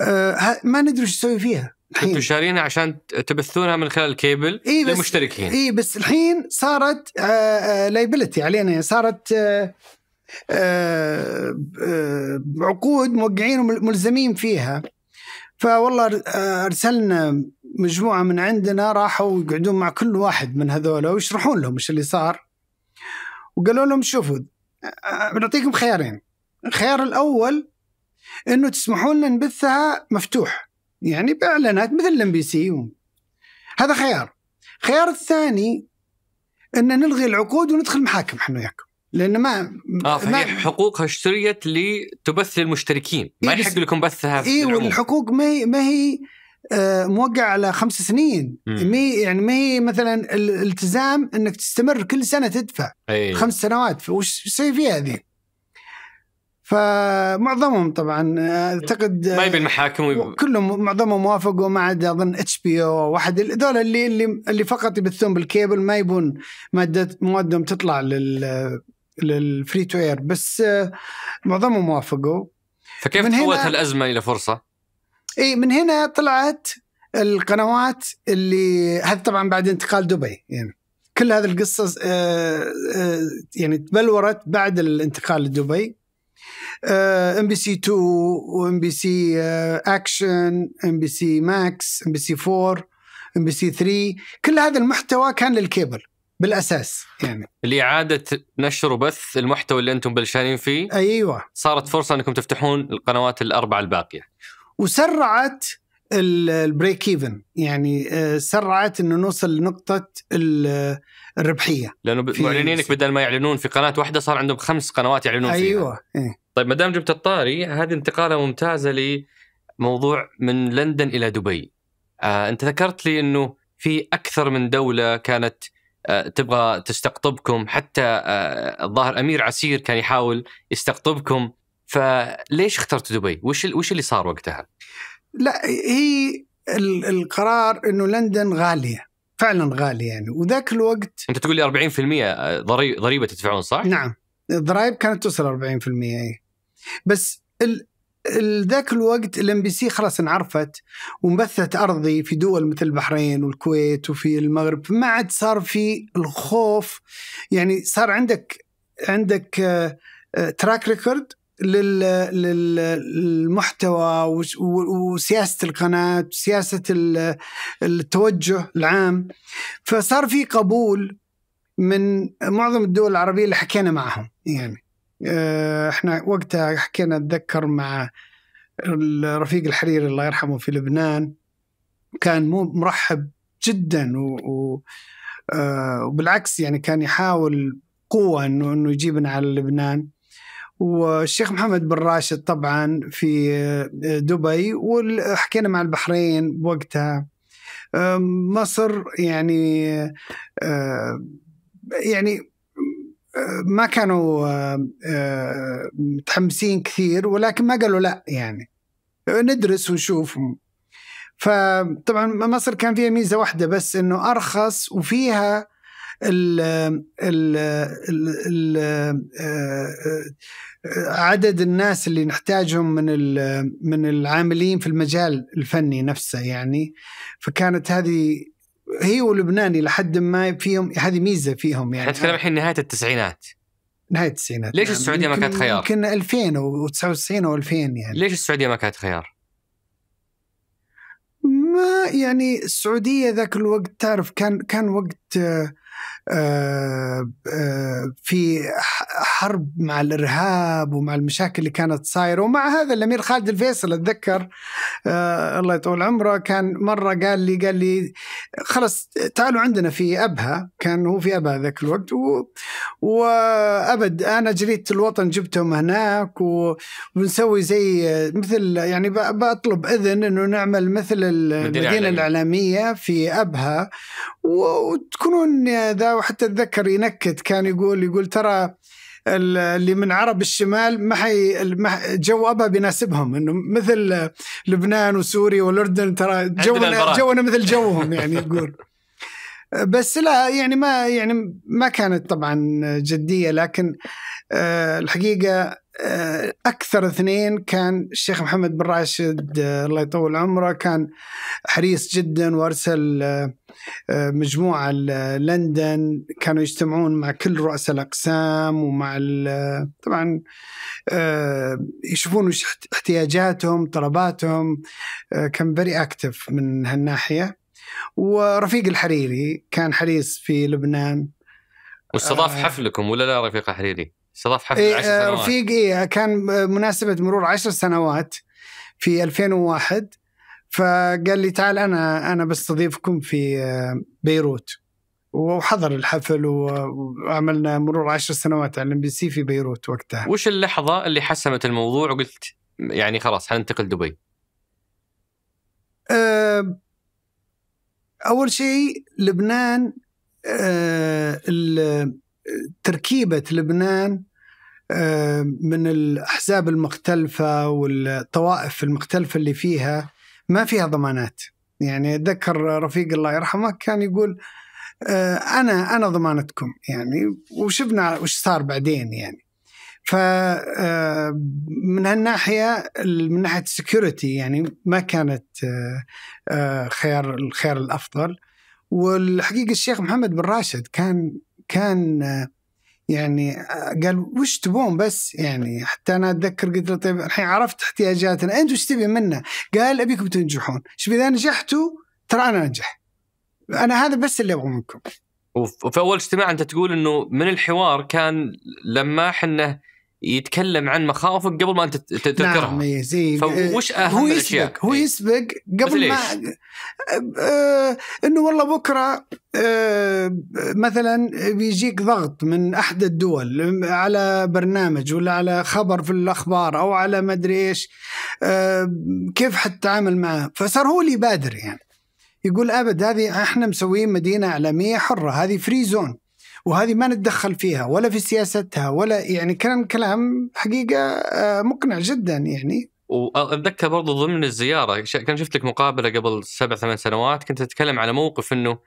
آه، ما ندري ايش نسوي فيها انتم شارينها عشان تبثونها من خلال الكيبل إيه بس للمشتركين اي بس الحين صارت لايبلتي آه، آه، علينا صارت عقود موقعين وملزمين فيها فوالله ارسلنا مجموعه من عندنا راحوا يقعدون مع كل واحد من هذول ويشرحون لهم ايش اللي صار وقالوا لهم شوفوا بنعطيكم خيارين الخيار الاول انه تسمحون لنا نبثها مفتوح يعني باعلانات مثل الام بي سي هذا خيار الخيار الثاني ان نلغي العقود وندخل محاكم احنا وياكم لان ما اه فهي ما حقوقها اشتريت لتبث للمشتركين ما إيه، يحق لكم بثها في اي والحقوق ما هي ما هي آه، موقع على خمس سنين مي يعني ما هي مثلا الالتزام انك تستمر كل سنه تدفع أيه. خمس سنوات وش يصير فيها ذي؟ فمعظمهم طبعا آه، اعتقد آه، ما يبي المحاكم ويب... كلهم معظمهم وافقوا ما عدا اظن اتش بي او واحد هذول اللي اللي اللي فقط يبثون بالكيبل ما يبون ماده موادهم تطلع لل للفري تو اير بس معظمهم وافقوا فكيف تحولت الازمه الى فرصه؟ اي من هنا طلعت القنوات اللي هذا طبعا بعد انتقال دبي يعني كل هذه القصه آه، آه، يعني تبلورت بعد الانتقال لدبي ام بي سي 2 وام بي سي اكشن ام بي سي ماكس ام بي سي 4 ام بي سي 3 كل هذا المحتوى كان للكيبل بالاساس يعني لاعاده نشر وبث المحتوى اللي انتم بلشانين فيه ايوه صارت فرصه انكم تفتحون القنوات الاربعه الباقيه وسرعت البريك ايفن يعني آه، سرعت انه نوصل لنقطه آه، الربحيه لانه معلنينك بدل ما يعلنون في قناه واحده صار عندهم خمس قنوات يعلنون فيها ايوه إيه؟ طيب ما دام جبت الطاري هذه انتقاله ممتازه لموضوع من لندن الى دبي آه انت ذكرت لي انه في اكثر من دوله كانت آه تبغى تستقطبكم حتى آه، الظاهر امير عسير كان يحاول يستقطبكم فليش اخترت دبي؟ وش وش اللي صار وقتها؟ لا هي القرار انه لندن غاليه فعلا غاليه يعني وذاك الوقت انت تقول لي 40% آه، ضريبه تدفعون صح؟ نعم الضرائب كانت توصل 40% اي بس ال... ذاك الوقت الام بي سي خلاص انعرفت وانبثت ارضي في دول مثل البحرين والكويت وفي المغرب ما عاد صار في الخوف يعني صار عندك عندك تراك آه، ريكورد آه، للمحتوى وسياسه القناه وسياسه التوجه العام فصار في قبول من معظم الدول العربيه اللي حكينا معهم يعني آه، احنا وقتها حكينا اتذكر مع رفيق الحريري الله يرحمه في لبنان كان مو مرحب جدا آه، وبالعكس يعني كان يحاول قوه انه انه يجيبنا على لبنان والشيخ محمد بن راشد طبعا في آه، دبي وحكينا مع البحرين بوقتها مصر يعني آه، يعني آه، ما كانوا متحمسين كثير ولكن ما قالوا لا يعني ندرس ونشوف فطبعا مصر كان فيها ميزه واحده بس انه ارخص وفيها ال ال ال عدد الناس اللي نحتاجهم من من العاملين في المجال الفني نفسه يعني فكانت هذه هي ولبنان الى حد ما فيهم هذه ميزه فيهم يعني نتكلم الحين نهايه التسعينات نهايه التسعينات ليش يعني السعوديه ما كانت خيار؟ يمكن 2099 او 2000 يعني ليش السعوديه ما كانت خيار؟ ما يعني السعوديه ذاك الوقت تعرف كان كان وقت آه، آه، آه، في حرب مع الارهاب ومع المشاكل اللي كانت صايره ومع هذا الامير خالد الفيصل اتذكر آه، الله يطول عمره كان مره قال لي قال لي خلاص تعالوا عندنا في ابها كان هو في ابها ذاك الوقت وابد انا جريت الوطن جبتهم هناك وبنسوي زي مثل يعني بطلب اذن انه نعمل مثل المدينه الإعلامية. في ابها وتكونون ذا وحتى اتذكر ينكت كان يقول يقول ترى اللي من عرب الشمال ما حي جو ابها بيناسبهم انه مثل لبنان وسوريا والاردن ترى جونا جونا مثل جوهم يعني يقول بس لا يعني ما يعني ما كانت طبعا جديه لكن آه، الحقيقه اكثر اثنين كان الشيخ محمد بن راشد آه، الله يطول عمره كان حريص جدا وارسل آه، آه، مجموعه لندن كانوا يجتمعون مع كل رؤساء الاقسام ومع طبعا يشوفون وش احتياجاتهم طلباتهم كان فيري اكتف من هالناحيه ورفيق الحريري كان حريص في لبنان واستضاف حفلكم ولا لا رفيق حريري؟ استضاف حفل إيه عشر سنوات رفيق إيه كان مناسبة مرور عشر سنوات في 2001 فقال لي تعال انا انا بستضيفكم في آه، بيروت وحضر الحفل وعملنا مرور عشر سنوات على الام بي سي في بيروت وقتها وش اللحظه اللي حسمت الموضوع وقلت يعني خلاص حننتقل دبي آه، اول شيء لبنان آه، تركيبه لبنان آه، من الأحزاب المختلفة والطوائف المختلفة اللي فيها ما فيها ضمانات يعني ذكر رفيق الله يرحمه كان يقول آه، أنا أنا ضمانتكم يعني وشفنا وش صار بعدين يعني ف آه، من هالناحيه من ناحيه السكيورتي يعني ما كانت خيار الخيار الافضل والحقيقه الشيخ محمد بن راشد كان كان يعني آه، قال وش تبون بس يعني حتى انا اتذكر قلت له طيب الحين عرفت احتياجاتنا انت وش تبي منا؟ قال ابيكم تنجحون، شوف اذا نجحتوا ترى انا انجح. انا هذا بس اللي ابغى منكم. وفي اول اجتماع انت تقول انه من الحوار كان لما انه يتكلم عن مخاوفك قبل ما انت نعم، تذكرها نعم زي فوش اهم هو يسبق هو إيه. يسبق قبل ما انه والله بكره آه، مثلا بيجيك ضغط من احدى الدول على برنامج ولا على خبر في الاخبار او على ما ادري ايش آه، كيف حتتعامل معه فصار هو اللي يبادر يعني يقول ابد هذه احنا مسويين مدينه اعلاميه حره هذه فري زون وهذه ما نتدخل فيها ولا في سياستها ولا يعني كان كلام حقيقه آه، مقنع جدا يعني واتذكر برضو ضمن الزياره كان شفت لك مقابله قبل سبع ثمان سنوات كنت اتكلم على موقف انه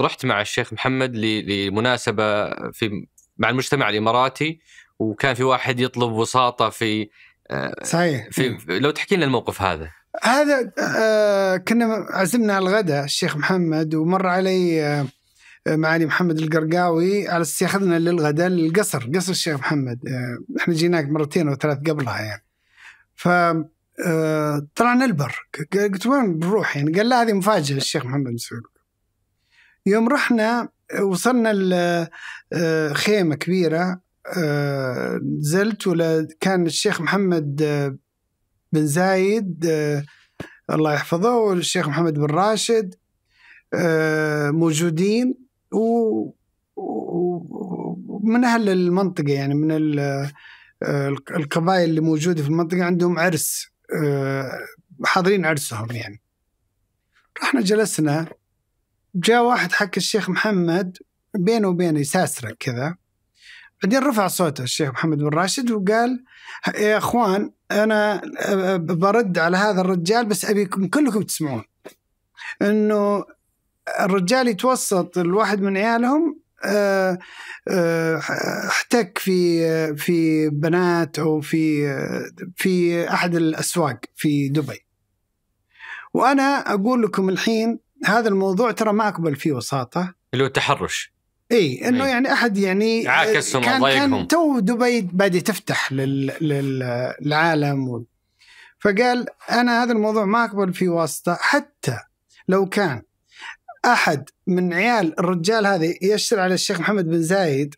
رحت مع الشيخ محمد لمناسبه في مع المجتمع الاماراتي وكان في واحد يطلب وساطه في آه، صحيح في إيه. لو تحكي لنا الموقف هذا هذا آه، كنا عزمنا على الغداء الشيخ محمد ومر علي معالي محمد القرقاوي على اساس ياخذنا للغداء للقصر قصر الشيخ محمد آه، احنا جيناك مرتين او ثلاث قبلها يعني ف آه، طلعنا البر قلت وين بنروح يعني قال لا هذه مفاجاه الشيخ محمد مسعود يوم رحنا وصلنا آه، خيمه كبيره نزلت ولا كان الشيخ محمد بن زايد الله يحفظه والشيخ محمد بن راشد موجودين ومن اهل المنطقه يعني من آه، القبائل اللي موجوده في المنطقه عندهم عرس آه، حاضرين عرسهم يعني رحنا جلسنا جاء واحد حق الشيخ محمد بينه وبينه يساسره كذا بعدين رفع صوته الشيخ محمد بن راشد وقال يا اخوان انا آه، برد على هذا الرجال بس ابيكم كلكم تسمعون انه الرجال يتوسط الواحد من عيالهم آه، آه، احتك في في بنات او في في احد الاسواق في دبي وانا اقول لكم الحين هذا الموضوع ترى ما اقبل فيه وساطه اللي هو التحرش اي انه يعني احد يعني آه، عاكسهم كان, كان تو دبي بادي تفتح لل للعالم فقال انا هذا الموضوع ما اقبل فيه واسطه حتى لو كان احد من عيال الرجال هذه يشتغل على الشيخ محمد بن زايد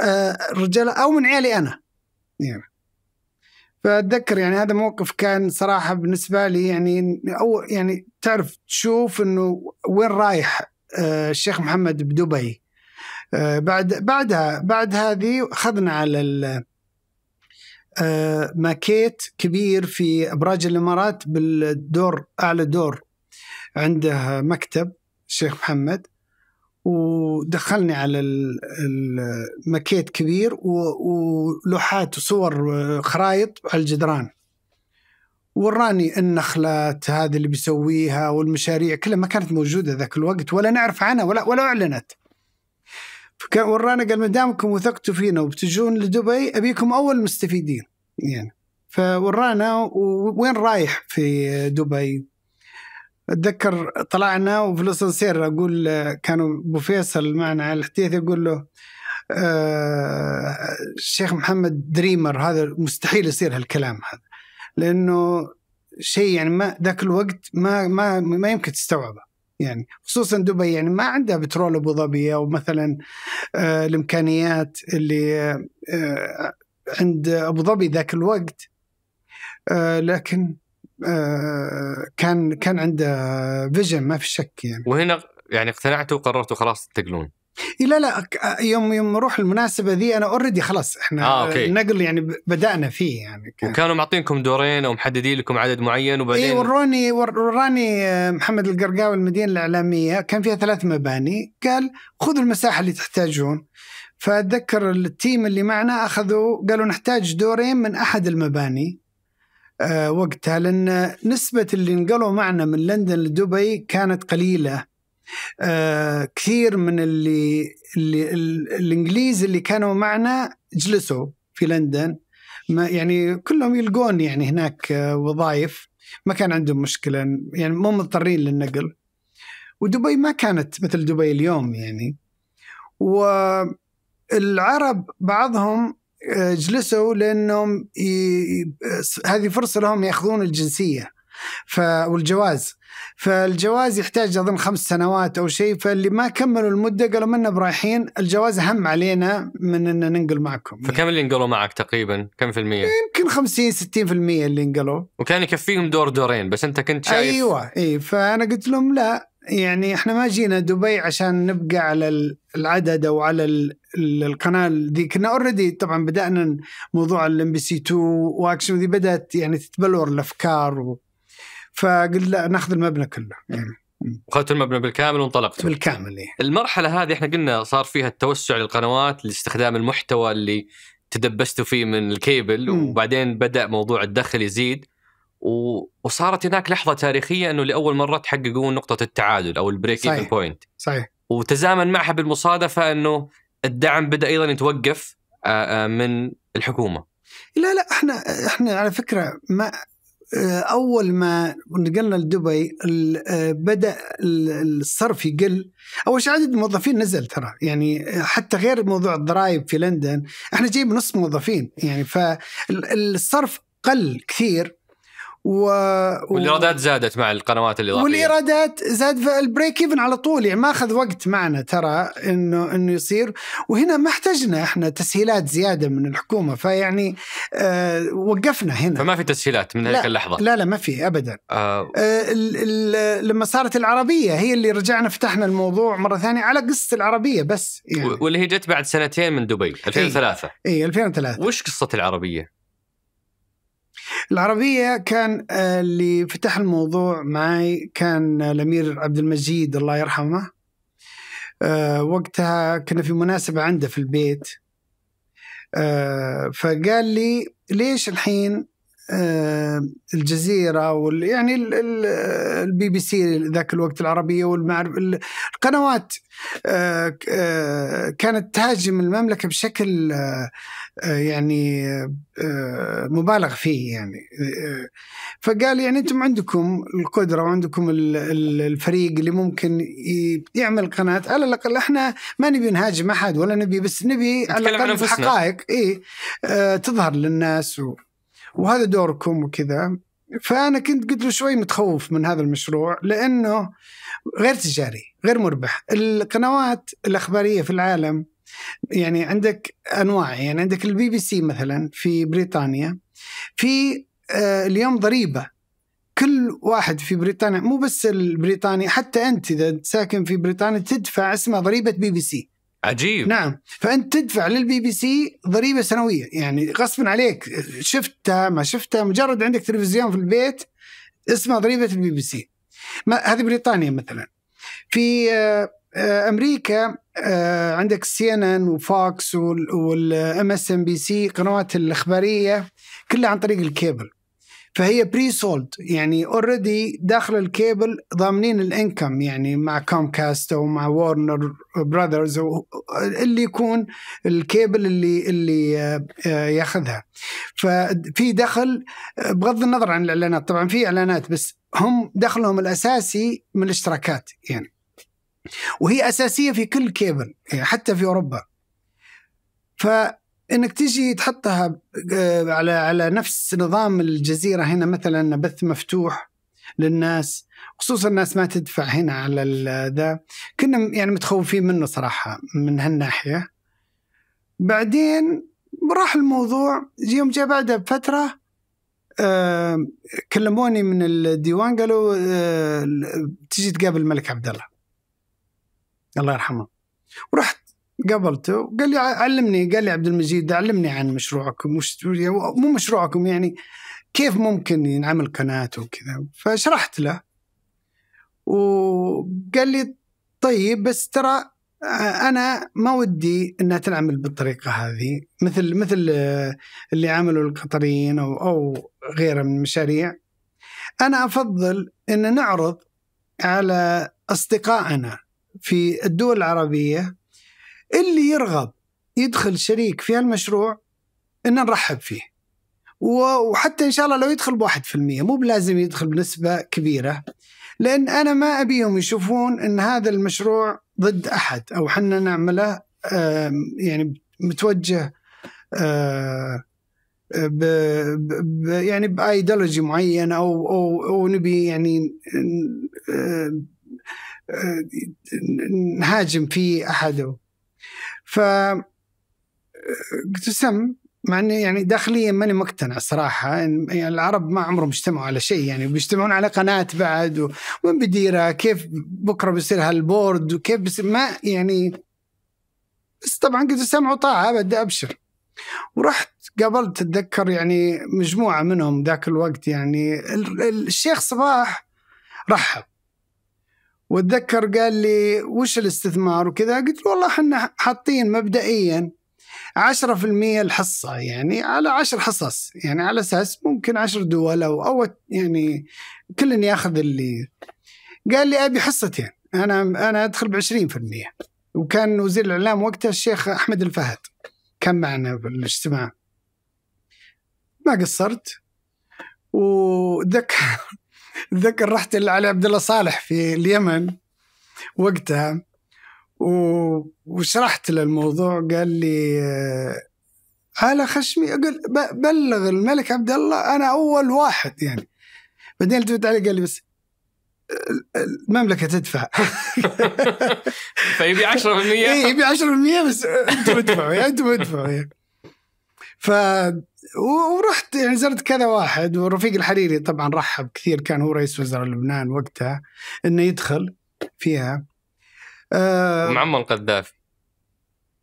آه، الرجال او من عيالي انا يعني فاتذكر يعني هذا موقف كان صراحه بالنسبه لي يعني او يعني تعرف تشوف انه وين رايح آه، الشيخ محمد بدبي آه، بعد بعدها بعد هذه اخذنا على ماكيت كبير في ابراج الامارات بالدور اعلى دور عنده مكتب الشيخ محمد ودخلني على المكيت كبير ولوحات وصور خرايط على الجدران وراني النخلات هذه اللي بيسويها والمشاريع كلها ما كانت موجوده ذاك الوقت ولا نعرف عنها ولا ولا اعلنت فكان ورانا قال ما دامكم وثقتوا فينا وبتجون لدبي ابيكم اول مستفيدين يعني فورانا وين رايح في دبي اتذكر طلعنا وفي الاسانسير اقول آه، كانوا ابو فيصل معنا على الحديث يقول له آه، الشيخ محمد دريمر هذا مستحيل يصير هالكلام هذا لانه شيء يعني ما ذاك الوقت ما ما ما يمكن تستوعبه يعني خصوصا دبي يعني ما عندها بترول ابو ظبي او مثلا آه، الامكانيات اللي عند ابو ظبي ذاك الوقت لكن آه، كان كان عنده فيجن ما في شك يعني وهنا يعني اقتنعتوا وقررتوا خلاص تنتقلون إيه، لا لا آه، يوم يوم نروح المناسبة ذي أنا اوريدي خلاص إحنا آه، أوكي. النقل يعني بدأنا فيه يعني كان. وكانوا معطينكم دورين أو محددين لكم عدد معين وبعدين إيه وروني وراني آه، محمد القرقاوي المدينة الإعلامية كان فيها ثلاث مباني قال خذوا المساحة اللي تحتاجون فأتذكر التيم اللي معنا أخذوا قالوا نحتاج دورين من أحد المباني آه، وقتها لأن نسبة اللي انقلوا معنا من لندن لدبي كانت قليلة آه، كثير من اللي, اللي الإنجليز اللي كانوا معنا جلسوا في لندن ما يعني كلهم يلقون يعني هناك آه، وظائف ما كان عندهم مشكلة يعني مو مضطرين للنقل ودبي ما كانت مثل دبي اليوم يعني والعرب بعضهم جلسوا لانهم ي... هذه فرصه لهم ياخذون الجنسيه ف... والجواز فالجواز يحتاج اظن خمس سنوات او شيء فاللي ما كملوا المده قالوا منا برايحين الجواز هم علينا من ان ننقل معكم فكم اللي انقلوا معك تقريبا كم في المية؟ يمكن 50 60% اللي انقلوا وكان يكفيهم دور دورين بس انت كنت شايف ايوه اي فانا قلت لهم لا يعني احنا ما جينا دبي عشان نبقى على العدد او على القناه دي كنا اوريدي طبعا بدانا موضوع الام بي سي 2 واكشن دي بدات يعني تتبلور الافكار و... فقلت لا ناخذ المبنى كله يعني اخذت المبنى بالكامل وانطلقت بالكامل إيه. المرحله هذه احنا قلنا صار فيها التوسع للقنوات لاستخدام المحتوى اللي تدبستوا فيه من الكيبل م. وبعدين بدا موضوع الدخل يزيد وصارت هناك لحظه تاريخيه انه لاول مره تحققون نقطه التعادل او البريك ايفن بوينت صحيح وتزامن معها بالمصادفه انه الدعم بدا ايضا يتوقف من الحكومه لا لا احنا احنا على فكره ما اول ما نقلنا لدبي بدا الصرف يقل اول شيء عدد الموظفين نزل ترى يعني حتى غير موضوع الضرائب في لندن احنا جايب نص موظفين يعني فالصرف قل كثير و... والايرادات زادت مع القنوات الاضافيه والايرادات زاد فالبريك ايفن على طول يعني ما اخذ وقت معنا ترى انه انه يصير وهنا ما احتجنا احنا تسهيلات زياده من الحكومه فيعني آه وقفنا هنا فما في تسهيلات من هذيك اللحظه لا لا ما في ابدا آه. آه ال ال لما صارت العربيه هي اللي رجعنا فتحنا الموضوع مره ثانيه على قصه العربيه بس يعني. واللي هي جت بعد سنتين من دبي 2003 اي 2003 وش قصه العربيه؟ العربية كان آه، اللي فتح الموضوع معي كان الأمير عبد المجيد الله يرحمه آه، وقتها كنا في مناسبة عنده في البيت آه، فقال لي ليش الحين الجزيرة وال يعني البي بي سي ذاك الوقت العربية والمعرفة القنوات كانت تهاجم المملكة بشكل آه، يعني آه، مبالغ فيه يعني آه، فقال يعني انتم عندكم القدره وعندكم الفريق اللي ممكن يعمل قناه على الاقل احنا ما نبي نهاجم احد ولا نبي بس نبي على الاقل حقائق اي تظهر للناس و وهذا دوركم وكذا فانا كنت قلت له شوي متخوف من هذا المشروع لانه غير تجاري غير مربح القنوات الاخباريه في العالم يعني عندك انواع يعني عندك البي بي سي مثلا في بريطانيا في آه، اليوم ضريبه كل واحد في بريطانيا مو بس البريطاني حتى انت اذا ساكن في بريطانيا تدفع اسمها ضريبه بي بي سي عجيب نعم فانت تدفع للبي بي سي ضريبه سنويه يعني غصبا عليك شفتها ما شفتها مجرد عندك تلفزيون في البيت اسمها ضريبه البي بي سي ما هذه بريطانيا مثلا في آه، آه، امريكا آه، عندك سي ان ان وفوكس والام اس ام بي سي قنوات الاخباريه كلها عن طريق الكيبل فهي بري سولد يعني اوريدي داخل الكيبل ضامنين الانكم يعني مع كومكاست او مع وارنر براذرز اللي يكون الكيبل اللي اللي آه، ياخذها ففي دخل بغض النظر عن الاعلانات طبعا في اعلانات بس هم دخلهم الاساسي من الاشتراكات يعني وهي اساسيه في كل كيبل يعني حتى في اوروبا فانك تجي تحطها آه، على على نفس نظام الجزيره هنا مثلا بث مفتوح للناس خصوصا الناس ما تدفع هنا على ذا كنا يعني متخوفين منه صراحه من هالناحيه بعدين راح الموضوع يوم جاء بعدها بفتره آه كلموني من الديوان قالوا آه تجي تقابل الملك عبد الله الله يرحمه ورحت قابلته وقال لي علمني قال لي عبد المجيد علمني عن مشروعكم وش يعني مو مشروعكم يعني كيف ممكن ينعمل قناه وكذا فشرحت له وقال لي طيب بس ترى انا ما ودي انها تنعمل بالطريقه هذه مثل مثل اللي عملوا القطريين او او غيره من المشاريع انا افضل ان نعرض على اصدقائنا في الدول العربية اللي يرغب يدخل شريك في هالمشروع إن نرحب فيه وحتى إن شاء الله لو يدخل بواحد في المية مو بلازم يدخل بنسبة كبيرة لأن أنا ما أبيهم يشوفون أن هذا المشروع ضد أحد أو حنا نعمله يعني متوجه ب يعني بايديولوجي معين او او او نبي يعني نهاجم فيه احد ف ابتسم مع اني يعني داخليا ماني مقتنع صراحه يعني العرب ما عمرهم اجتمعوا على شيء يعني بيجتمعون على قناه بعد وين بديرها كيف بكره بيصير هالبورد وكيف بيصير ما يعني بس طبعا قلت سمع وطاعه ابدا ابشر ورحت قابلت اتذكر يعني مجموعه منهم ذاك الوقت يعني الشيخ صباح رحب واتذكر قال لي وش الاستثمار وكذا قلت له والله احنا حاطين مبدئيا 10% الحصة يعني على 10 حصص يعني على أساس ممكن 10 دول أو أو يعني كل ياخذ اللي قال لي أبي حصتين أنا أنا أدخل ب 20% وكان وزير الإعلام وقتها الشيخ أحمد الفهد كان معنا بالاجتماع ما قصرت وذكر اتذكر رحت لعلي عبد الله صالح في اليمن وقتها و... وشرحت له الموضوع قال لي آه، على خشمي اقول بلغ الملك عبد الله انا اول واحد يعني بعدين التفت علي قال لي بس آه، المملكه تدفع فيبي 10% اي يبي 10% بس انتم ادفعوا يعني انتم ادفعوا يعني ف ورحت يعني زرت كذا واحد ورفيق الحريري طبعا رحب كثير كان هو رئيس وزراء لبنان وقتها انه يدخل فيها آه معمر قذافي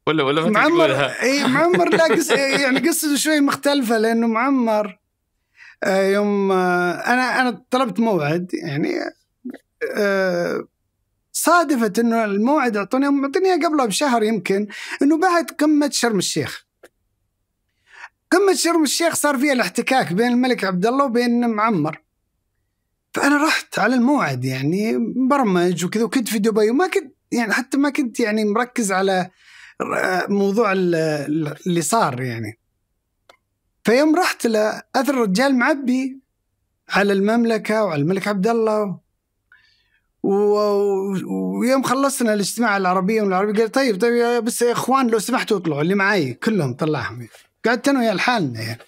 ولا ولا معمر اي معمر لا قص يعني قصته شوي مختلفه لانه معمر آه يوم آه انا انا طلبت موعد يعني آه صادفت انه الموعد اعطوني اعطوني قبلها بشهر يمكن انه بعد قمه شرم الشيخ قمة شرم الشيخ صار فيها الاحتكاك بين الملك عبد الله وبين معمر فأنا رحت على الموعد يعني مبرمج وكذا وكنت في دبي وما كنت يعني حتى ما كنت يعني مركز على موضوع اللي صار يعني فيوم رحت لأثر الرجال معبي على المملكة وعلى الملك عبد الله ويوم خلصنا الاجتماع العربية والعربية قال طيب طيب بس يا اخوان لو سمحتوا اطلعوا اللي معي كلهم طلعهم يعني. قعدت انا وياه لحالنا يعني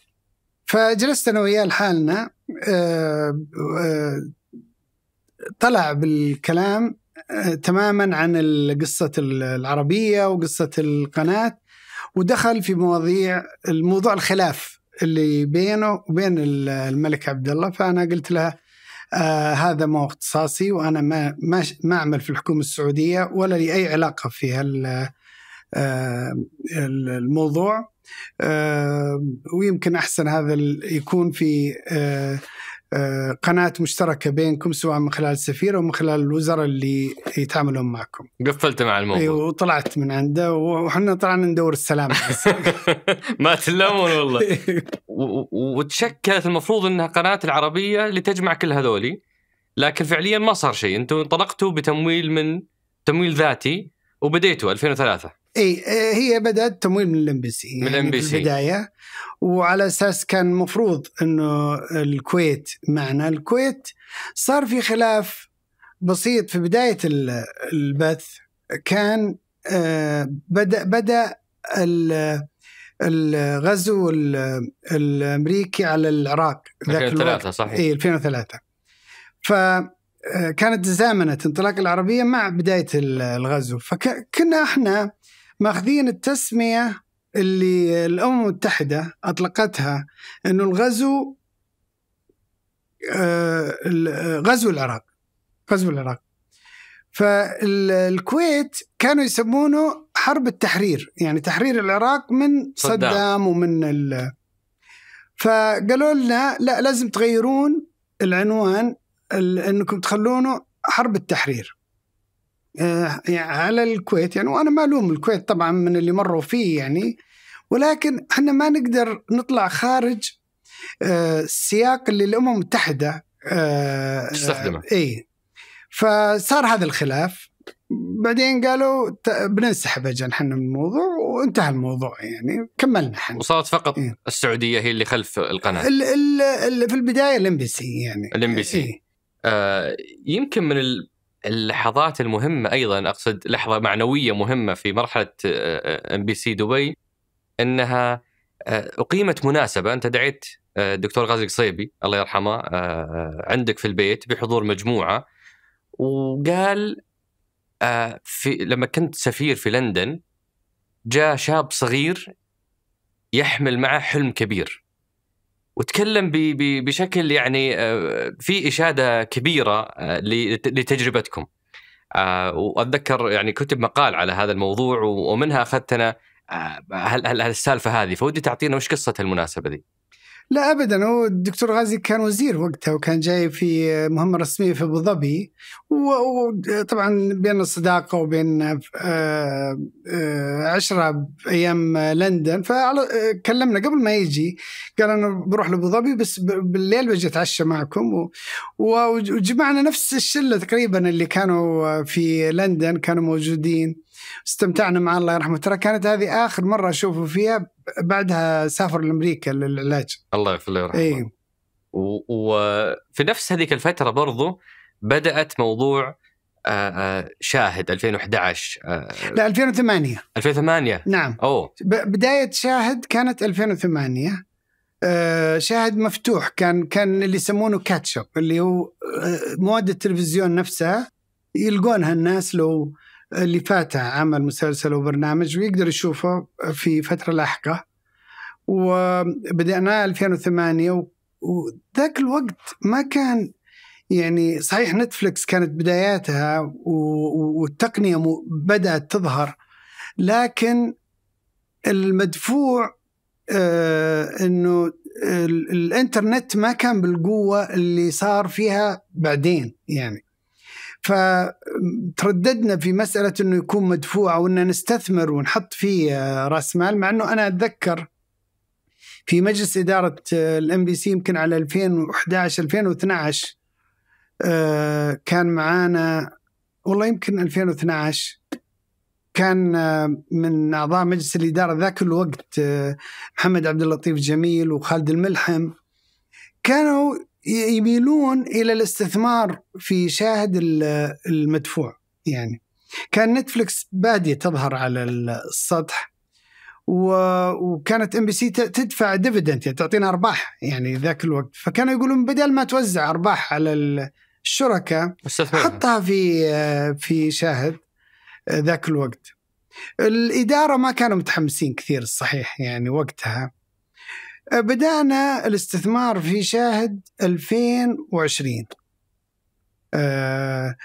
فجلست انا وياه لحالنا آه، آه، طلع بالكلام آه، تماما عن قصة العربية وقصة القناة ودخل في مواضيع الموضوع الخلاف اللي بينه وبين الملك عبد الله فأنا قلت لها آه هذا مو اختصاصي وأنا ما, ما, ما أعمل في الحكومة السعودية ولا لي أي علاقة في هال آه الموضوع ويمكن احسن هذا يكون في آه، آه، قناة مشتركة بينكم سواء من خلال السفير أو من خلال الوزراء اللي يتعاملون معكم قفلت مع الموضوع أيوة وطلعت من عنده وحنا طلعنا ندور السلام ما تلامون والله وتشكلت المفروض أنها قناة العربية لتجمع كل هذولي لكن فعليا ما صار شيء أنتم انطلقتوا بتمويل من تمويل ذاتي وبديتوا 2003 اي آه، هي بدات تمويل من الام بي سي من يعني الام بي سي البدايه وعلى اساس كان مفروض انه الكويت معنا الكويت صار في خلاف بسيط في بدايه البث كان آه، بدا بدا الغزو الامريكي على العراق ذاك 2003 صحيح اي 2003 ف آه، كانت تزامنت انطلاق العربيه مع بدايه الغزو فكنا احنا ماخذين التسميه اللي الامم المتحده اطلقتها انه الغزو آه، غزو العراق غزو العراق فالكويت كانوا يسمونه حرب التحرير يعني تحرير العراق من صدام, صدام ومن ال... فقالوا لنا لا لازم تغيرون العنوان انكم تخلونه حرب التحرير آه، يعني على الكويت يعني وانا ما الوم الكويت طبعا من اللي مروا فيه يعني ولكن احنا ما نقدر نطلع خارج آه، السياق اللي الامم المتحده آه، تستخدمه اي فصار هذا الخلاف بعدين قالوا بننسحب اجل احنا من الموضوع وانتهى الموضوع يعني كملنا احنا وصارت فقط إيه؟ السعوديه هي اللي خلف القناه الـ الـ الـ في البدايه الام بي سي يعني الام بي سي يمكن من ال... اللحظات المهمه ايضا اقصد لحظه معنويه مهمه في مرحله ام بي سي دبي انها آه، اقيمت مناسبه انت دعيت الدكتور آه، غازي قصيبي الله يرحمه آه، عندك في البيت بحضور مجموعه وقال في لما كنت سفير في لندن جاء شاب صغير يحمل معه حلم كبير وتكلم بشكل يعني آه، في اشاده كبيره آه، لتجربتكم آه، واتذكر يعني كتب مقال على هذا الموضوع ومنها اخذتنا هالسالفه هذه فودي تعطينا وش قصه المناسبه دي؟ لا ابدا هو الدكتور غازي كان وزير وقتها وكان جاي في مهمه رسميه في ابو ظبي وطبعا بين الصداقه وبين آه، آه، عشره ايام لندن فكلمنا قبل ما يجي قال انا بروح لابو ظبي بس بالليل بجي اتعشى معكم وجمعنا نفس الشله تقريبا اللي كانوا في لندن كانوا موجودين استمتعنا معاه الله يرحمه ترى كانت هذه اخر مره اشوفه فيها بعدها سافر لامريكا للعلاج الله يغفر له ويرحمه اي وفي نفس هذيك الفتره برضو بدات موضوع آه، آه، شاهد 2011 آه، لا 2008 2008 نعم اوه بدايه شاهد كانت 2008 شاهد مفتوح كان كان اللي يسمونه كاتشب اللي هو مواد التلفزيون نفسها يلقونها الناس لو اللي فاته عمل مسلسل وبرنامج ويقدر يشوفه في فتره لاحقه وبدأناه 2008 وذاك الوقت ما كان يعني صحيح نتفلكس كانت بداياتها والتقنية بدأت تظهر لكن المدفوع آه انه الانترنت ما كان بالقوة اللي صار فيها بعدين يعني فترددنا في مساله انه يكون مدفوع او ان نستثمر ونحط فيه آه، راس مال مع انه انا اتذكر في مجلس اداره آه، الام بي سي يمكن على 2011 2012 آه، كان معانا والله يمكن 2012 كان من اعضاء مجلس الاداره ذاك الوقت محمد عبد اللطيف جميل وخالد الملحم كانوا يميلون الى الاستثمار في شاهد المدفوع يعني كان نتفلكس باديه تظهر على السطح وكانت ام بي سي تدفع ديفيدنت يعني تعطينا ارباح يعني ذاك الوقت فكانوا يقولون بدل ما توزع ارباح على الشركاء حطها في في شاهد ذاك الوقت الاداره ما كانوا متحمسين كثير الصحيح يعني وقتها بدأنا الاستثمار في شاهد 2020 آه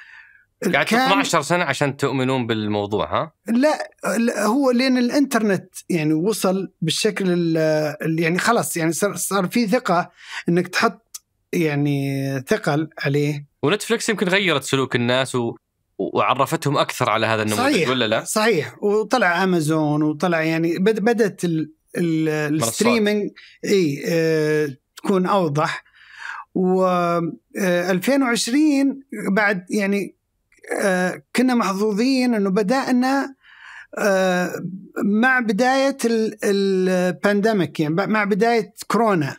يعني 12 سنه عشان تؤمنون بالموضوع ها؟ لا, هو لأن الانترنت يعني وصل بالشكل اللي يعني خلاص يعني صار صار في ثقه انك تحط يعني ثقل عليه ونتفلكس يمكن غيرت سلوك الناس و... وعرفتهم اكثر على هذا النموذج صحيح ولا لا؟ صحيح وطلع امازون وطلع يعني بدات ال... الستريمنج اي آه، تكون اوضح و 2020 آه، بعد يعني آه، كنا محظوظين انه بدانا مع بدايه البانديميك يعني مع بدايه كورونا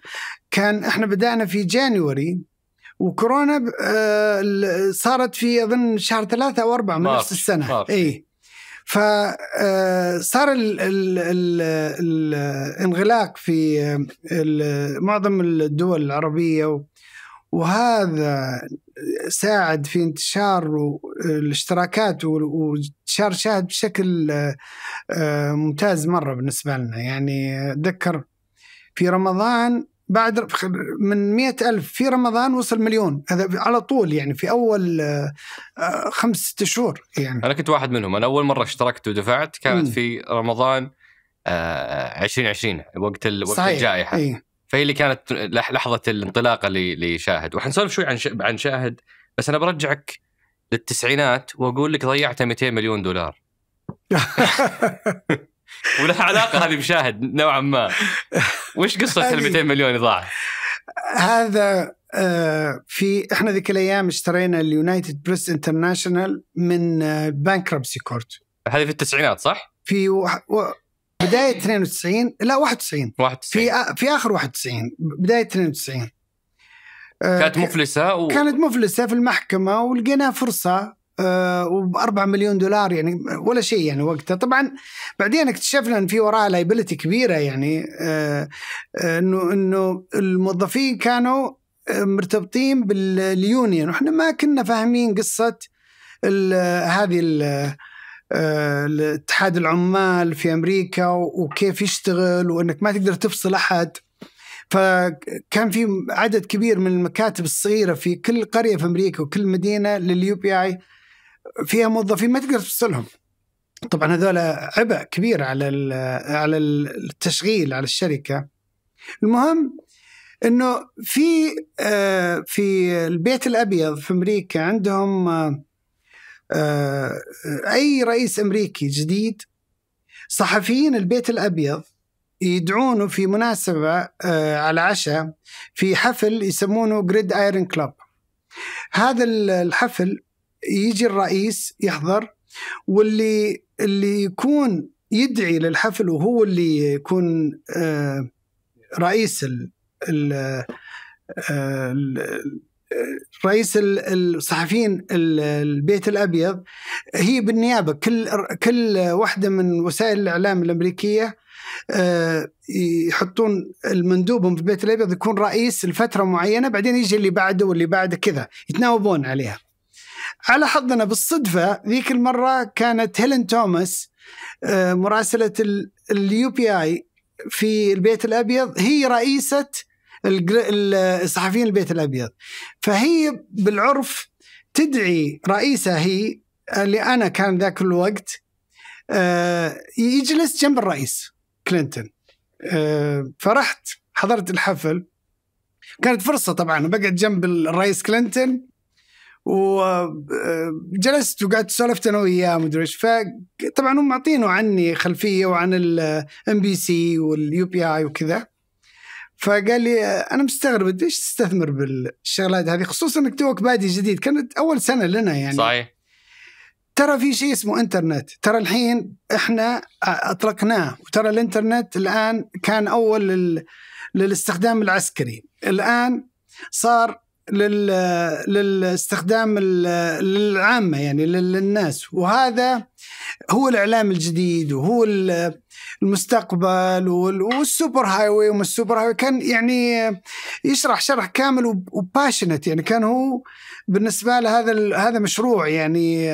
كان احنا بدانا في جانوري وكورونا صارت في اظن شهر ثلاثة او اربعة من نفس السنة اي فصار آه، الانغلاق في آه، معظم الدول العربية وهذا ساعد في انتشار الاشتراكات وانتشار شاهد بشكل آه، ممتاز مرة بالنسبة لنا يعني أتذكر في رمضان بعد من مئة ألف في رمضان وصل مليون هذا على طول يعني في أول آه، خمس ست شهور يعني أنا كنت واحد منهم أنا أول مرة اشتركت ودفعت كانت في رمضان 2020 آه، وقت ال... وقت الجائحة إيه. فهي اللي كانت لحظة الانطلاقة لشاهد وحنسولف شوي عن عن شاهد بس أنا برجعك للتسعينات وأقول لك ضيعت 200 مليون دولار ولها علاقه هذه بشاهد نوعا ما وش قصه ال 200 مليون ضاعت؟ هذا آه، في احنا ذيك الايام اشترينا اليونايتد بريس انترناشونال من بانكربسي آه، كورت هذه في التسعينات صح؟ في و... و... بدايه 92 لا 91 91 في آ... في اخر 91 بدايه 92 آه، كانت مفلسه و... كانت مفلسه في المحكمه ولقينا فرصه آه، وب 4 مليون دولار يعني ولا شيء يعني وقتها طبعا بعدين اكتشفنا ان في وراها لايبلتي كبيره يعني آه، آه، انه انه الموظفين كانوا مرتبطين باليونيون واحنا ما كنا فاهمين قصه هذه ال الاتحاد العمال في امريكا وكيف يشتغل وانك ما تقدر تفصل احد فكان في عدد كبير من المكاتب الصغيره في كل قريه في امريكا وكل مدينه لليو بي اي فيها موظفين ما تقدر تفصلهم طبعا هذول عبء كبير على على التشغيل على الشركه المهم انه في آه، في البيت الابيض في امريكا عندهم آه، آه، اي رئيس امريكي جديد صحفيين البيت الابيض يدعونه في مناسبه على عشاء في حفل يسمونه جريد ايرون كلوب هذا الحفل يجي الرئيس يحضر واللي اللي يكون يدعي للحفل وهو اللي يكون آه، رئيس ال آه، آه، رئيس الصحفيين البيت الابيض هي بالنيابه كل كل واحده من وسائل الاعلام الامريكيه يحطون المندوبهم في البيت الابيض يكون رئيس لفتره معينه بعدين يجي اللي بعده واللي بعده كذا يتناوبون عليها. على حظنا بالصدفه ذيك المره كانت هيلين توماس آه، مراسله اليو بي اي في البيت الابيض هي رئيسه الصحفيين البيت الابيض فهي بالعرف تدعي رئيسة هي اللي انا كان ذاك الوقت آه، يجلس جنب الرئيس كلينتون آه، فرحت حضرت الحفل كانت فرصه طبعا بقعد جنب الرئيس كلينتون وجلست وقعدت سولفت انا وياه مدري ايش فطبعا هم معطينه عني خلفيه وعن الام بي سي واليو بي اي وكذا فقال لي انا مستغرب ليش تستثمر بالشغلات هذه خصوصا انك توك بادي جديد كانت اول سنه لنا يعني صحيح ترى في شيء اسمه انترنت ترى الحين احنا اطلقناه وترى الانترنت الان كان اول لل... للاستخدام العسكري الان صار لل... للاستخدام للعامة يعني للناس وهذا هو الإعلام الجديد وهو المستقبل والسوبر هاي والسوبر هاي كان يعني يشرح شرح كامل وباشنت يعني كان هو بالنسبة له هذا هذا مشروع يعني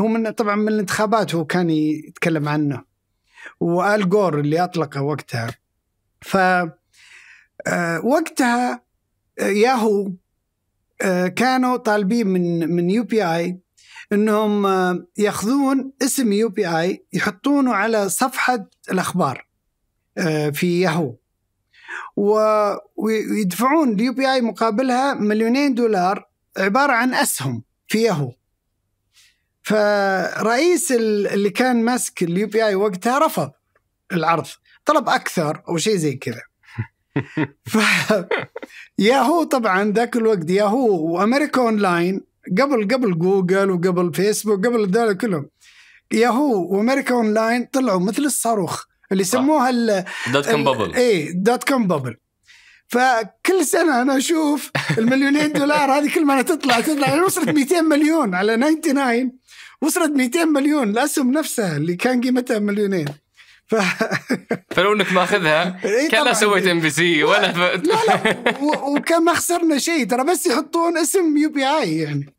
هو من طبعا من الانتخابات هو كان يتكلم عنه وآل جور اللي أطلقه وقتها ف آه، وقتها ياهو آه، كانوا طالبين من من يو بي اي انهم آه، ياخذون اسم يو بي اي يحطونه على صفحه الاخبار آه، في ياهو ويدفعون اليو بي اي مقابلها مليونين دولار عباره عن اسهم في ياهو فرئيس اللي كان ماسك اليو بي اي وقتها رفض العرض طلب اكثر او شيء زي كذا ف... ياهو طبعا ذاك الوقت ياهو وامريكا اونلاين قبل قبل جوجل وقبل فيسبوك قبل ذلك كلهم ياهو وامريكا اونلاين طلعوا مثل الصاروخ اللي يسموها دوت كوم بابل اي دوت كوم بابل فكل سنه انا اشوف المليونين دولار هذه كل ما تطلع تطلع يعني وصلت 200 مليون على 99 وصلت 200 مليون الاسهم نفسها اللي كان قيمتها مليونين ف... فلو انك ماخذها كان سويت ام بي سي ولا ف... لا لا و... وكان ما خسرنا شيء ترى بس يحطون اسم يو بي اي يعني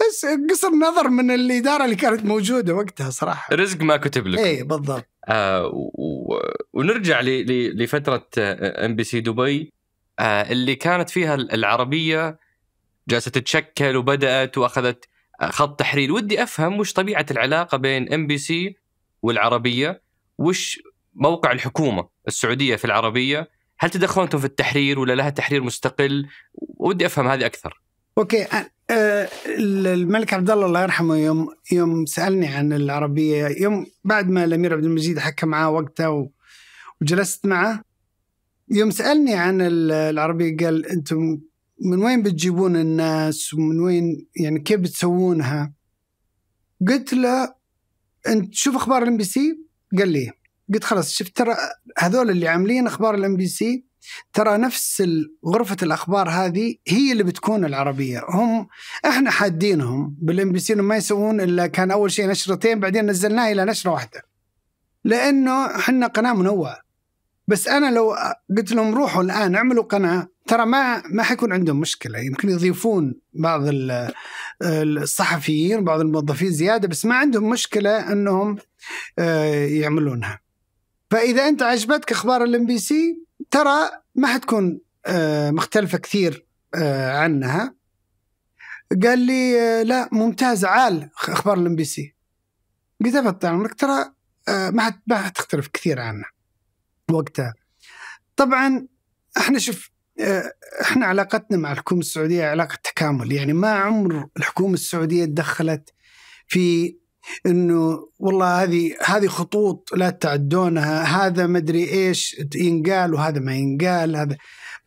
بس قصر نظر من الاداره اللي كانت موجوده وقتها صراحه رزق ما كتب لك اي بالضبط آه و... ونرجع ل... ل... لفتره ام بي سي دبي آه اللي كانت فيها العربيه جالسه تتشكل وبدات واخذت آه، خط تحرير ودي افهم وش طبيعه العلاقه بين ام بي سي والعربيه وش موقع الحكومه السعوديه في العربيه هل تدخلوا في التحرير ولا لها تحرير مستقل ودي افهم هذه اكثر اوكي الملك عبد الله الله يرحمه يوم يوم سالني عن العربيه يوم بعد ما الامير عبد المجيد حكى معاه وقته وجلست معه يوم سالني عن العربيه قال انتم من وين بتجيبون الناس ومن وين يعني كيف بتسوونها؟ قلت له انت شوف اخبار الام بي سي قال لي قلت خلاص شفت ترى هذول اللي عاملين اخبار الام بي سي ترى نفس غرفة الأخبار هذه هي اللي بتكون العربية هم إحنا حادينهم بالام بي سي ما يسوون إلا كان أول شيء نشرتين بعدين نزلناها إلى نشرة واحدة لأنه إحنا قناة منوعة بس أنا لو قلت لهم روحوا الآن اعملوا قناة ترى ما ما حيكون عندهم مشكلة يمكن يضيفون بعض الصحفيين وبعض الموظفين زيادة بس ما عندهم مشكلة أنهم يعملونها فاذا انت عجبتك اخبار الام بي سي ترى ما حتكون آه، مختلفه كثير آه، عنها قال لي آه، لا ممتاز عال اخبار الام بي سي قلت طال عمرك ترى ما ما حتختلف كثير عنها وقتها طبعا احنا شوف احنا علاقتنا مع الحكومه السعوديه علاقه تكامل يعني ما عمر الحكومه السعوديه تدخلت في انه والله هذه هذه خطوط لا تعدونها هذا ما ادري ايش ينقال وهذا ما ينقال هذا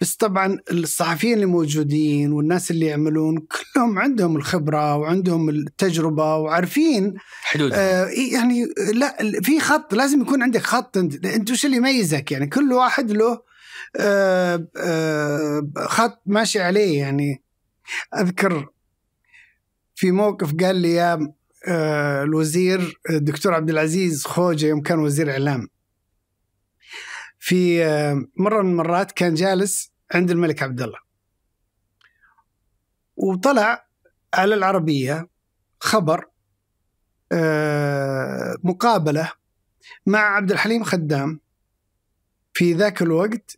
بس طبعا الصحفيين اللي موجودين والناس اللي يعملون كلهم عندهم الخبره وعندهم التجربه وعارفين حدود آه يعني لا في خط لازم يكون عندك خط انت انت وش اللي يميزك يعني كل واحد له آه آه خط ماشي عليه يعني اذكر في موقف قال لي يا آه، الوزير الدكتور آه، عبد العزيز خوجه يوم كان وزير اعلام في آه، مره من المرات كان جالس عند الملك عبد الله وطلع على العربيه خبر مقابله مع عبد الحليم خدام في ذاك الوقت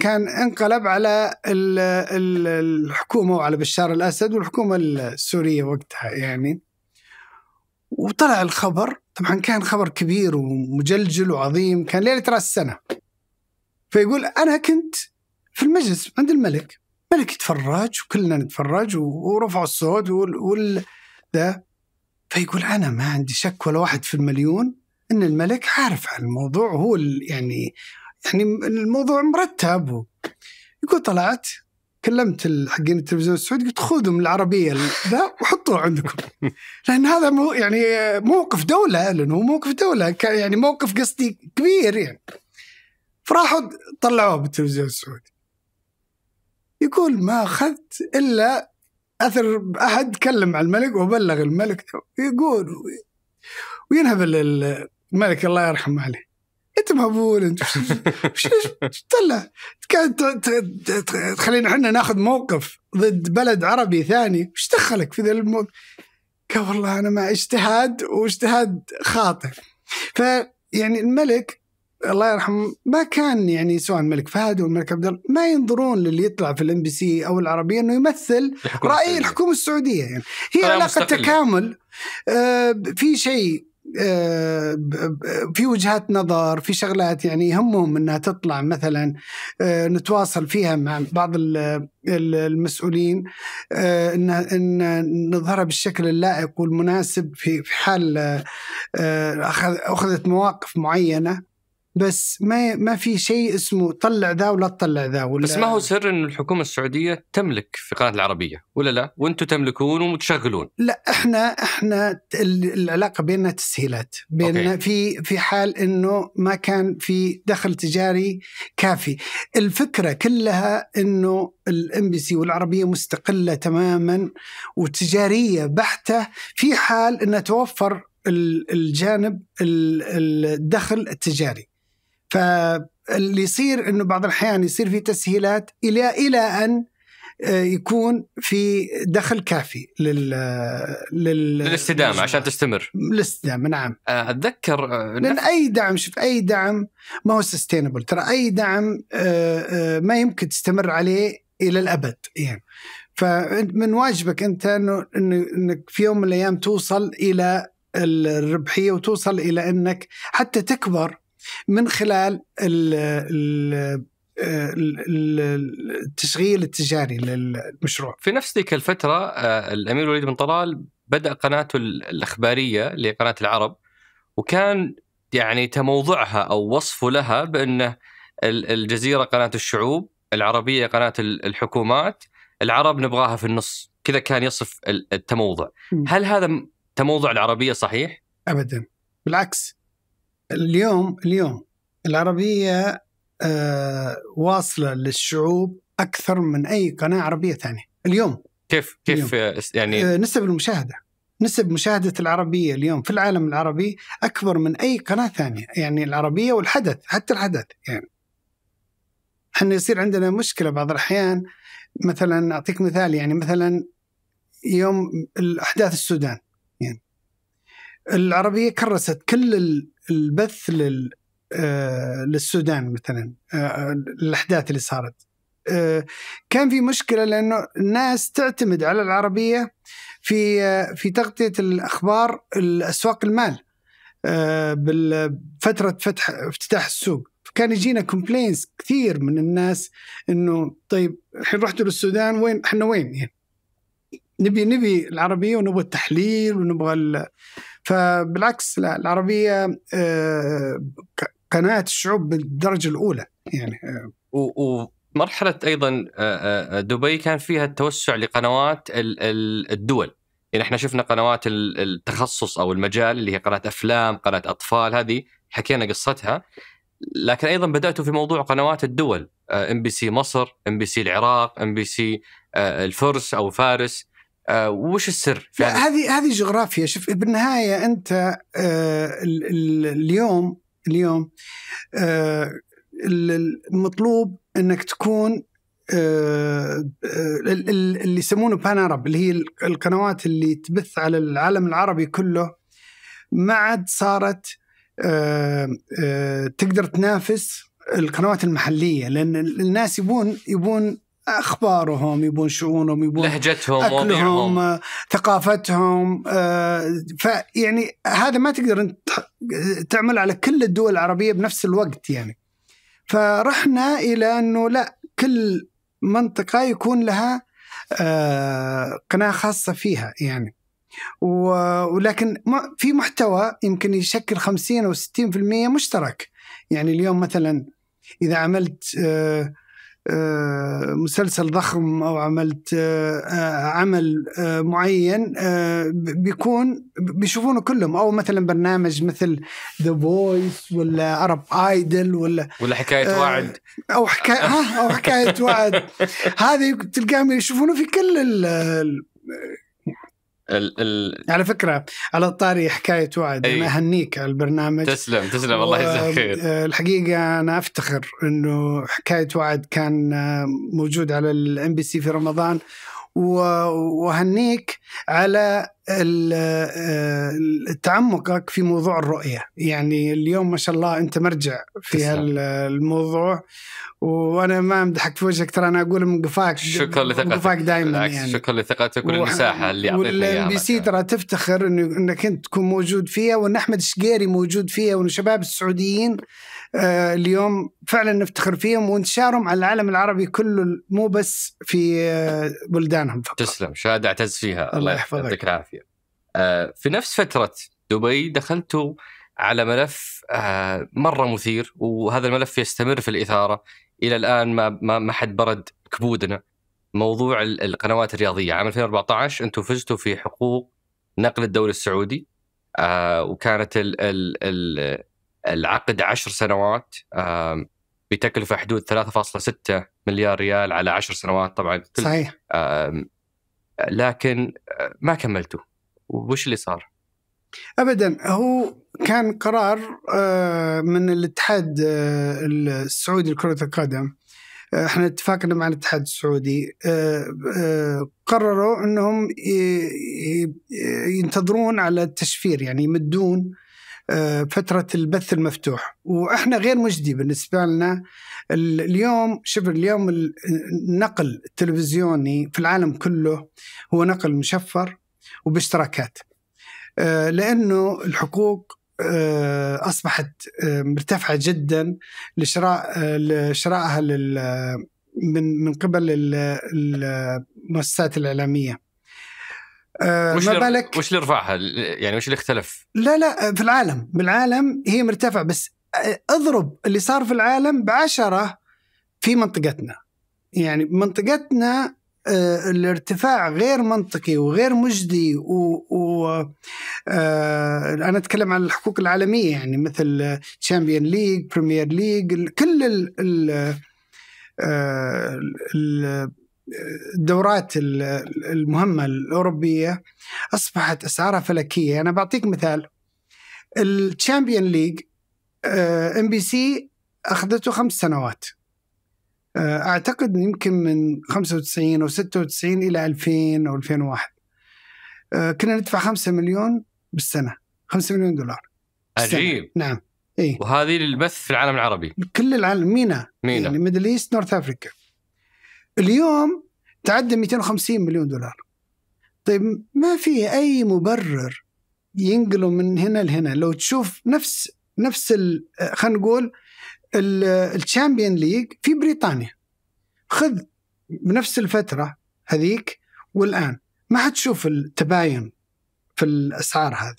كان انقلب على الحكومه وعلى بشار الاسد والحكومه السوريه وقتها يعني وطلع الخبر طبعا كان خبر كبير ومجلجل وعظيم كان ليلة رأس السنة فيقول أنا كنت في المجلس عند الملك الملك يتفرج وكلنا نتفرج ورفعوا الصوت وال, وال... ده فيقول أنا ما عندي شك ولا واحد في المليون أن الملك عارف عن الموضوع وهو يعني يعني الموضوع مرتب يقول طلعت كلمت حقين التلفزيون السعودي قلت خذوا من العربيه ذا وحطوه عندكم لان هذا مو يعني موقف دوله لانه هو موقف دوله كان يعني موقف قصدي كبير يعني فراحوا طلعوه بالتلفزيون السعودي يقول ما اخذت الا اثر احد كلم على الملك وبلغ الملك يقول وينهب الملك الله يرحمه عليه انت مهبول انت طلع تخلينا احنا ناخذ موقف ضد بلد عربي ثاني وش دخلك في ذا الموقف؟ قال والله انا مع اجتهاد واجتهاد خاطئ فيعني الملك الله يرحمه ما كان يعني سواء الملك فهد والملك عبد الله ما ينظرون للي يطلع في الام بي سي او العربيه انه يمثل راي الحكومه السعوديه يعني هي علاقه تكامل آه في شيء آه، في وجهات نظر في شغلات يعني يهمهم انها تطلع مثلا آه، نتواصل فيها مع بعض المسؤولين آه، ان ان نظهرها بالشكل اللائق والمناسب في حال اخذت مواقف معينه بس ما ما في شيء اسمه طلع ذا ولا تطلع ذا ولا بس ما هو سر ان الحكومه السعوديه تملك في القناه العربيه ولا لا؟ وانتم تملكون وتشغلون لا احنا احنا العلاقه بيننا تسهيلات بيننا في في حال انه ما كان في دخل تجاري كافي الفكره كلها انه الام بي سي والعربيه مستقله تماما وتجاريه بحته في حال انها توفر الجانب الدخل التجاري فاللي يصير انه بعض الاحيان يصير في تسهيلات الى الى ان آه، يكون في دخل كافي لل, لل... للاستدامه عشان تستمر للاستدامه نعم آه، اتذكر آه، لان اي دعم شوف اي دعم ما هو سستينبل ترى اي دعم ما يمكن تستمر عليه الى الابد يعني فمن واجبك انت انه انك في يوم من الايام توصل الى الربحيه وتوصل الى انك حتى تكبر من خلال ال ال التشغيل التجاري للمشروع في نفس ذيك الفترة آه، الأمير وليد بن طلال بدأ قناته الإخبارية لقناة العرب وكان يعني تموضعها أو وصفه لها بأنه الجزيرة قناة الشعوب العربية قناة الحكومات العرب نبغاها في النص كذا كان يصف التموضع هل هذا تموضع العربية صحيح؟ أبدا بالعكس اليوم اليوم العربية آه واصلة للشعوب أكثر من أي قناة عربية ثانية اليوم كيف كيف اليوم. يعني آه نسب المشاهدة نسب مشاهدة العربية اليوم في العالم العربي أكبر من أي قناة ثانية يعني العربية والحدث حتى الحدث يعني احنا يصير عندنا مشكلة بعض الأحيان مثلا أعطيك مثال يعني مثلا يوم الأحداث السودان يعني العربية كرست كل البث لل آه، للسودان مثلا آه، الاحداث اللي صارت آه، كان في مشكله لانه الناس تعتمد على العربيه في في تغطيه الاخبار الاسواق المال بالفتره فتح افتتاح السوق فكان يجينا كومبلينز كثير من الناس انه طيب الحين رحتوا للسودان وين احنا وين يعني نبي نبي العربيه ونبغى التحليل ونبغى فبالعكس لا العربيه آه، قناه الشعوب بالدرجه الاولى يعني آه. ومرحله ايضا آه، دبي كان فيها التوسع لقنوات الدول يعني احنا شفنا قنوات التخصص او المجال اللي هي قناه افلام قناه اطفال هذه حكينا قصتها لكن ايضا بداتوا في موضوع قنوات الدول ام بي سي مصر ام بي سي العراق ام بي سي الفرس او فارس آه وش السر في هذه هذه جغرافيا شوف بالنهايه انت آه اليوم اليوم آه المطلوب انك تكون آه، آه، اللي يسمونه بان عرب اللي هي القنوات اللي تبث على العالم العربي كله ما عاد صارت آه، تقدر تنافس القنوات المحليه لان الناس يبون يبون اخبارهم يبون شؤونهم يبون لهجتهم اكلهم ثقافتهم آه، فيعني هذا ما تقدر انت تعمل على كل الدول العربيه بنفس الوقت يعني فرحنا الى انه لا كل منطقه يكون لها آه، قناه خاصه فيها يعني ولكن في محتوى يمكن يشكل 50 او 60% مشترك يعني اليوم مثلا اذا عملت آه آه، مسلسل ضخم او عملت آه، آه، عمل معين بيكون بيشوفونه كلهم او مثلا برنامج مثل ذا فويس ولا عرب ايدل ولا ولا حكايه وعد او حكايه او حكايه وعد هذه تلقاهم يشوفونه في كل ال ال على فكره على الطاري حكايه وعد انا إيه. اهنيك على البرنامج تسلم تسلم الله يجزاك خير آه، الحقيقه انا افتخر انه حكايه وعد كان آه، موجود على الام بي سي في رمضان وهنيك على آه، تعمقك في موضوع الرؤية يعني اليوم ما شاء الله أنت مرجع في هالموضوع وأنا ما أمدحك في وجهك ترى أنا أقول من قفاك شكرا لثقتك دائما يعني شكرا لثقتك وللمساحة اللي أعطيتها إياها بي سي ترى تفتخر أنك أنت تكون موجود فيها وأن أحمد الشقيري موجود فيها وأن الشباب السعوديين آه، اليوم فعلا نفتخر فيهم وانتشارهم على العالم العربي كله مو بس في آه، بلدانهم فقط تسلم شهادة اعتز فيها الله يحفظك يعطيك العافية آه، في نفس فترة دبي دخلت على ملف مرة مثير وهذا الملف يستمر في الإثارة إلى الآن ما ما حد برد كبودنا موضوع القنوات الرياضية عام 2014 أنتم فزتوا في حقوق نقل الدوري السعودي وكانت ال ال ال العقد عشر سنوات بتكلفه حدود 3.6 مليار ريال على عشر سنوات طبعا صحيح لكن آه، ما كملته وش اللي صار؟ ابدا هو كان قرار آه، من الاتحاد آه، السعودي لكره القدم احنا اتفقنا مع الاتحاد السعودي قرروا انهم ينتظرون على التشفير يعني يمدون آه، فترة البث المفتوح وإحنا غير مجدي بالنسبة لنا اليوم شوف اليوم النقل التلفزيوني في العالم كله هو نقل مشفر وباشتراكات آه، لأنه الحقوق آه، أصبحت مرتفعة جدا لشراء لشرائها من من قبل المؤسسات الإعلامية آه وش ما بالك وش اللي رفعها يعني وش اللي اختلف لا لا آه، في العالم بالعالم هي مرتفعه بس آه، اضرب اللي صار في العالم بعشرة في منطقتنا يعني منطقتنا آه، الارتفاع غير منطقي وغير مجدي و, و آه انا اتكلم عن الحقوق العالميه يعني مثل تشامبيون ليج بريمير ليج كل ال, ال, ال الدورات المهمه الاوروبيه اصبحت اسعارها فلكيه، انا بعطيك مثال الشامبيون ليج آه، ام بي سي اخذته خمس سنوات آه، اعتقد يمكن من 95 او 96 الى 2000 او 2001 آه، كنا ندفع 5 مليون بالسنه 5 مليون دولار عجيب نعم إيه؟ وهذه للبث في العالم العربي كل العالم مينا مينا يعني ميدل ايست نورث افريكا اليوم تعدى 250 مليون دولار طيب ما في اي مبرر ينقله من هنا لهنا لو تشوف نفس نفس خلينا نقول الشامبيون ليج في بريطانيا خذ بنفس الفتره هذيك والان ما حتشوف التباين في الاسعار هذا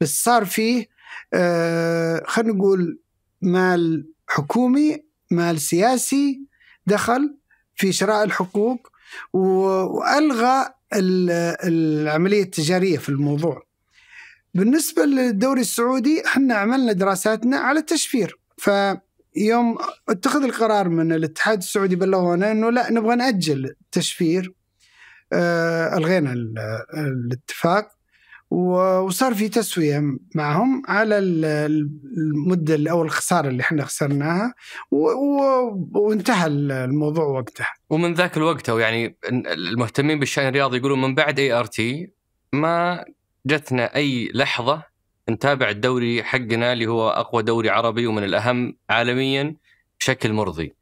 بس صار فيه آه، خلينا نقول مال حكومي مال سياسي دخل في شراء الحقوق والغى العمليه التجاريه في الموضوع. بالنسبه للدوري السعودي احنا عملنا دراساتنا على التشفير ف يوم اتخذ القرار من الاتحاد السعودي بلغونا انه لا نبغى ناجل التشفير آه، الغينا الاتفاق وصار في تسوية معهم على المدة أو الخسارة اللي احنا خسرناها وانتهى الموضوع وقتها ومن ذاك الوقت أو يعني المهتمين بالشأن الرياضي يقولون من بعد اي ار تي ما جتنا أي لحظة نتابع الدوري حقنا اللي هو أقوى دوري عربي ومن الأهم عالميا بشكل مرضي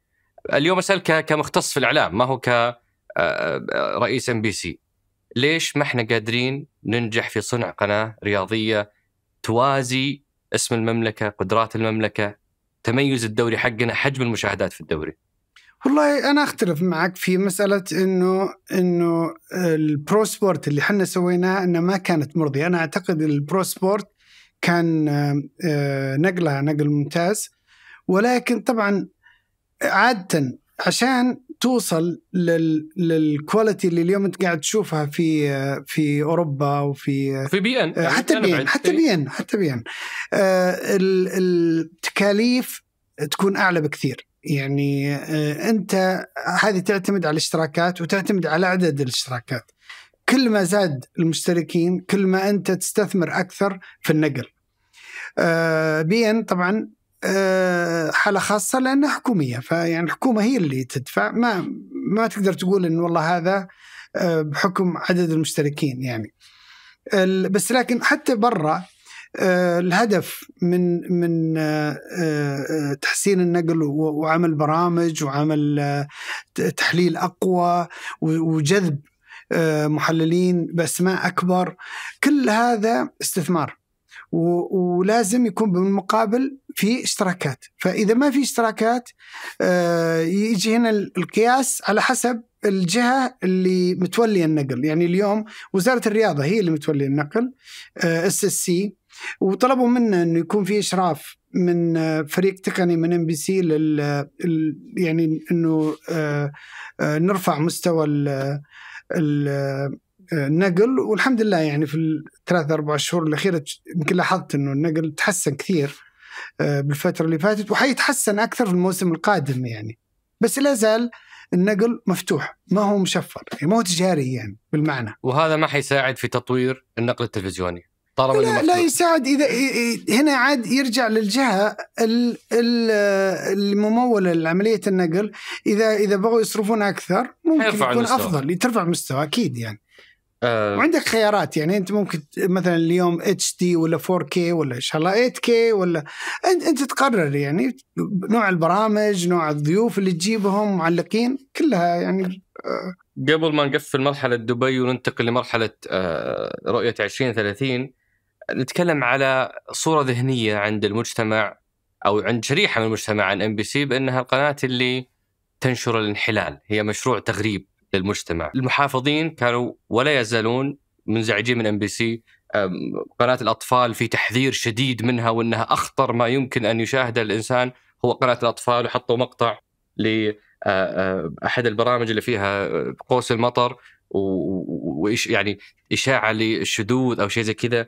اليوم أسألك كمختص في الإعلام ما هو كرئيس آه، آه، ام بي سي ليش ما احنا قادرين ننجح في صنع قناه رياضيه توازي اسم المملكه، قدرات المملكه، تميز الدوري حقنا، حجم المشاهدات في الدوري. والله انا اختلف معك في مساله انه انه البرو سبورت اللي احنا سويناه انه ما كانت مرضيه، انا اعتقد البرو سبورت كان آه، نقلها نقل ممتاز ولكن طبعا عاده عشان توصل للكواليتي اللي اليوم انت قاعد تشوفها في في اوروبا وفي في بي ان آه، يعني حتى إيه. بي ان حتى بي ان حتى بي ان التكاليف تكون اعلى بكثير يعني آه، انت هذه تعتمد على الاشتراكات وتعتمد على عدد الاشتراكات كل ما زاد المشتركين كل ما انت تستثمر اكثر في النقل آه، بي ان طبعا آه، حاله خاصه لانها حكوميه فيعني الحكومه هي اللي تدفع ما ما تقدر تقول ان والله هذا آه، بحكم عدد المشتركين يعني بس لكن حتى برا آه، الهدف من من تحسين النقل وعمل برامج وعمل تحليل اقوى وجذب محللين باسماء اكبر كل هذا استثمار ولازم يكون بالمقابل في اشتراكات فاذا ما في اشتراكات آه، يجي هنا القياس على حسب الجهه اللي متوليه النقل يعني اليوم وزاره الرياضه هي اللي متوليه النقل اس اس سي وطلبوا منا انه يكون في اشراف من آه، فريق تقني من ام بي سي لل يعني انه آه، نرفع مستوى ال النقل والحمد لله يعني في الثلاث اربع شهور الاخيره يمكن لاحظت انه النقل تحسن كثير آه، بالفتره اللي فاتت وحيتحسن اكثر في الموسم القادم يعني بس لا زال النقل مفتوح ما هو مشفر يعني ما هو تجاري يعني بالمعنى وهذا ما حيساعد في تطوير النقل التلفزيوني طالما لا, لا يساعد اذا هنا عاد يرجع للجهه المموله لعمليه النقل اذا اذا بغوا يصرفون اكثر ممكن يكون المستوى. افضل ترفع مستوى اكيد يعني أه وعندك خيارات يعني انت ممكن مثلا اليوم اتش دي ولا 4 كي ولا ان شاء الله 8 كي ولا انت, انت تقرر يعني نوع البرامج نوع الضيوف اللي تجيبهم معلقين كلها يعني أه قبل ما نقفل مرحله دبي وننتقل لمرحله أه رؤيه 2030 نتكلم على صوره ذهنيه عند المجتمع او عند شريحه من المجتمع عن ام بي سي بانها القناه اللي تنشر الانحلال هي مشروع تغريب للمجتمع المحافظين كانوا ولا يزالون منزعجين من ام بي سي قناه الاطفال في تحذير شديد منها وانها اخطر ما يمكن ان يشاهده الانسان هو قناه الاطفال وحطوا مقطع لاحد آه، آه، البرامج اللي فيها آه، قوس المطر وايش يعني اشاعه للشذوذ او شيء زي كذا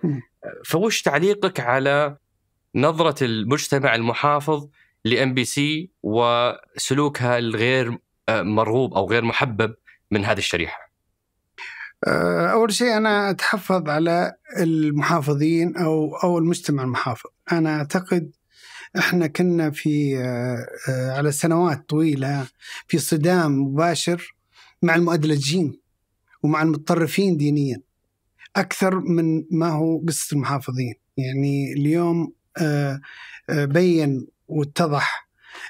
فوش تعليقك على نظره المجتمع المحافظ لام بي سي وسلوكها الغير مرغوب او غير محبب من هذه الشريحه؟ آه، اول شيء انا اتحفظ على المحافظين او او المجتمع المحافظ، انا اعتقد احنا كنا في آه، آه، على سنوات طويله في صدام مباشر مع المؤدلجين ومع المتطرفين دينيا اكثر من ما هو قصه المحافظين، يعني اليوم بين واتضح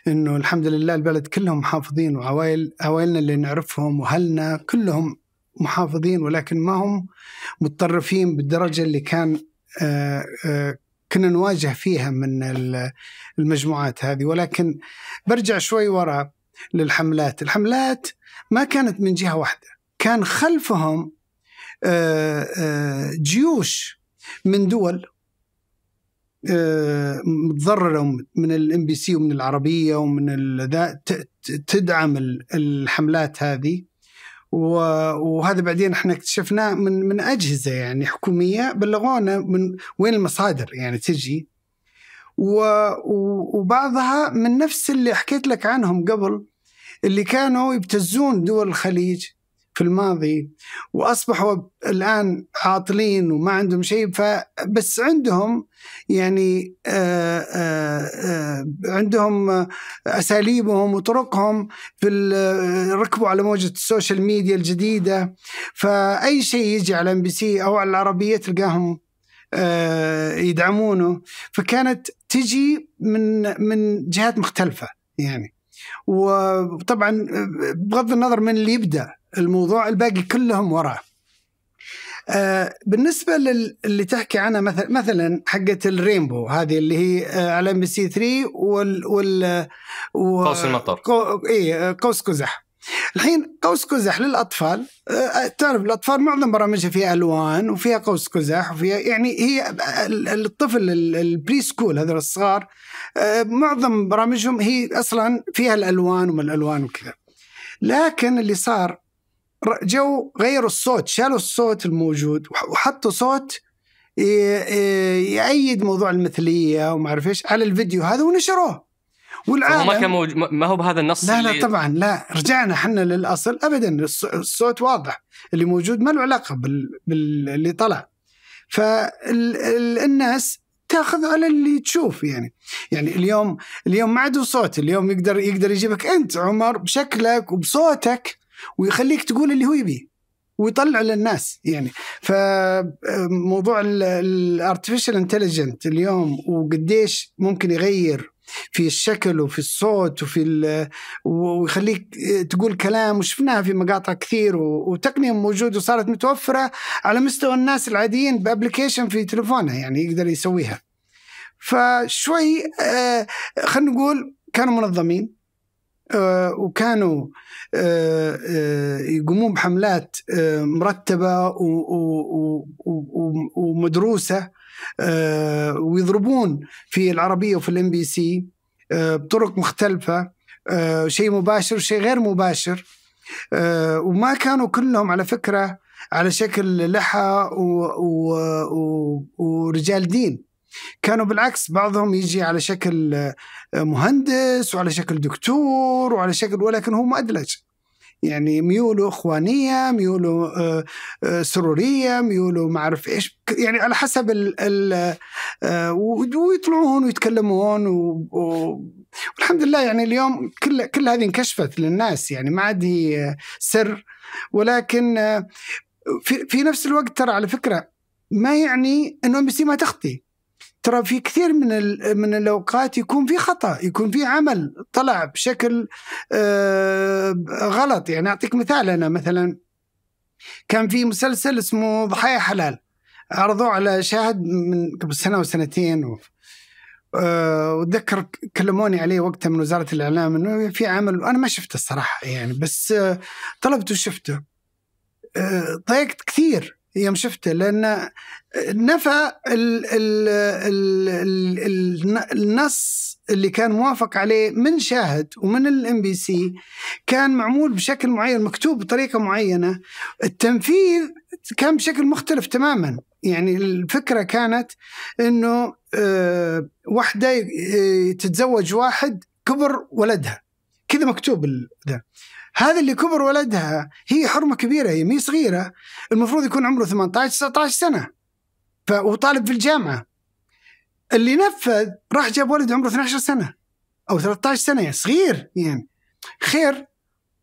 انه الحمد لله البلد كلهم محافظين وعوائل عوائلنا اللي نعرفهم واهلنا كلهم محافظين ولكن ما هم متطرفين بالدرجه اللي كان آه، آه، كنا نواجه فيها من المجموعات هذه ولكن برجع شوي وراء للحملات الحملات ما كانت من جهه واحده كان خلفهم آه، جيوش من دول آه، متضرره من الام بي سي ومن العربيه ومن تدعم الحملات هذه وهذا بعدين احنا اكتشفناه من من اجهزه يعني حكوميه بلغونا من وين المصادر يعني تجي وبعضها من نفس اللي حكيت لك عنهم قبل اللي كانوا يبتزون دول الخليج في الماضي واصبحوا الان عاطلين وما عندهم شيء فبس عندهم يعني آآ آه، آآ آه، آه، عندهم اساليبهم وطرقهم في ركبوا على موجه السوشيال ميديا الجديده فاي شيء يجي على ام بي سي او على العربيه تلقاهم يدعمونه فكانت تجي من من جهات مختلفه يعني وطبعا بغض النظر من اللي يبدا الموضوع الباقي كلهم وراه آه بالنسبه للي تحكي عنها مثلا مثلا حقه الرينبو هذه اللي هي آه على ام بي سي 3 وال وال و... قوس المطر قو... اي قوس قزح الحين قوس قزح للاطفال آه تعرف الاطفال معظم برامجها فيها الوان وفيها قوس قزح وفيها يعني هي الطفل البري سكول هذول الصغار آه، معظم برامجهم هي اصلا فيها الالوان وما الالوان وكذا لكن اللي صار جو غيروا الصوت شالوا الصوت الموجود وحطوا صوت يأيد موضوع المثلية وما أعرف إيش على الفيديو هذا ونشروه والعالم ما كان موجود ما هو بهذا النص لا لا طبعا لا رجعنا احنا للاصل ابدا الصوت واضح اللي موجود ما له علاقه بال... باللي طلع فالناس تاخذ على اللي تشوف يعني يعني اليوم اليوم ما عاد صوت اليوم يقدر يقدر يجيبك انت عمر بشكلك وبصوتك ويخليك تقول اللي هو يبيه ويطلع للناس يعني فموضوع الارتفيشال انتليجنت اليوم وقديش ممكن يغير في الشكل وفي الصوت وفي ويخليك تقول كلام وشفناها في مقاطع كثير وتقنيه موجوده وصارت متوفره على مستوى الناس العاديين بابلكيشن في تلفونه يعني يقدر يسويها فشوي آه، خلينا نقول كانوا منظمين آه، وكانوا آه، آه، يقومون بحملات مرتبه ومدروسه ويضربون في العربيه وفي الام بي سي بطرق مختلفه شيء مباشر وشيء غير مباشر وما كانوا كلهم على فكره على شكل لحى ورجال دين كانوا بالعكس بعضهم يجي على شكل آه، مهندس وعلى شكل دكتور وعلى شكل ولكن هو مأدلج يعني ميوله إخوانية ميوله آه، آه، سرورية ميوله ما أعرف إيش يعني على حسب ال ال ويطلعوا هون والحمد لله يعني اليوم كل كل هذه انكشفت للناس يعني ما عاد هي سر ولكن في في نفس الوقت ترى على فكره ما يعني انه ام بي سي ما تخطي ترى في كثير من من الاوقات يكون في خطا يكون في عمل طلع بشكل آه، غلط يعني اعطيك مثال انا مثلا كان في مسلسل اسمه ضحايا حلال عرضوه على شاهد من قبل سنه وسنتين و... آه، واتذكر كلموني عليه وقتها من وزاره الاعلام انه في عمل وانا ما شفته الصراحه يعني بس آه، طلبته وشفته ضايقت كثير يوم شفته لان نفى الـ الـ الـ الـ النص اللي كان موافق عليه من شاهد ومن الام بي سي كان معمول بشكل معين مكتوب بطريقه معينه التنفيذ كان بشكل مختلف تماما يعني الفكره كانت انه آه، واحده آه، تتزوج واحد كبر ولدها كذا مكتوب ذا هذا اللي كبر ولدها هي حرمه كبيره هي مي صغيره المفروض يكون عمره 18 19 سنه ف... وطالب في الجامعه اللي نفذ راح جاب ولد عمره 12 سنه او 13 سنه يعني صغير يعني خير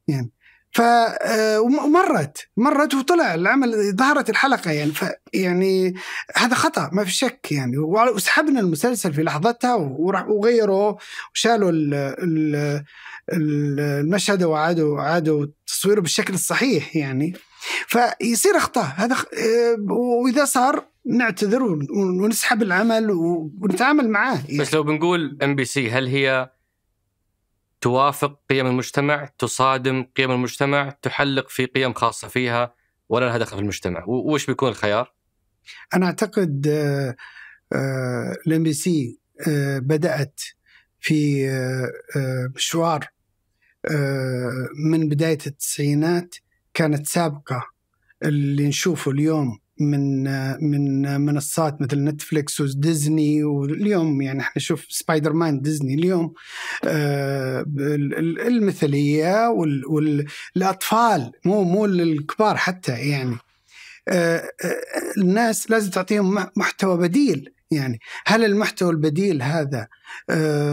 يعني ف آه، ومرت مرت وطلع العمل ظهرت الحلقه يعني ف يعني هذا خطا ما في شك يعني وسحبنا المسلسل في لحظتها وغيروا وشالوا ال ال المشهد وعادوا عادوا تصويره بالشكل الصحيح يعني فيصير اخطاء هذا آه، واذا صار نعتذر ونسحب العمل ونتعامل معاه يعني. بس لو بنقول ام بي سي هل هي توافق قيم المجتمع تصادم قيم المجتمع تحلق في قيم خاصه فيها ولا لها دخل في المجتمع وش بيكون الخيار انا اعتقد الام بي سي بدات في آه، آه، مشوار آه، من بداية التسعينات كانت سابقة اللي نشوفه اليوم من من منصات مثل نتفليكس وديزني واليوم يعني احنا نشوف سبايدر مان ديزني اليوم آه، المثليه والاطفال مو مو للكبار حتى يعني آه، الناس لازم تعطيهم محتوى بديل يعني هل المحتوى البديل هذا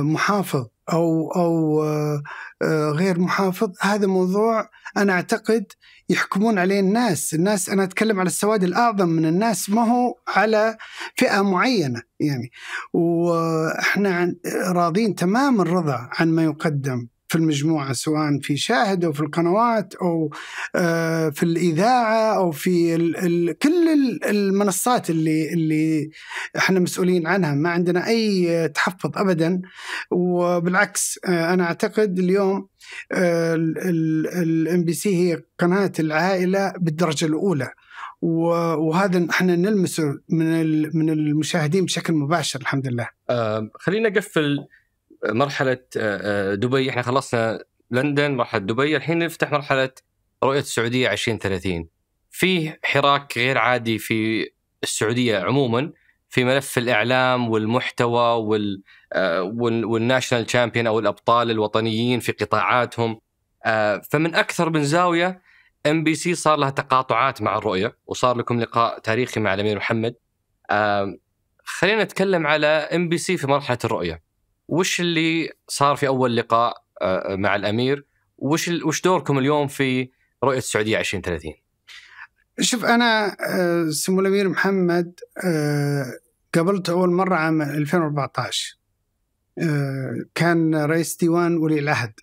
محافظ او او آه، آه، غير محافظ هذا موضوع انا اعتقد يحكمون عليه الناس، الناس انا اتكلم على السواد الاعظم من الناس ما هو على فئه معينه يعني واحنا راضين تمام الرضا عن ما يقدم في المجموعة سواء في شاهد أو في القنوات أو آه، في الإذاعة أو في الـ كل المنصات اللي اللي احنا مسؤولين عنها ما عندنا أي تحفظ أبدا وبالعكس آه، أنا أعتقد اليوم آه، الام بي سي هي قناة العائلة بالدرجة الأولى وهذا احنا نلمسه من من المشاهدين بشكل مباشر الحمد لله. آه خلينا نقفل مرحله آه، آه، دبي احنا خلصنا لندن مرحله دبي الحين نفتح مرحله رؤيه السعوديه 2030 فيه حراك غير عادي في السعوديه عموما في ملف الاعلام والمحتوى وال آه، والناشونال تشامبيون او الابطال الوطنيين في قطاعاتهم فمن اكثر من زاويه ام بي سي صار لها تقاطعات مع الرؤيه وصار لكم لقاء تاريخي مع الامير محمد خلينا نتكلم على ام بي سي في مرحله الرؤيه وش اللي صار في اول لقاء آه، آه، مع الامير وش وش دوركم اليوم في رؤيه السعوديه 2030 شوف انا آه، سمو الامير محمد قابلته اول مره عام 2014 كان رئيس ديوان ولي العهد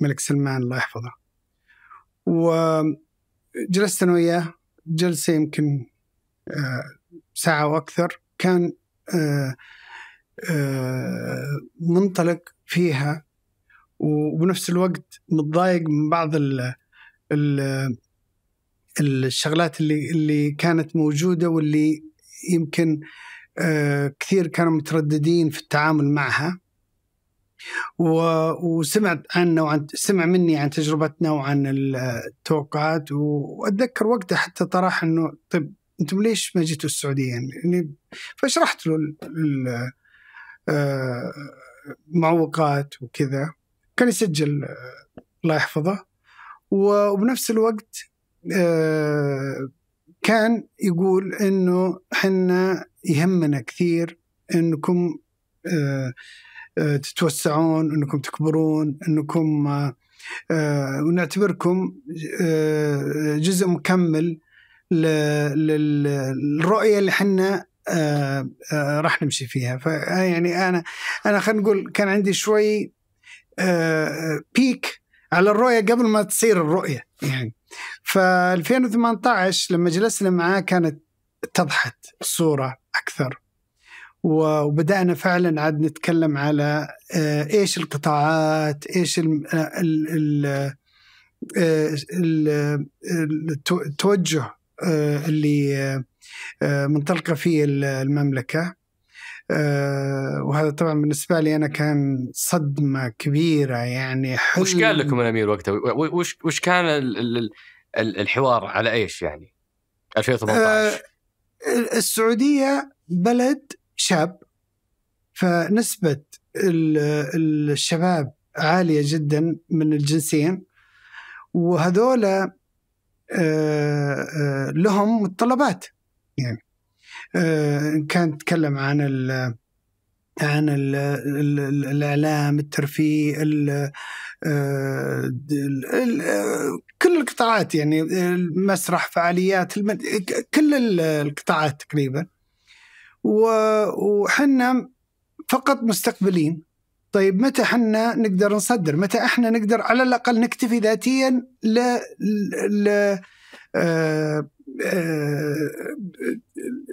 الملك سلمان الله يحفظه وجلست انا وياه جلسه يمكن ساعه واكثر كان آه، منطلق فيها وبنفس الوقت متضايق من بعض الـ الـ الشغلات اللي اللي كانت موجوده واللي يمكن آه، كثير كانوا مترددين في التعامل معها وسمعت عنا وعن سمع مني عن تجربتنا وعن التوقعات واتذكر وقتها حتى طرح انه طيب انتم ليش ما جيتوا السعوديه يعني, يعني فشرحت له آه، معوقات وكذا كان يسجل آه، الله يحفظه وبنفس الوقت آه، كان يقول انه احنا يهمنا كثير انكم تتوسعون انكم تكبرون انكم ونعتبركم جزء مكمل للرؤيه اللي احنا آه، آه، راح نمشي فيها فيعني آه، انا انا خلينا نقول كان عندي شوي بيك على الرؤيه قبل ما تصير الرؤيه يعني ف 2018 لما جلسنا معاه كانت اتضحت الصوره اكثر وبدانا فعلا عاد نتكلم على ايش القطاعات ايش ال ال التوجه اللي آه، منطلقه في المملكه آه، وهذا طبعا بالنسبه لي انا كان صدمه كبيره يعني حلم وش قال لكم الامير وقتها؟ وش وش كان الحوار على ايش يعني؟ 2018 آه، السعوديه بلد شاب فنسبه الشباب عاليه جدا من الجنسين وهذولا لهم متطلبات يعني آه، كان تكلم عن الـ عن الـ الـ الـ الاعلام الترفيه الـ آه، الـ الـ كل القطاعات يعني المسرح فعاليات كل القطاعات تقريبا وحنا فقط مستقبلين طيب متى احنا نقدر نصدر متى احنا نقدر على الاقل نكتفي ذاتيا ل... ل... آه، آه، آه،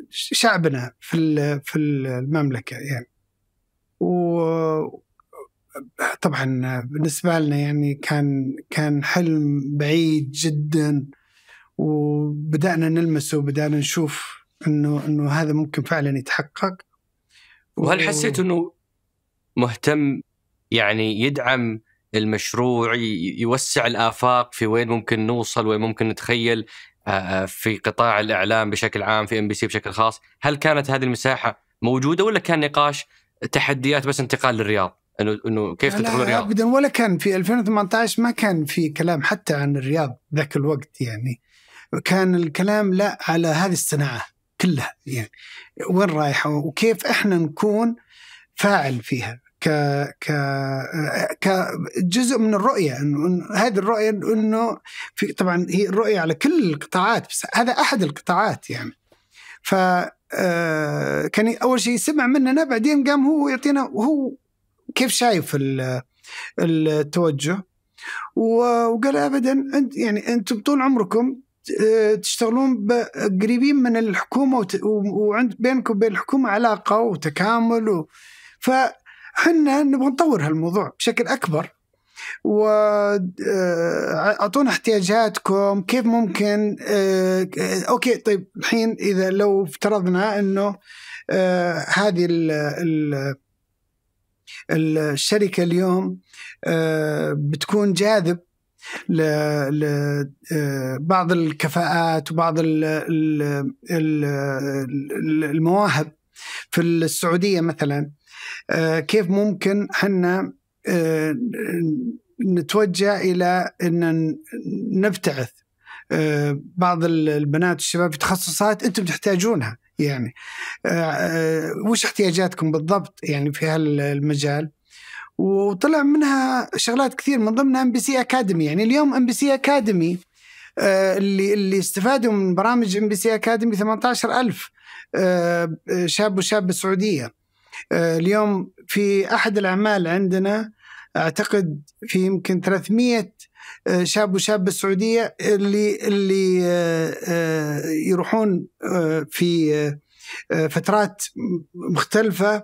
شعبنا في في المملكه يعني و طبعا بالنسبه لنا يعني كان كان حلم بعيد جدا وبدانا نلمسه وبدانا نشوف انه انه هذا ممكن فعلا يتحقق وهل حسيت انه مهتم يعني يدعم المشروع يوسع الافاق في وين ممكن نوصل وين ممكن نتخيل في قطاع الاعلام بشكل عام في ام بي سي بشكل خاص هل كانت هذه المساحه موجوده ولا كان نقاش تحديات بس انتقال للرياض انه انه كيف تدخل الرياض ابدا ولا كان في 2018 ما كان في كلام حتى عن الرياض ذاك الوقت يعني كان الكلام لا على هذه الصناعه كلها يعني وين رايحه وكيف احنا نكون فاعل فيها ك ك كجزء من الرؤيه انه هذه الرؤيه انه في طبعا هي الرؤيه على كل القطاعات بس هذا احد القطاعات يعني ف آه، كان اول شيء سمع مننا بعدين قام هو يعطينا هو كيف شايف التوجه وقال ابدا انت يعني انتم طول عمركم آه، تشتغلون قريبين من الحكومه وعند بينكم وبين الحكومه علاقه وتكامل و ف حنا نبغى نطور هالموضوع بشكل اكبر واعطونا آه، احتياجاتكم كيف ممكن آه، اوكي طيب الحين اذا لو افترضنا انه آه، هذه ال الشركه اليوم بتكون جاذب لبعض الكفاءات وبعض المواهب في السعوديه مثلا آه، كيف ممكن حنا آه، نتوجه الى ان نبتعث آه، بعض البنات والشباب في تخصصات انتم تحتاجونها يعني وش احتياجاتكم بالضبط يعني في هالمجال وطلع منها شغلات كثير من ضمنها ام بي سي اكاديمي يعني اليوم ام بي سي اكاديمي اللي اللي استفادوا من برامج ام بي سي اكاديمي 18000 شاب وشابه سعوديه آه، اليوم في احد الاعمال عندنا اعتقد في يمكن 300 آه، شاب وشاب السعوديه اللي اللي آه، يروحون في فترات مختلفه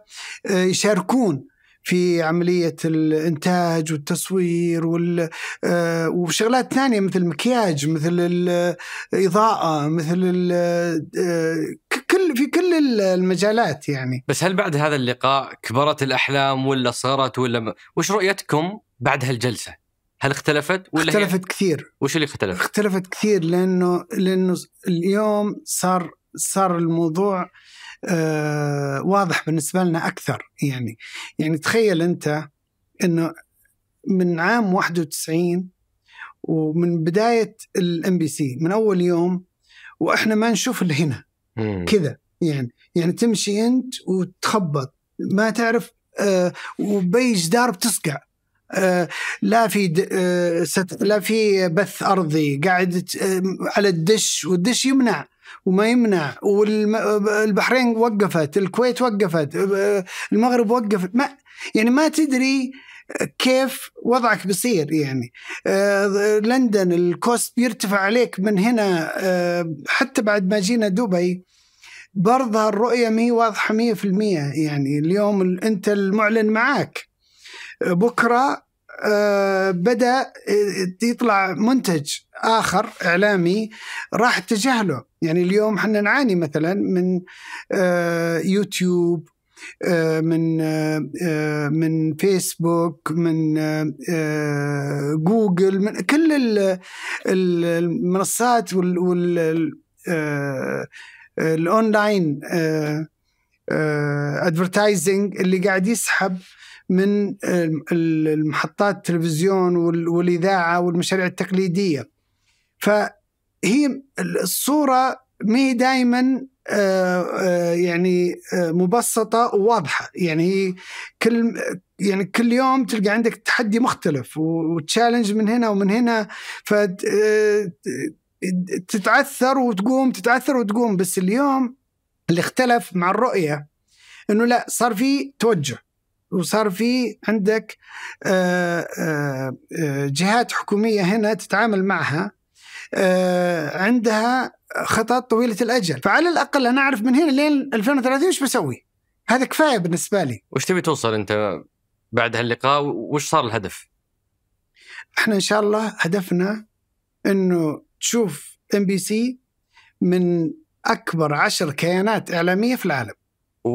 يشاركون في عملية الإنتاج والتصوير وال آه، وشغلات ثانية مثل المكياج مثل الإضاءة مثل آه، كل في كل المجالات يعني بس هل بعد هذا اللقاء كبرت الأحلام ولا صغرت ولا وش رؤيتكم بعد هالجلسة؟ هل اختلفت ولا اختلفت هي... كثير وش اللي اختلف؟ اختلفت كثير لأنه لأنه اليوم صار صار الموضوع آه آه، واضح بالنسبه لنا اكثر يعني يعني تخيل انت انه من عام 91 ومن بدايه الام بي سي من اول يوم واحنا ما نشوف اللي هنا كذا يعني يعني تمشي انت وتخبط ما تعرف آه وباي جدار بتصقع آه لا في آه لا في بث ارضي قاعد آه، على الدش والدش يمنع وما يمنع والبحرين وقفت الكويت وقفت المغرب وقفت ما يعني ما تدري كيف وضعك بصير يعني آه، لندن الكوست بيرتفع عليك من هنا آه، حتى بعد ما جينا دبي برضه الرؤية مي واضحة مية في المية يعني اليوم أنت المعلن معاك بكرة آه، بدأ يطلع منتج آخر إعلامي راح تجاهله يعني اليوم احنا نعاني مثلا من آه، يوتيوب آه، من آه، من فيسبوك من جوجل من كل المنصات وال, وال الاونلاين ادفرتايزنج اللي قاعد يسحب من المحطات التلفزيون والاذاعه والمشاريع التقليديه ف هي الصوره ما هي دائما آه، آه، يعني آه، مبسطه وواضحه يعني كل يعني كل يوم تلقى عندك تحدي مختلف وتشالنج من هنا ومن هنا ف تتعثر وتقوم تتعثر وتقوم بس اليوم اللي اختلف مع الرؤيه انه لا صار في توجه وصار في عندك جهات حكوميه هنا تتعامل معها آه، عندها خطط طويله الاجل فعلى الاقل انا اعرف من هنا لين 2030 وش بسوي هذا كفايه بالنسبه لي وش تبي توصل انت بعد هاللقاء وش صار الهدف احنا ان شاء الله هدفنا انه تشوف ام بي سي من اكبر عشر كيانات اعلاميه في العالم و...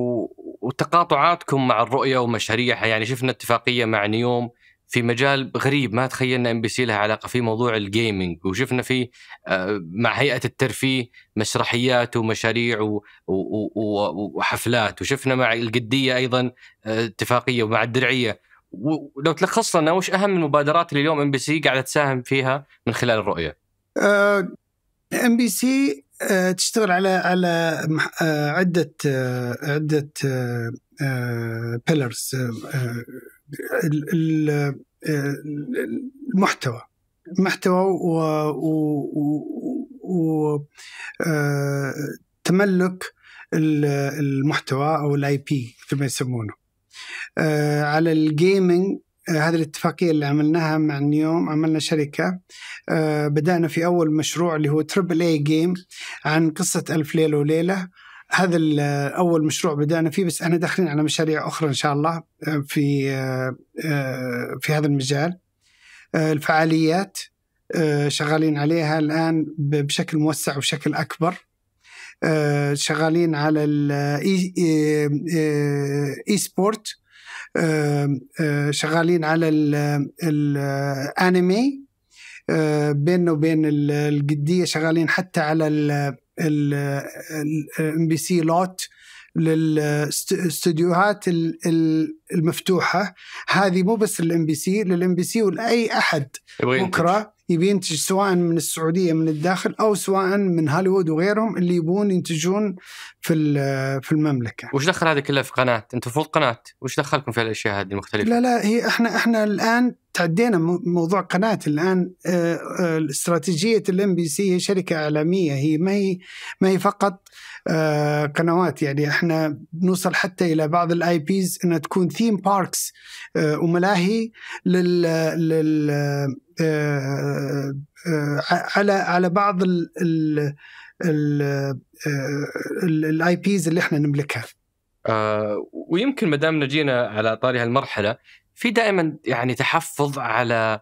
وتقاطعاتكم مع الرؤيه ومشاريعها يعني شفنا اتفاقيه مع نيوم في مجال غريب ما تخيلنا ام بي سي لها علاقه في موضوع الجيمنج وشفنا في آه، مع هيئه الترفيه مسرحيات ومشاريع وحفلات وشفنا مع القديه ايضا آه، اتفاقيه ومع الدرعيه ولو تلخص لنا وش اهم المبادرات اللي اليوم ام بي سي قاعده تساهم فيها من خلال الرؤيه؟ ام آه، بي سي تشتغل على على عده عده بيلرز آه، المحتوى محتوى و, و, و و آه، تملك المحتوى او الاي بي كما يسمونه آه، على الجيمنج هذه الاتفاقيه اللي عملناها مع نيوم عملنا شركه بدانا في اول مشروع اللي هو تربل اي جيم عن قصه الف ليله وليله هذا اول مشروع بدانا فيه بس احنا داخلين على مشاريع اخرى ان شاء الله آه، في آه، آه، في هذا المجال الفعاليات شغالين عليها الان بشكل موسع وبشكل اكبر شغالين على الاي سبورت شغالين على الانمي بيننا وبين القديه شغالين حتى على الام بي سي لوت للاستديوهات المفتوحه هذه مو بس للام بي سي للام بي سي ولاي احد بكره يبي ينتج سواء من السعوديه من الداخل او سواء من هوليوود وغيرهم اللي يبون ينتجون في في المملكه. وش دخل هذا كله في قناه؟ انتم المفروض قناه، وش دخلكم في الاشياء هذه المختلفه؟ لا لا هي احنا احنا الان تعدينا موضوع قناه الان آه، آه، استراتيجيه الام بي سي هي شركه اعلاميه هي ما هي ما هي فقط آه، قنوات يعني احنا بنوصل حتى الى بعض الاي بيز انها تكون ثيم باركس آه، وملاهي لل, لل آه، على على بعض الاي بيز اللي احنا نملكها. ويمكن ما دامنا جينا على طاري هالمرحله في دائما يعني تحفظ على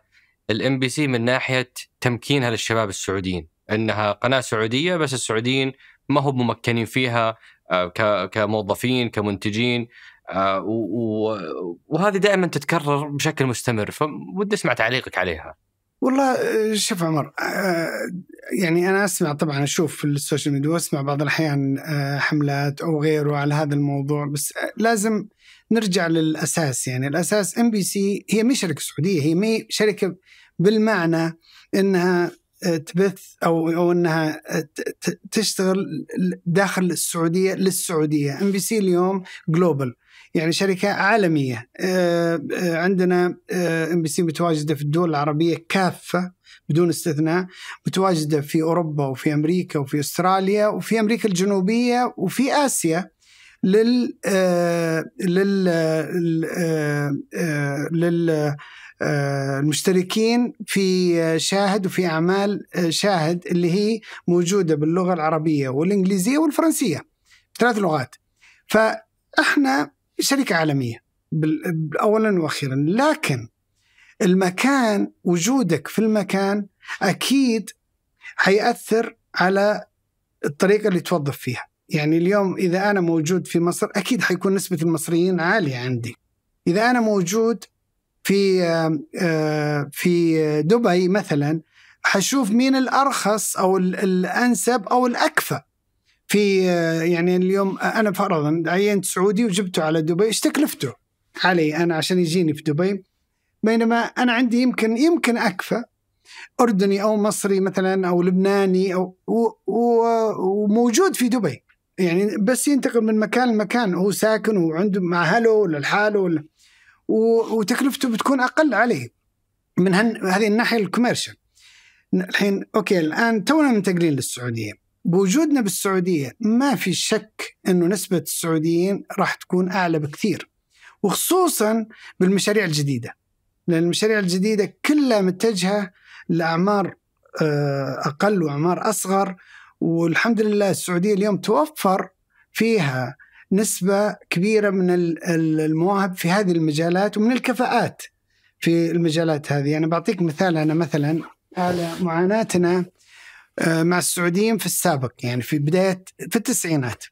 الام بي سي من ناحيه تمكينها للشباب السعوديين انها قناه سعوديه بس السعوديين ما هم ممكنين فيها آه، كموظفين كمنتجين آه، وهذه دائما تتكرر بشكل مستمر فودي اسمع تعليقك عليها والله آه، شوف عمر يعني انا اسمع طبعا اشوف في السوشيال ميديا واسمع بعض الاحيان حملات او غيره على هذا الموضوع بس لازم نرجع للاساس يعني الاساس ام بي سي هي مش شركه سعوديه هي مي شركه بالمعنى انها تبث او او انها تشتغل داخل السعوديه للسعوديه ام بي سي اليوم جلوبال يعني شركه عالميه آه، آه، عندنا ام آه، بي سي متواجده في الدول العربيه كافه بدون استثناء متواجده في اوروبا وفي امريكا وفي استراليا وفي امريكا الجنوبيه وفي اسيا لل لل لل آه، المشتركين في آه، شاهد وفي اعمال آه، شاهد اللي هي موجوده باللغه العربيه والانجليزيه والفرنسيه ثلاث لغات فاحنا شركه عالميه اولا واخيرا لكن المكان وجودك في المكان اكيد حيأثر على الطريقه اللي توظف فيها يعني اليوم اذا انا موجود في مصر اكيد حيكون نسبه المصريين عاليه عندي اذا انا موجود في آه، في دبي مثلا حشوف مين الارخص او الانسب او الاكفى في آه، يعني اليوم انا فرضا عينت سعودي وجبته على دبي ايش تكلفته علي انا عشان يجيني في دبي بينما انا عندي يمكن يمكن اكفى اردني او مصري مثلا او لبناني او وموجود في دبي يعني بس ينتقل من مكان لمكان هو ساكن وعنده مع اهله ولا لحاله ولا وتكلفته بتكون اقل عليه من هذه الناحيه الكوميرشال الحين اوكي الان تونا منتقلين للسعوديه بوجودنا بالسعوديه ما في شك انه نسبه السعوديين راح تكون اعلى بكثير وخصوصا بالمشاريع الجديده لان المشاريع الجديده كلها متجهه لاعمار آه، اقل واعمار اصغر والحمد لله السعوديه اليوم توفر فيها نسبه كبيره من المواهب في هذه المجالات ومن الكفاءات في المجالات هذه انا يعني بعطيك مثال انا مثلا على معاناتنا آه، مع السعوديين في السابق يعني في بدايه في التسعينات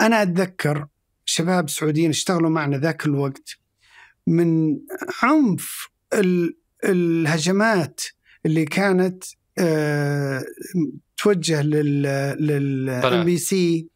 انا اتذكر شباب سعوديين اشتغلوا معنا ذاك الوقت من عنف الهجمات اللي كانت آه، توجه لل للام بي سي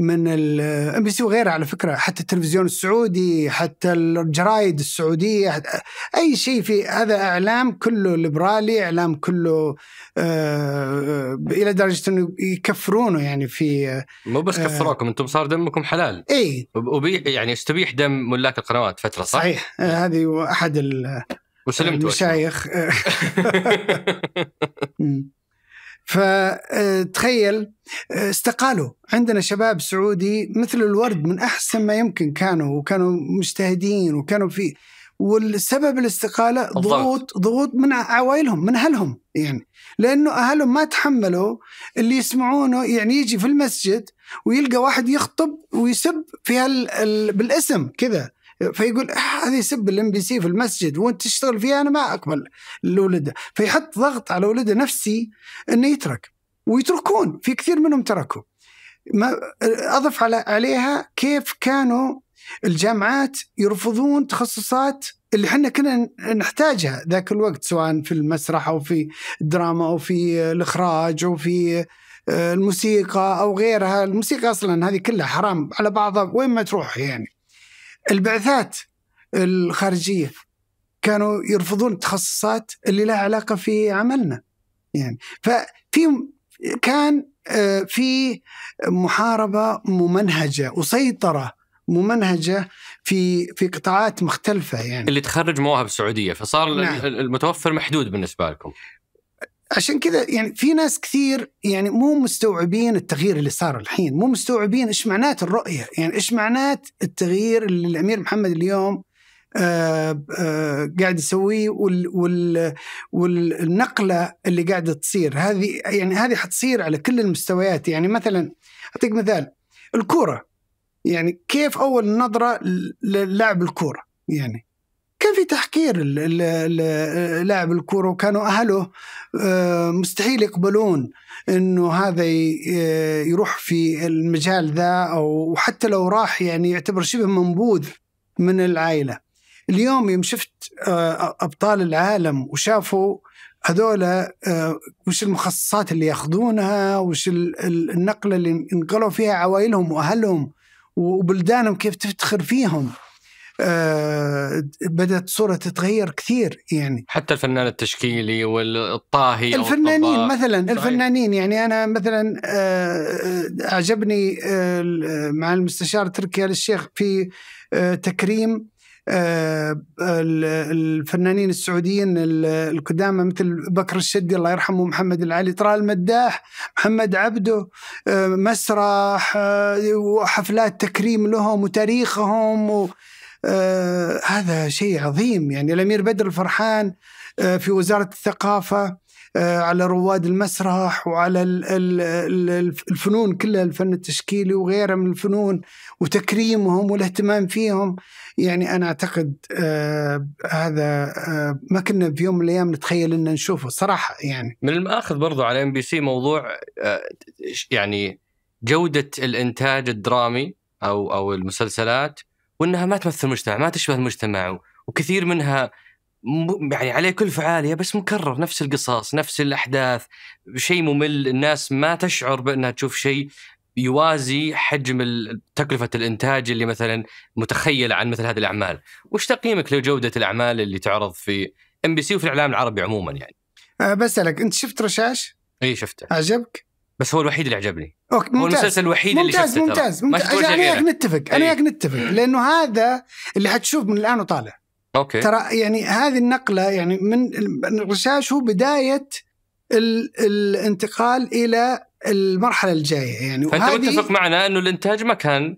من الام بي سي وغيرها على فكره حتى التلفزيون السعودي حتى الجرايد السعوديه حتى اي شيء في هذا اعلام كله ليبرالي اعلام كله آه, آه، الى درجه انه يكفرونه يعني في مو بس آه، كفروكم انتم صار دمكم حلال اي يعني استبيح دم ملاك القنوات فتره صح؟ صحيح آه، هذه احد وسلمت المشايخ فتخيل استقالوا عندنا شباب سعودي مثل الورد من احسن ما يمكن كانوا وكانوا مجتهدين وكانوا في والسبب الاستقاله ضغوط ضغوط من عوائلهم من اهلهم يعني لانه اهلهم ما تحملوا اللي يسمعونه يعني يجي في المسجد ويلقى واحد يخطب ويسب في هال بالاسم كذا فيقول آه، هذه سب الام بي سي في المسجد وانت تشتغل فيها انا ما اقبل لولده فيحط ضغط على ولده نفسي انه يترك ويتركون في كثير منهم تركوا ما اضف على عليها كيف كانوا الجامعات يرفضون تخصصات اللي احنا كنا نحتاجها ذاك الوقت سواء في المسرح او في الدراما او في الاخراج او في آه، الموسيقى او غيرها، الموسيقى اصلا هذه كلها حرام على بعضها وين ما تروح يعني. البعثات الخارجيه كانوا يرفضون التخصصات اللي لها علاقه في عملنا يعني ففي كان آه، في محاربه ممنهجه وسيطره ممنهجه في في قطاعات مختلفه يعني اللي تخرج مواهب سعوديه فصار نعم. المتوفر محدود بالنسبه لكم عشان كذا يعني في ناس كثير يعني مو مستوعبين التغيير اللي صار الحين مو مستوعبين ايش معنات الرؤيه يعني ايش معنات التغيير اللي الامير محمد اليوم آآ آه، آآ آه، قاعد يسويه وال وال والنقله اللي قاعده تصير هذه يعني هذه حتصير على كل المستويات يعني مثلا اعطيك مثال الكوره يعني كيف اول نظره للاعب الكوره يعني كان في تحقير لاعب الكورة وكانوا أهله آه، مستحيل يقبلون أنه هذا آه، يروح في المجال ذا أو حتى لو راح يعني يعتبر شبه منبوذ من العائلة اليوم يوم شفت آه، أبطال العالم وشافوا هذولا وش المخصصات اللي ياخذونها وش النقله اللي انقلوا فيها عوائلهم واهلهم وبلدانهم كيف تفتخر فيهم آه، بدأت الصورة تتغير كثير يعني حتى الفنان التشكيلي والطاهي الفنانين مثلا صحيح. الفنانين يعني أنا مثلا آه، أعجبني آه، مع المستشار تركي آل الشيخ في تكريم الفنانين السعوديين القدامى مثل بكر الشدي الله يرحمه محمد العلي طلال المداح محمد عبده مسرح وحفلات تكريم لهم وتاريخهم آه، هذا شيء عظيم يعني الامير بدر الفرحان آه، في وزاره الثقافه آه، على رواد المسرح وعلى الفنون كلها الفن التشكيلي وغيره من الفنون وتكريمهم والاهتمام فيهم يعني انا اعتقد هذا ما كنا في يوم من الايام نتخيل ان نشوفه صراحه يعني من المآخذ برضو على ام بي سي موضوع يعني جوده الانتاج الدرامي او او المسلسلات وانها ما تمثل المجتمع ما تشبه المجتمع وكثير منها يعني عليه كل فعاليه بس مكرر نفس القصص نفس الاحداث شيء ممل الناس ما تشعر بانها تشوف شيء يوازي حجم تكلفة الإنتاج اللي مثلا متخيلة عن مثل هذه الأعمال وش تقييمك لجودة الأعمال اللي تعرض في ام بي سي وفي الإعلام العربي عموما يعني بس آه، بسألك أنت شفت رشاش؟ اي شفته عجبك؟ بس هو الوحيد اللي عجبني اوكي ممتاز هو المسلسل الوحيد ممتاز اللي شفته ممتاز ممتاز يعني انا وياك نتفق انا وياك إيه. نتفق لانه هذا اللي حتشوف من الان وطالع اوكي ترى يعني هذه النقله يعني من الرشاش هو بدايه الانتقال الى المرحله الجايه يعني فانت وهذه... متفق معنا انه الانتاج ما كان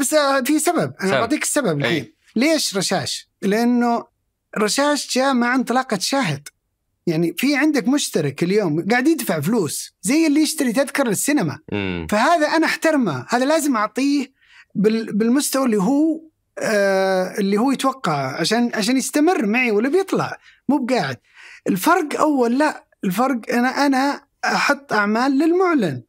بس في سبب انا بعطيك السبب إيه. الحين ليش رشاش؟ لانه رشاش جاء مع انطلاقه شاهد يعني في عندك مشترك اليوم قاعد يدفع فلوس زي اللي يشتري تذكرة للسينما م. فهذا أنا أحترمه هذا لازم أعطيه بالمستوى اللي هو آه اللي هو يتوقع عشان عشان يستمر معي ولا بيطلع مو بقاعد الفرق أول لا الفرق أنا أنا أحط أعمال للمعلن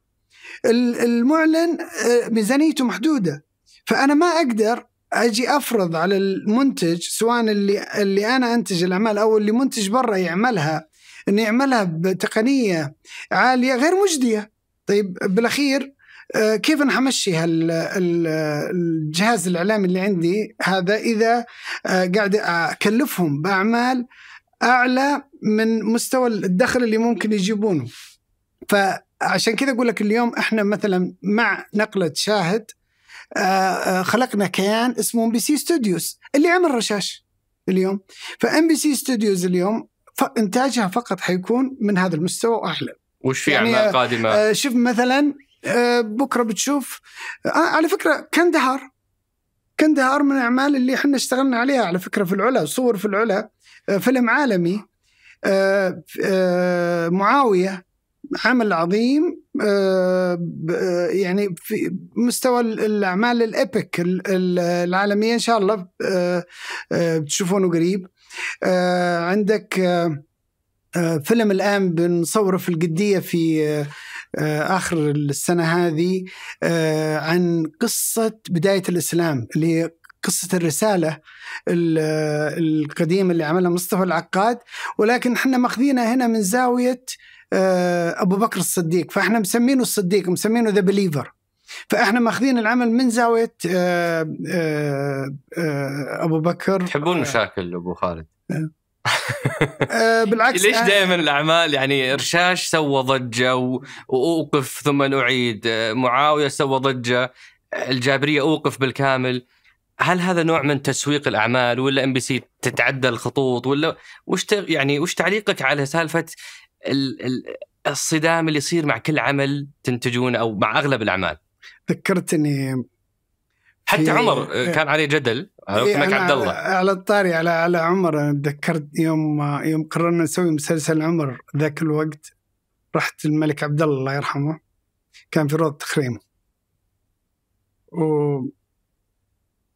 المعلن آه، ميزانيته محدودة فأنا ما أقدر اجي افرض على المنتج سواء اللي اللي انا انتج الاعمال او اللي منتج برا يعملها انه يعملها بتقنيه عاليه غير مجديه طيب بالاخير آه، كيف انا حمشي الجهاز الاعلامي اللي عندي هذا اذا آه، قاعد اكلفهم باعمال اعلى من مستوى الدخل اللي ممكن يجيبونه فعشان كذا اقول لك اليوم احنا مثلا مع نقله شاهد آه، آه، خلقنا كيان اسمه ام بي سي ستوديوز اللي عمل رشاش اليوم فام بي سي ستوديوز اليوم انتاجها فقط حيكون من هذا المستوى واحلى وش في يعني اعمال قادمه؟ آه، شوف مثلا بكره بتشوف على فكره كندهار كندهار من الاعمال اللي احنا اشتغلنا عليها على فكره في العلا صور في العلا فيلم عالمي معاويه عمل عظيم آه، آه، يعني في مستوى الاعمال الايبك العالميه ان شاء الله آه، بتشوفونه قريب عندك فيلم الان بنصوره في القديه في اخر السنه هذه عن قصه بدايه الاسلام اللي هي قصة الرسالة القديمة اللي عملها مصطفى العقاد ولكن احنا ماخذينها هنا من زاوية آه آه، ابو بكر الصديق فاحنا مسمينه الصديق مسمينه ذا بليفر فاحنا ماخذين العمل من زاويه آه، آه، ابو بكر تحبون مشاكل ابو خالد بالعكس ليش دائما الاعمال يعني رشاش سوى ضجه واوقف ثم اعيد معاويه سوى ضجه الجابريه اوقف بالكامل هل هذا نوع من تسويق الاعمال ولا ام بي سي تتعدى الخطوط ولا وش يعني وش تعليقك على سالفه الصدام اللي يصير مع كل عمل تنتجونه او مع اغلب الاعمال ذكرتني حتى عمر إيه. كان عليه جدل على إيه، عبد الله على الطاري على على عمر تذكرت يوم يوم قررنا نسوي مسلسل عمر ذاك الوقت رحت الملك عبد الله الله يرحمه كان في روض تخريم و...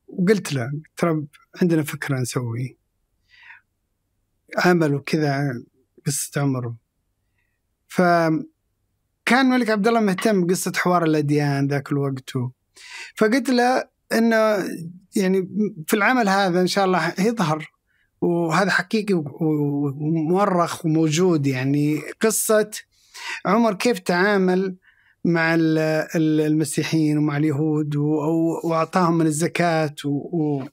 وقلت له ترى عندنا فكره نسوي عمل وكذا قصه عمر ف كان الملك عبد الله مهتم بقصه حوار الاديان ذاك الوقت و... فقلت له انه يعني في العمل هذا ان شاء الله يظهر وهذا حقيقي ومؤرخ وموجود يعني قصه عمر كيف تعامل مع المسيحيين ومع اليهود واعطاهم من الزكاه و...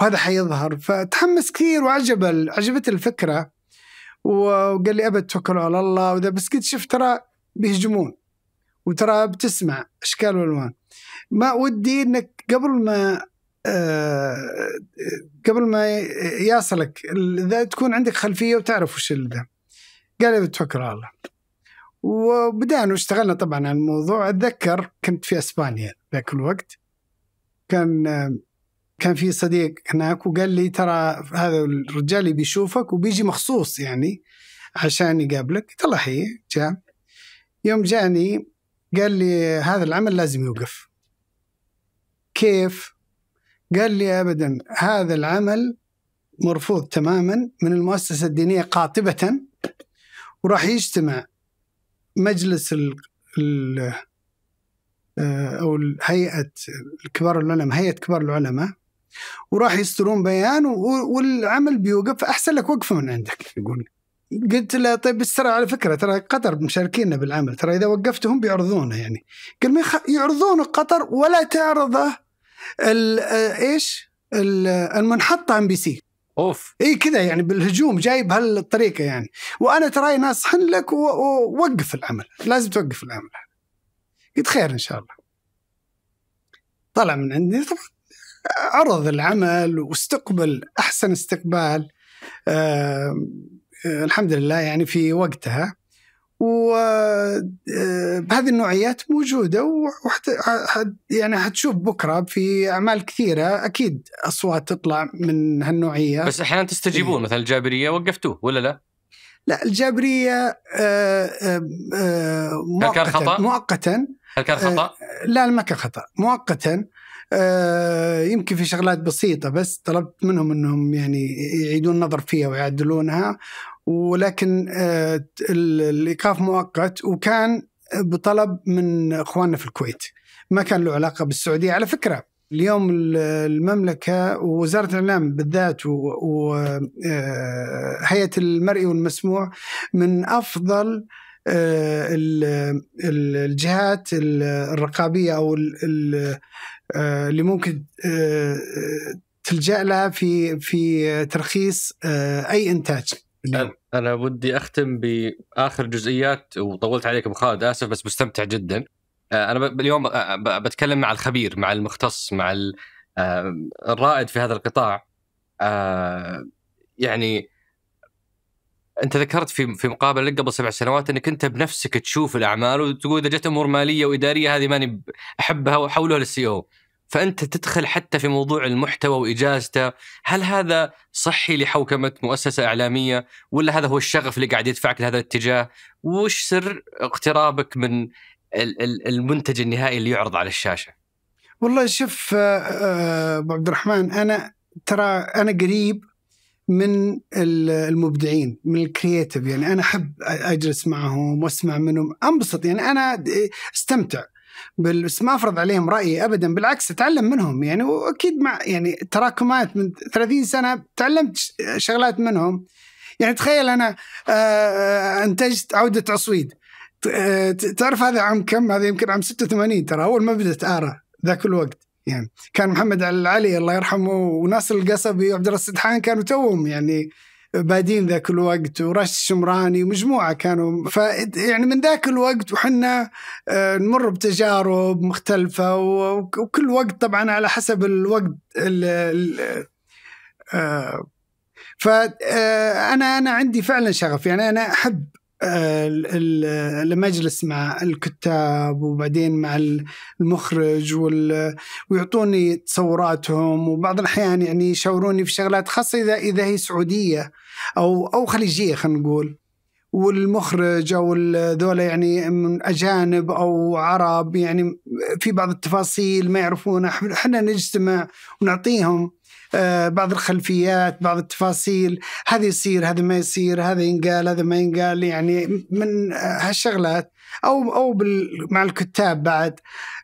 وهذا حيظهر فتحمس كثير وعجب عجبت الفكره وقال لي ابد توكلوا على الله وذا بس قلت شفت ترى بيهجمون وترى بتسمع اشكال والوان ما ودي انك قبل ما أه قبل ما يصلك اذا تكون عندك خلفيه وتعرف وش ذا قال لي بتوكل على الله وبدأنا واشتغلنا طبعا على الموضوع اتذكر كنت في اسبانيا ذاك الوقت كان آه، كان في صديق هناك وقال لي ترى هذا الرجال بيشوفك وبيجي مخصوص يعني عشان يقابلك قلت الله يحييه جاء يوم جاني قال لي هذا العمل لازم يوقف كيف؟ قال لي ابدا هذا العمل مرفوض تماما من المؤسسه الدينيه قاطبه وراح يجتمع مجلس ال ال آه، او هيئه كبار العلماء هيئه كبار العلماء وراح يصدرون بيان والعمل بيوقف احسن لك وقفه من عندك يقول قلت له طيب بس ترى على فكره ترى قطر مشاركينا بالعمل ترى اذا وقفتهم بيعرضونه يعني قال ما يعرضون قطر ولا تعرضه ال ايش ال المنحطه ام بي سي اوف اي كذا يعني بالهجوم جاي بهالطريقه يعني وانا تراي ناصح لك ووقف العمل لازم توقف العمل قلت خير ان شاء الله طلع من عندي طبعا عرض العمل واستقبل احسن استقبال أه الحمد لله يعني في وقتها وبهذه آه، النوعيات موجوده وحت يعني حتشوف بكره في اعمال كثيره اكيد اصوات تطلع من هالنوعيه بس احيانا تستجيبون إيه. مثلا الجابريه وقفتوه ولا لا؟ لا الجابريه آه، آه، مؤقتا هل كان خطا؟ مؤقتا هل كان خطا؟ لا ما كان خطا مؤقتا آه، يمكن في شغلات بسيطة بس طلبت منهم أنهم يعني يعيدون النظر فيها ويعدلونها ولكن آه، الإيقاف مؤقت وكان بطلب من اخواننا في الكويت ما كان له علاقه بالسعوديه على فكره اليوم المملكه ووزاره الاعلام بالذات وهيئه آه، المرئي والمسموع من افضل الجهات الرقابيه او آه، اللي ممكن آه، آه، تلجا لها في في ترخيص اي انتاج انا ودي اختم باخر جزئيات وطولت عليك ابو خالد اسف بس مستمتع جدا انا اليوم بتكلم مع الخبير مع المختص مع الرائد في هذا القطاع يعني انت ذكرت في في مقابله لك قبل سبع سنوات انك انت بنفسك تشوف الاعمال وتقول اذا جت امور ماليه واداريه هذه ماني احبها واحولها للسي او e فانت تدخل حتى في موضوع المحتوى واجازته هل هذا صحي لحوكمه مؤسسه اعلاميه ولا هذا هو الشغف اللي قاعد يدفعك لهذا الاتجاه وش سر اقترابك من المنتج النهائي اللي يعرض على الشاشه والله شوف آه، آه، ابو عبد الرحمن انا ترى انا قريب من المبدعين من الكرياتيف يعني انا احب اجلس معهم واسمع منهم انبسط يعني انا استمتع بس ما افرض عليهم رايي ابدا بالعكس اتعلم منهم يعني واكيد مع يعني تراكمات من 30 سنه تعلمت شغلات منهم يعني تخيل انا آه، آه، انتجت عوده عصويد آه، تعرف هذا عام كم؟ هذا يمكن عام 86 ترى اول ما بدات ارى ذاك الوقت يعني كان محمد العلي الله يرحمه وناصر القصبي وعبد الرسول كانوا توهم يعني بادين ذاك الوقت ورش الشمراني ومجموعه كانوا ف يعني من ذاك الوقت وحنا آه، نمر بتجارب مختلفه وكل وقت طبعا على حسب الوقت ال آه، ف آه، انا انا عندي فعلا شغف يعني انا احب آه، آه، المجلس مع الكتاب وبعدين مع المخرج ويعطوني تصوراتهم وبعض الاحيان يعني يشاوروني في شغلات خاصه اذا اذا هي سعوديه او او خليجيه خلينا نقول والمخرج او ذولا يعني من اجانب او عرب يعني في بعض التفاصيل ما يعرفونها احنا نجتمع ونعطيهم آه، بعض الخلفيات بعض التفاصيل هذا يصير هذا ما يصير هذا ينقال هذا ما ينقال يعني من هالشغلات او او مع الكتاب بعد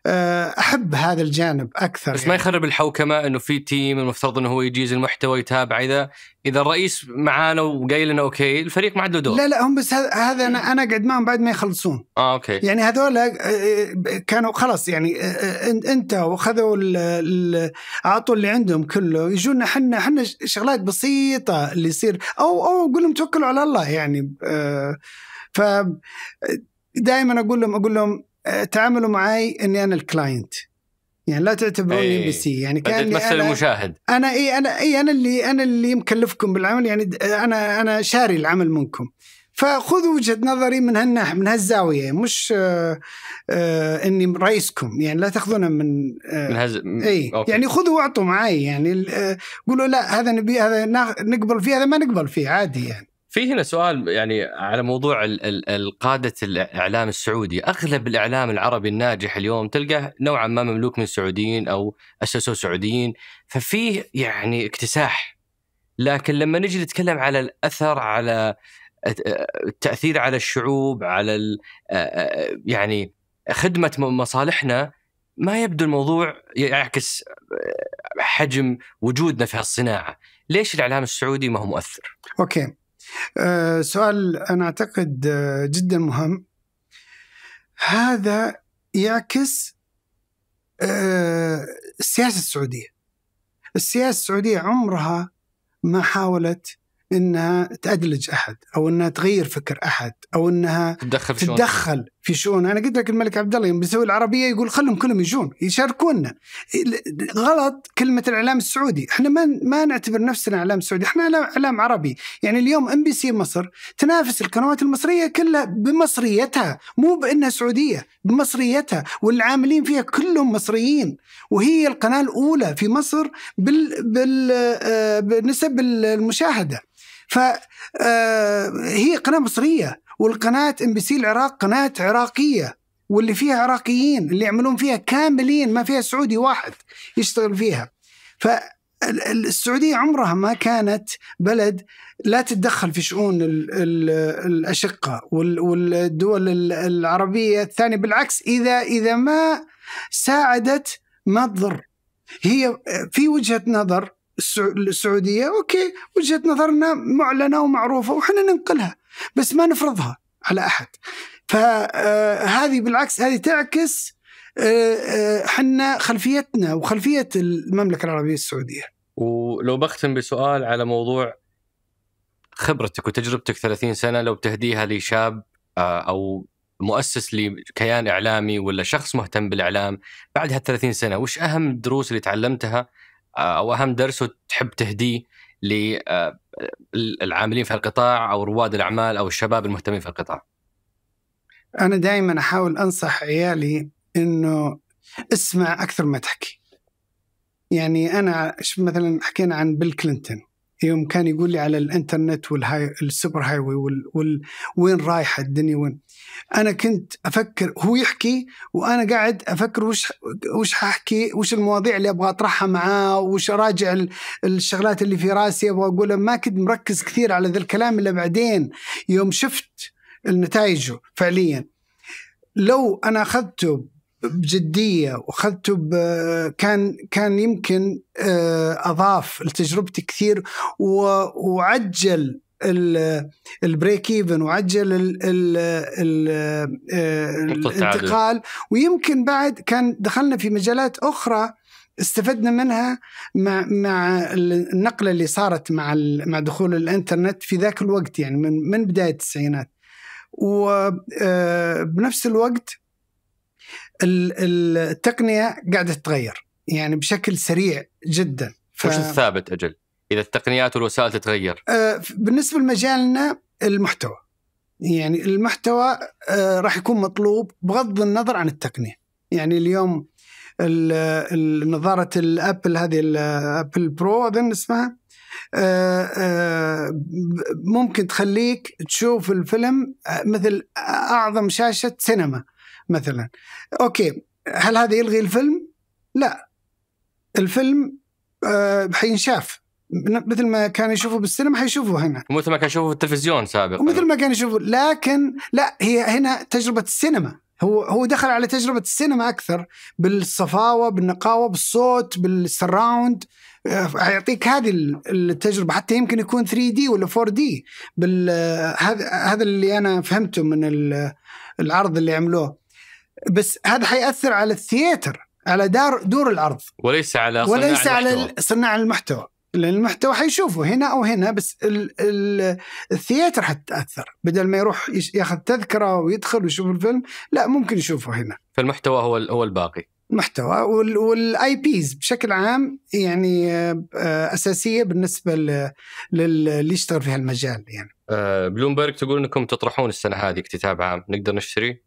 آه، احب هذا الجانب اكثر بس يعني. ما يخرب الحوكمه انه في تيم المفترض انه هو يجيز المحتوى يتابع اذا اذا الرئيس معانا وقايل لنا اوكي الفريق ما عاد له دور لا لا هم بس هذا انا انا اقعد معهم بعد ما يخلصون اه اوكي يعني هذول آه، كانوا خلاص يعني آه، انت وخذوا اعطوا اللي عندهم كله يجونا احنا احنا شغلات بسيطه اللي يصير او او اقول لهم توكلوا على الله يعني ف دائما اقول لهم اقول لهم آه، تعاملوا معي اني انا الكلاينت يعني لا تعتبروني ام بي سي يعني كان تمثل المشاهد انا اي انا اي انا اللي انا اللي مكلفكم بالعمل يعني انا انا شاري العمل منكم فخذوا وجهه نظري من هالناحيه من هالزاويه مش آه آه اني رئيسكم يعني لا تاخذونها من آه من هز... اي أوكي. يعني خذوا واعطوا معي يعني آه قولوا لا هذا نبي هذا نقبل فيه هذا ما نقبل فيه عادي يعني في هنا سؤال يعني على موضوع القادة الإعلام السعودي أغلب الإعلام العربي الناجح اليوم تلقاه نوعا ما مملوك من سعوديين أو أسسوا سعوديين ففيه يعني اكتساح لكن لما نجي نتكلم على الأثر على التأثير على الشعوب على يعني خدمة مصالحنا ما يبدو الموضوع يعكس حجم وجودنا في هالصناعة ليش الإعلام السعودي ما هو مؤثر؟ أوكي آه، سؤال أنا أعتقد آه، جدا مهم هذا يعكس آه، السياسة السعودية السياسة السعودية عمرها ما حاولت انها تأدلج احد او انها تغير فكر احد او انها تدخل تدخل في شؤون انا قلت لك الملك عبد الله يوم بيسوي العربيه يقول خلهم كلهم يجون يشاركونا غلط كلمه الاعلام السعودي احنا ما ما نعتبر نفسنا اعلام سعودي احنا اعلام عربي يعني اليوم ام بي سي مصر تنافس القنوات المصريه كلها بمصريتها مو بانها سعوديه بمصريتها والعاملين فيها كلهم مصريين وهي القناه الاولى في مصر بال بال آه، بنسب المشاهده فهي آه، قناه مصريه والقناه ام بي سي العراق قناه عراقيه واللي فيها عراقيين اللي يعملون فيها كاملين ما فيها سعودي واحد يشتغل فيها فالسعودية عمرها ما كانت بلد لا تتدخل في شؤون الأشقة والدول العربية الثانية بالعكس إذا إذا ما ساعدت ما تضر هي في وجهة نظر السعودية أوكي وجهة نظرنا معلنة ومعروفة وحنا ننقلها بس ما نفرضها على احد فهذه آه، بالعكس هذه تعكس آه، آه، حنا خلفيتنا وخلفيه المملكه العربيه السعوديه ولو بختم بسؤال على موضوع خبرتك وتجربتك 30 سنه لو بتهديها لشاب او مؤسس لكيان اعلامي ولا شخص مهتم بالاعلام بعد هال 30 سنه وش اهم الدروس اللي تعلمتها او اهم درس تحب تهديه للعاملين آه، في القطاع او رواد الاعمال او الشباب المهتمين في القطاع؟ انا دائما احاول انصح عيالي انه اسمع اكثر ما تحكي. يعني انا مثلا حكينا عن بيل كلينتون يوم كان يقول لي على الانترنت والهاي السوبر هايوي وين رايحه الدنيا وين انا كنت افكر هو يحكي وانا قاعد افكر وش وش حاحكي وش المواضيع اللي ابغى اطرحها معاه وش اراجع الشغلات اللي في راسي ابغى اقولها ما كنت مركز كثير على ذا الكلام الا بعدين يوم شفت نتائجه فعليا لو انا اخذته بجديه واخذته كان كان يمكن آه، اضاف لتجربتي كثير وعجل البريك ايفن وعجل ال ال ال آه، الانتقال ويمكن بعد كان دخلنا في مجالات اخرى استفدنا منها مع مع النقله اللي صارت مع مع دخول الانترنت في ذاك الوقت يعني من من بدايه التسعينات وبنفس آه، الوقت التقنيه قاعده تتغير يعني بشكل سريع جدا ف... وش الثابت اجل؟ اذا التقنيات والوسائل تتغير آه، بالنسبه لمجالنا المحتوى يعني المحتوى آه، راح يكون مطلوب بغض النظر عن التقنيه يعني اليوم نظاره الابل هذه الابل برو اظن اسمها آه، ممكن تخليك تشوف الفيلم مثل اعظم شاشه سينما مثلا اوكي هل هذا يلغي الفيلم؟ لا الفيلم آه حينشاف مثل ما كان يشوفه بالسينما حيشوفه هنا مثل ما كان يشوفه في التلفزيون سابقا مثل ما كان يشوفه لكن لا هي هنا تجربه السينما هو هو دخل على تجربه السينما اكثر بالصفاوه بالنقاوه بالصوت بالسراوند آه، يعطيك هذه التجربه حتى يمكن يكون 3 دي ولا 4 دي آه، هذا اللي انا فهمته من العرض اللي عملوه بس هذا حيأثر على الثياتر على دار دور العرض وليس على صناع وليس على صناع المحتوى لان المحتوى حيشوفه هنا او هنا بس ال ال الثياتر حتتاثر بدل ما يروح ياخذ تذكره ويدخل ويشوف الفيلم لا ممكن يشوفه هنا فالمحتوى هو هو الباقي المحتوى والاي بيز بشكل عام يعني آه، اساسيه بالنسبه للي يشتغل في هالمجال يعني آه، بلومبرج تقول انكم تطرحون السنه هذه اكتتاب عام نقدر نشتري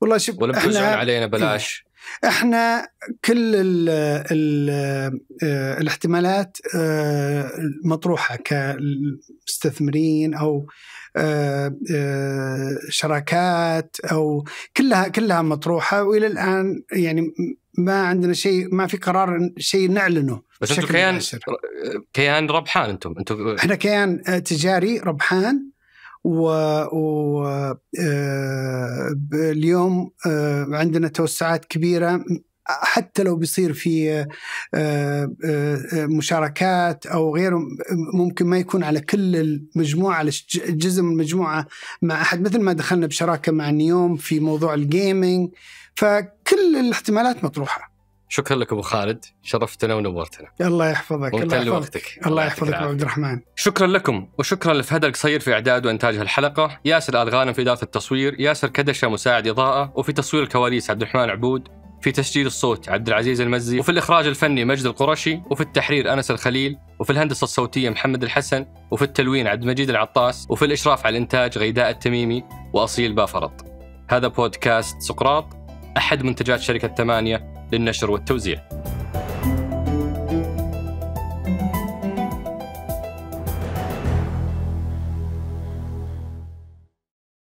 والله شوف ولا احنا علينا بلاش إيه، احنا كل الـ الـ آه، الاحتمالات آه، مطروحه كمستثمرين او آه، شراكات او كلها كلها مطروحه والى الان يعني ما عندنا شيء ما في قرار شيء نعلنه بس انتم كيان مباشر. كيان ربحان انتم انتم احنا كيان تجاري ربحان و, و... آه، اليوم آه، عندنا توسعات كبيره حتى لو بيصير في آه، مشاركات او غيره ممكن ما يكون على كل المجموعه على جزء من المجموعه مع احد مثل ما دخلنا بشراكه مع نيوم في موضوع الجيمنج فكل الاحتمالات مطروحه. شكرا لك ابو خالد شرفتنا ونورتنا الله يحفظك الله يحفظك وقتك. الله يحفظك ابو عبد الرحمن شكرا لكم وشكرا لفهد القصير في اعداد وانتاج الحلقه ياسر ال غانم في اداره التصوير ياسر كدشه مساعد اضاءه وفي تصوير الكواليس عبد الرحمن عبود في تسجيل الصوت عبد العزيز المزي وفي الاخراج الفني مجد القرشي وفي التحرير انس الخليل وفي الهندسه الصوتيه محمد الحسن وفي التلوين عبد المجيد العطاس وفي الاشراف على الانتاج غيداء التميمي واصيل بافرط هذا بودكاست سقراط احد منتجات شركه ثمانيه للنشر والتوزيع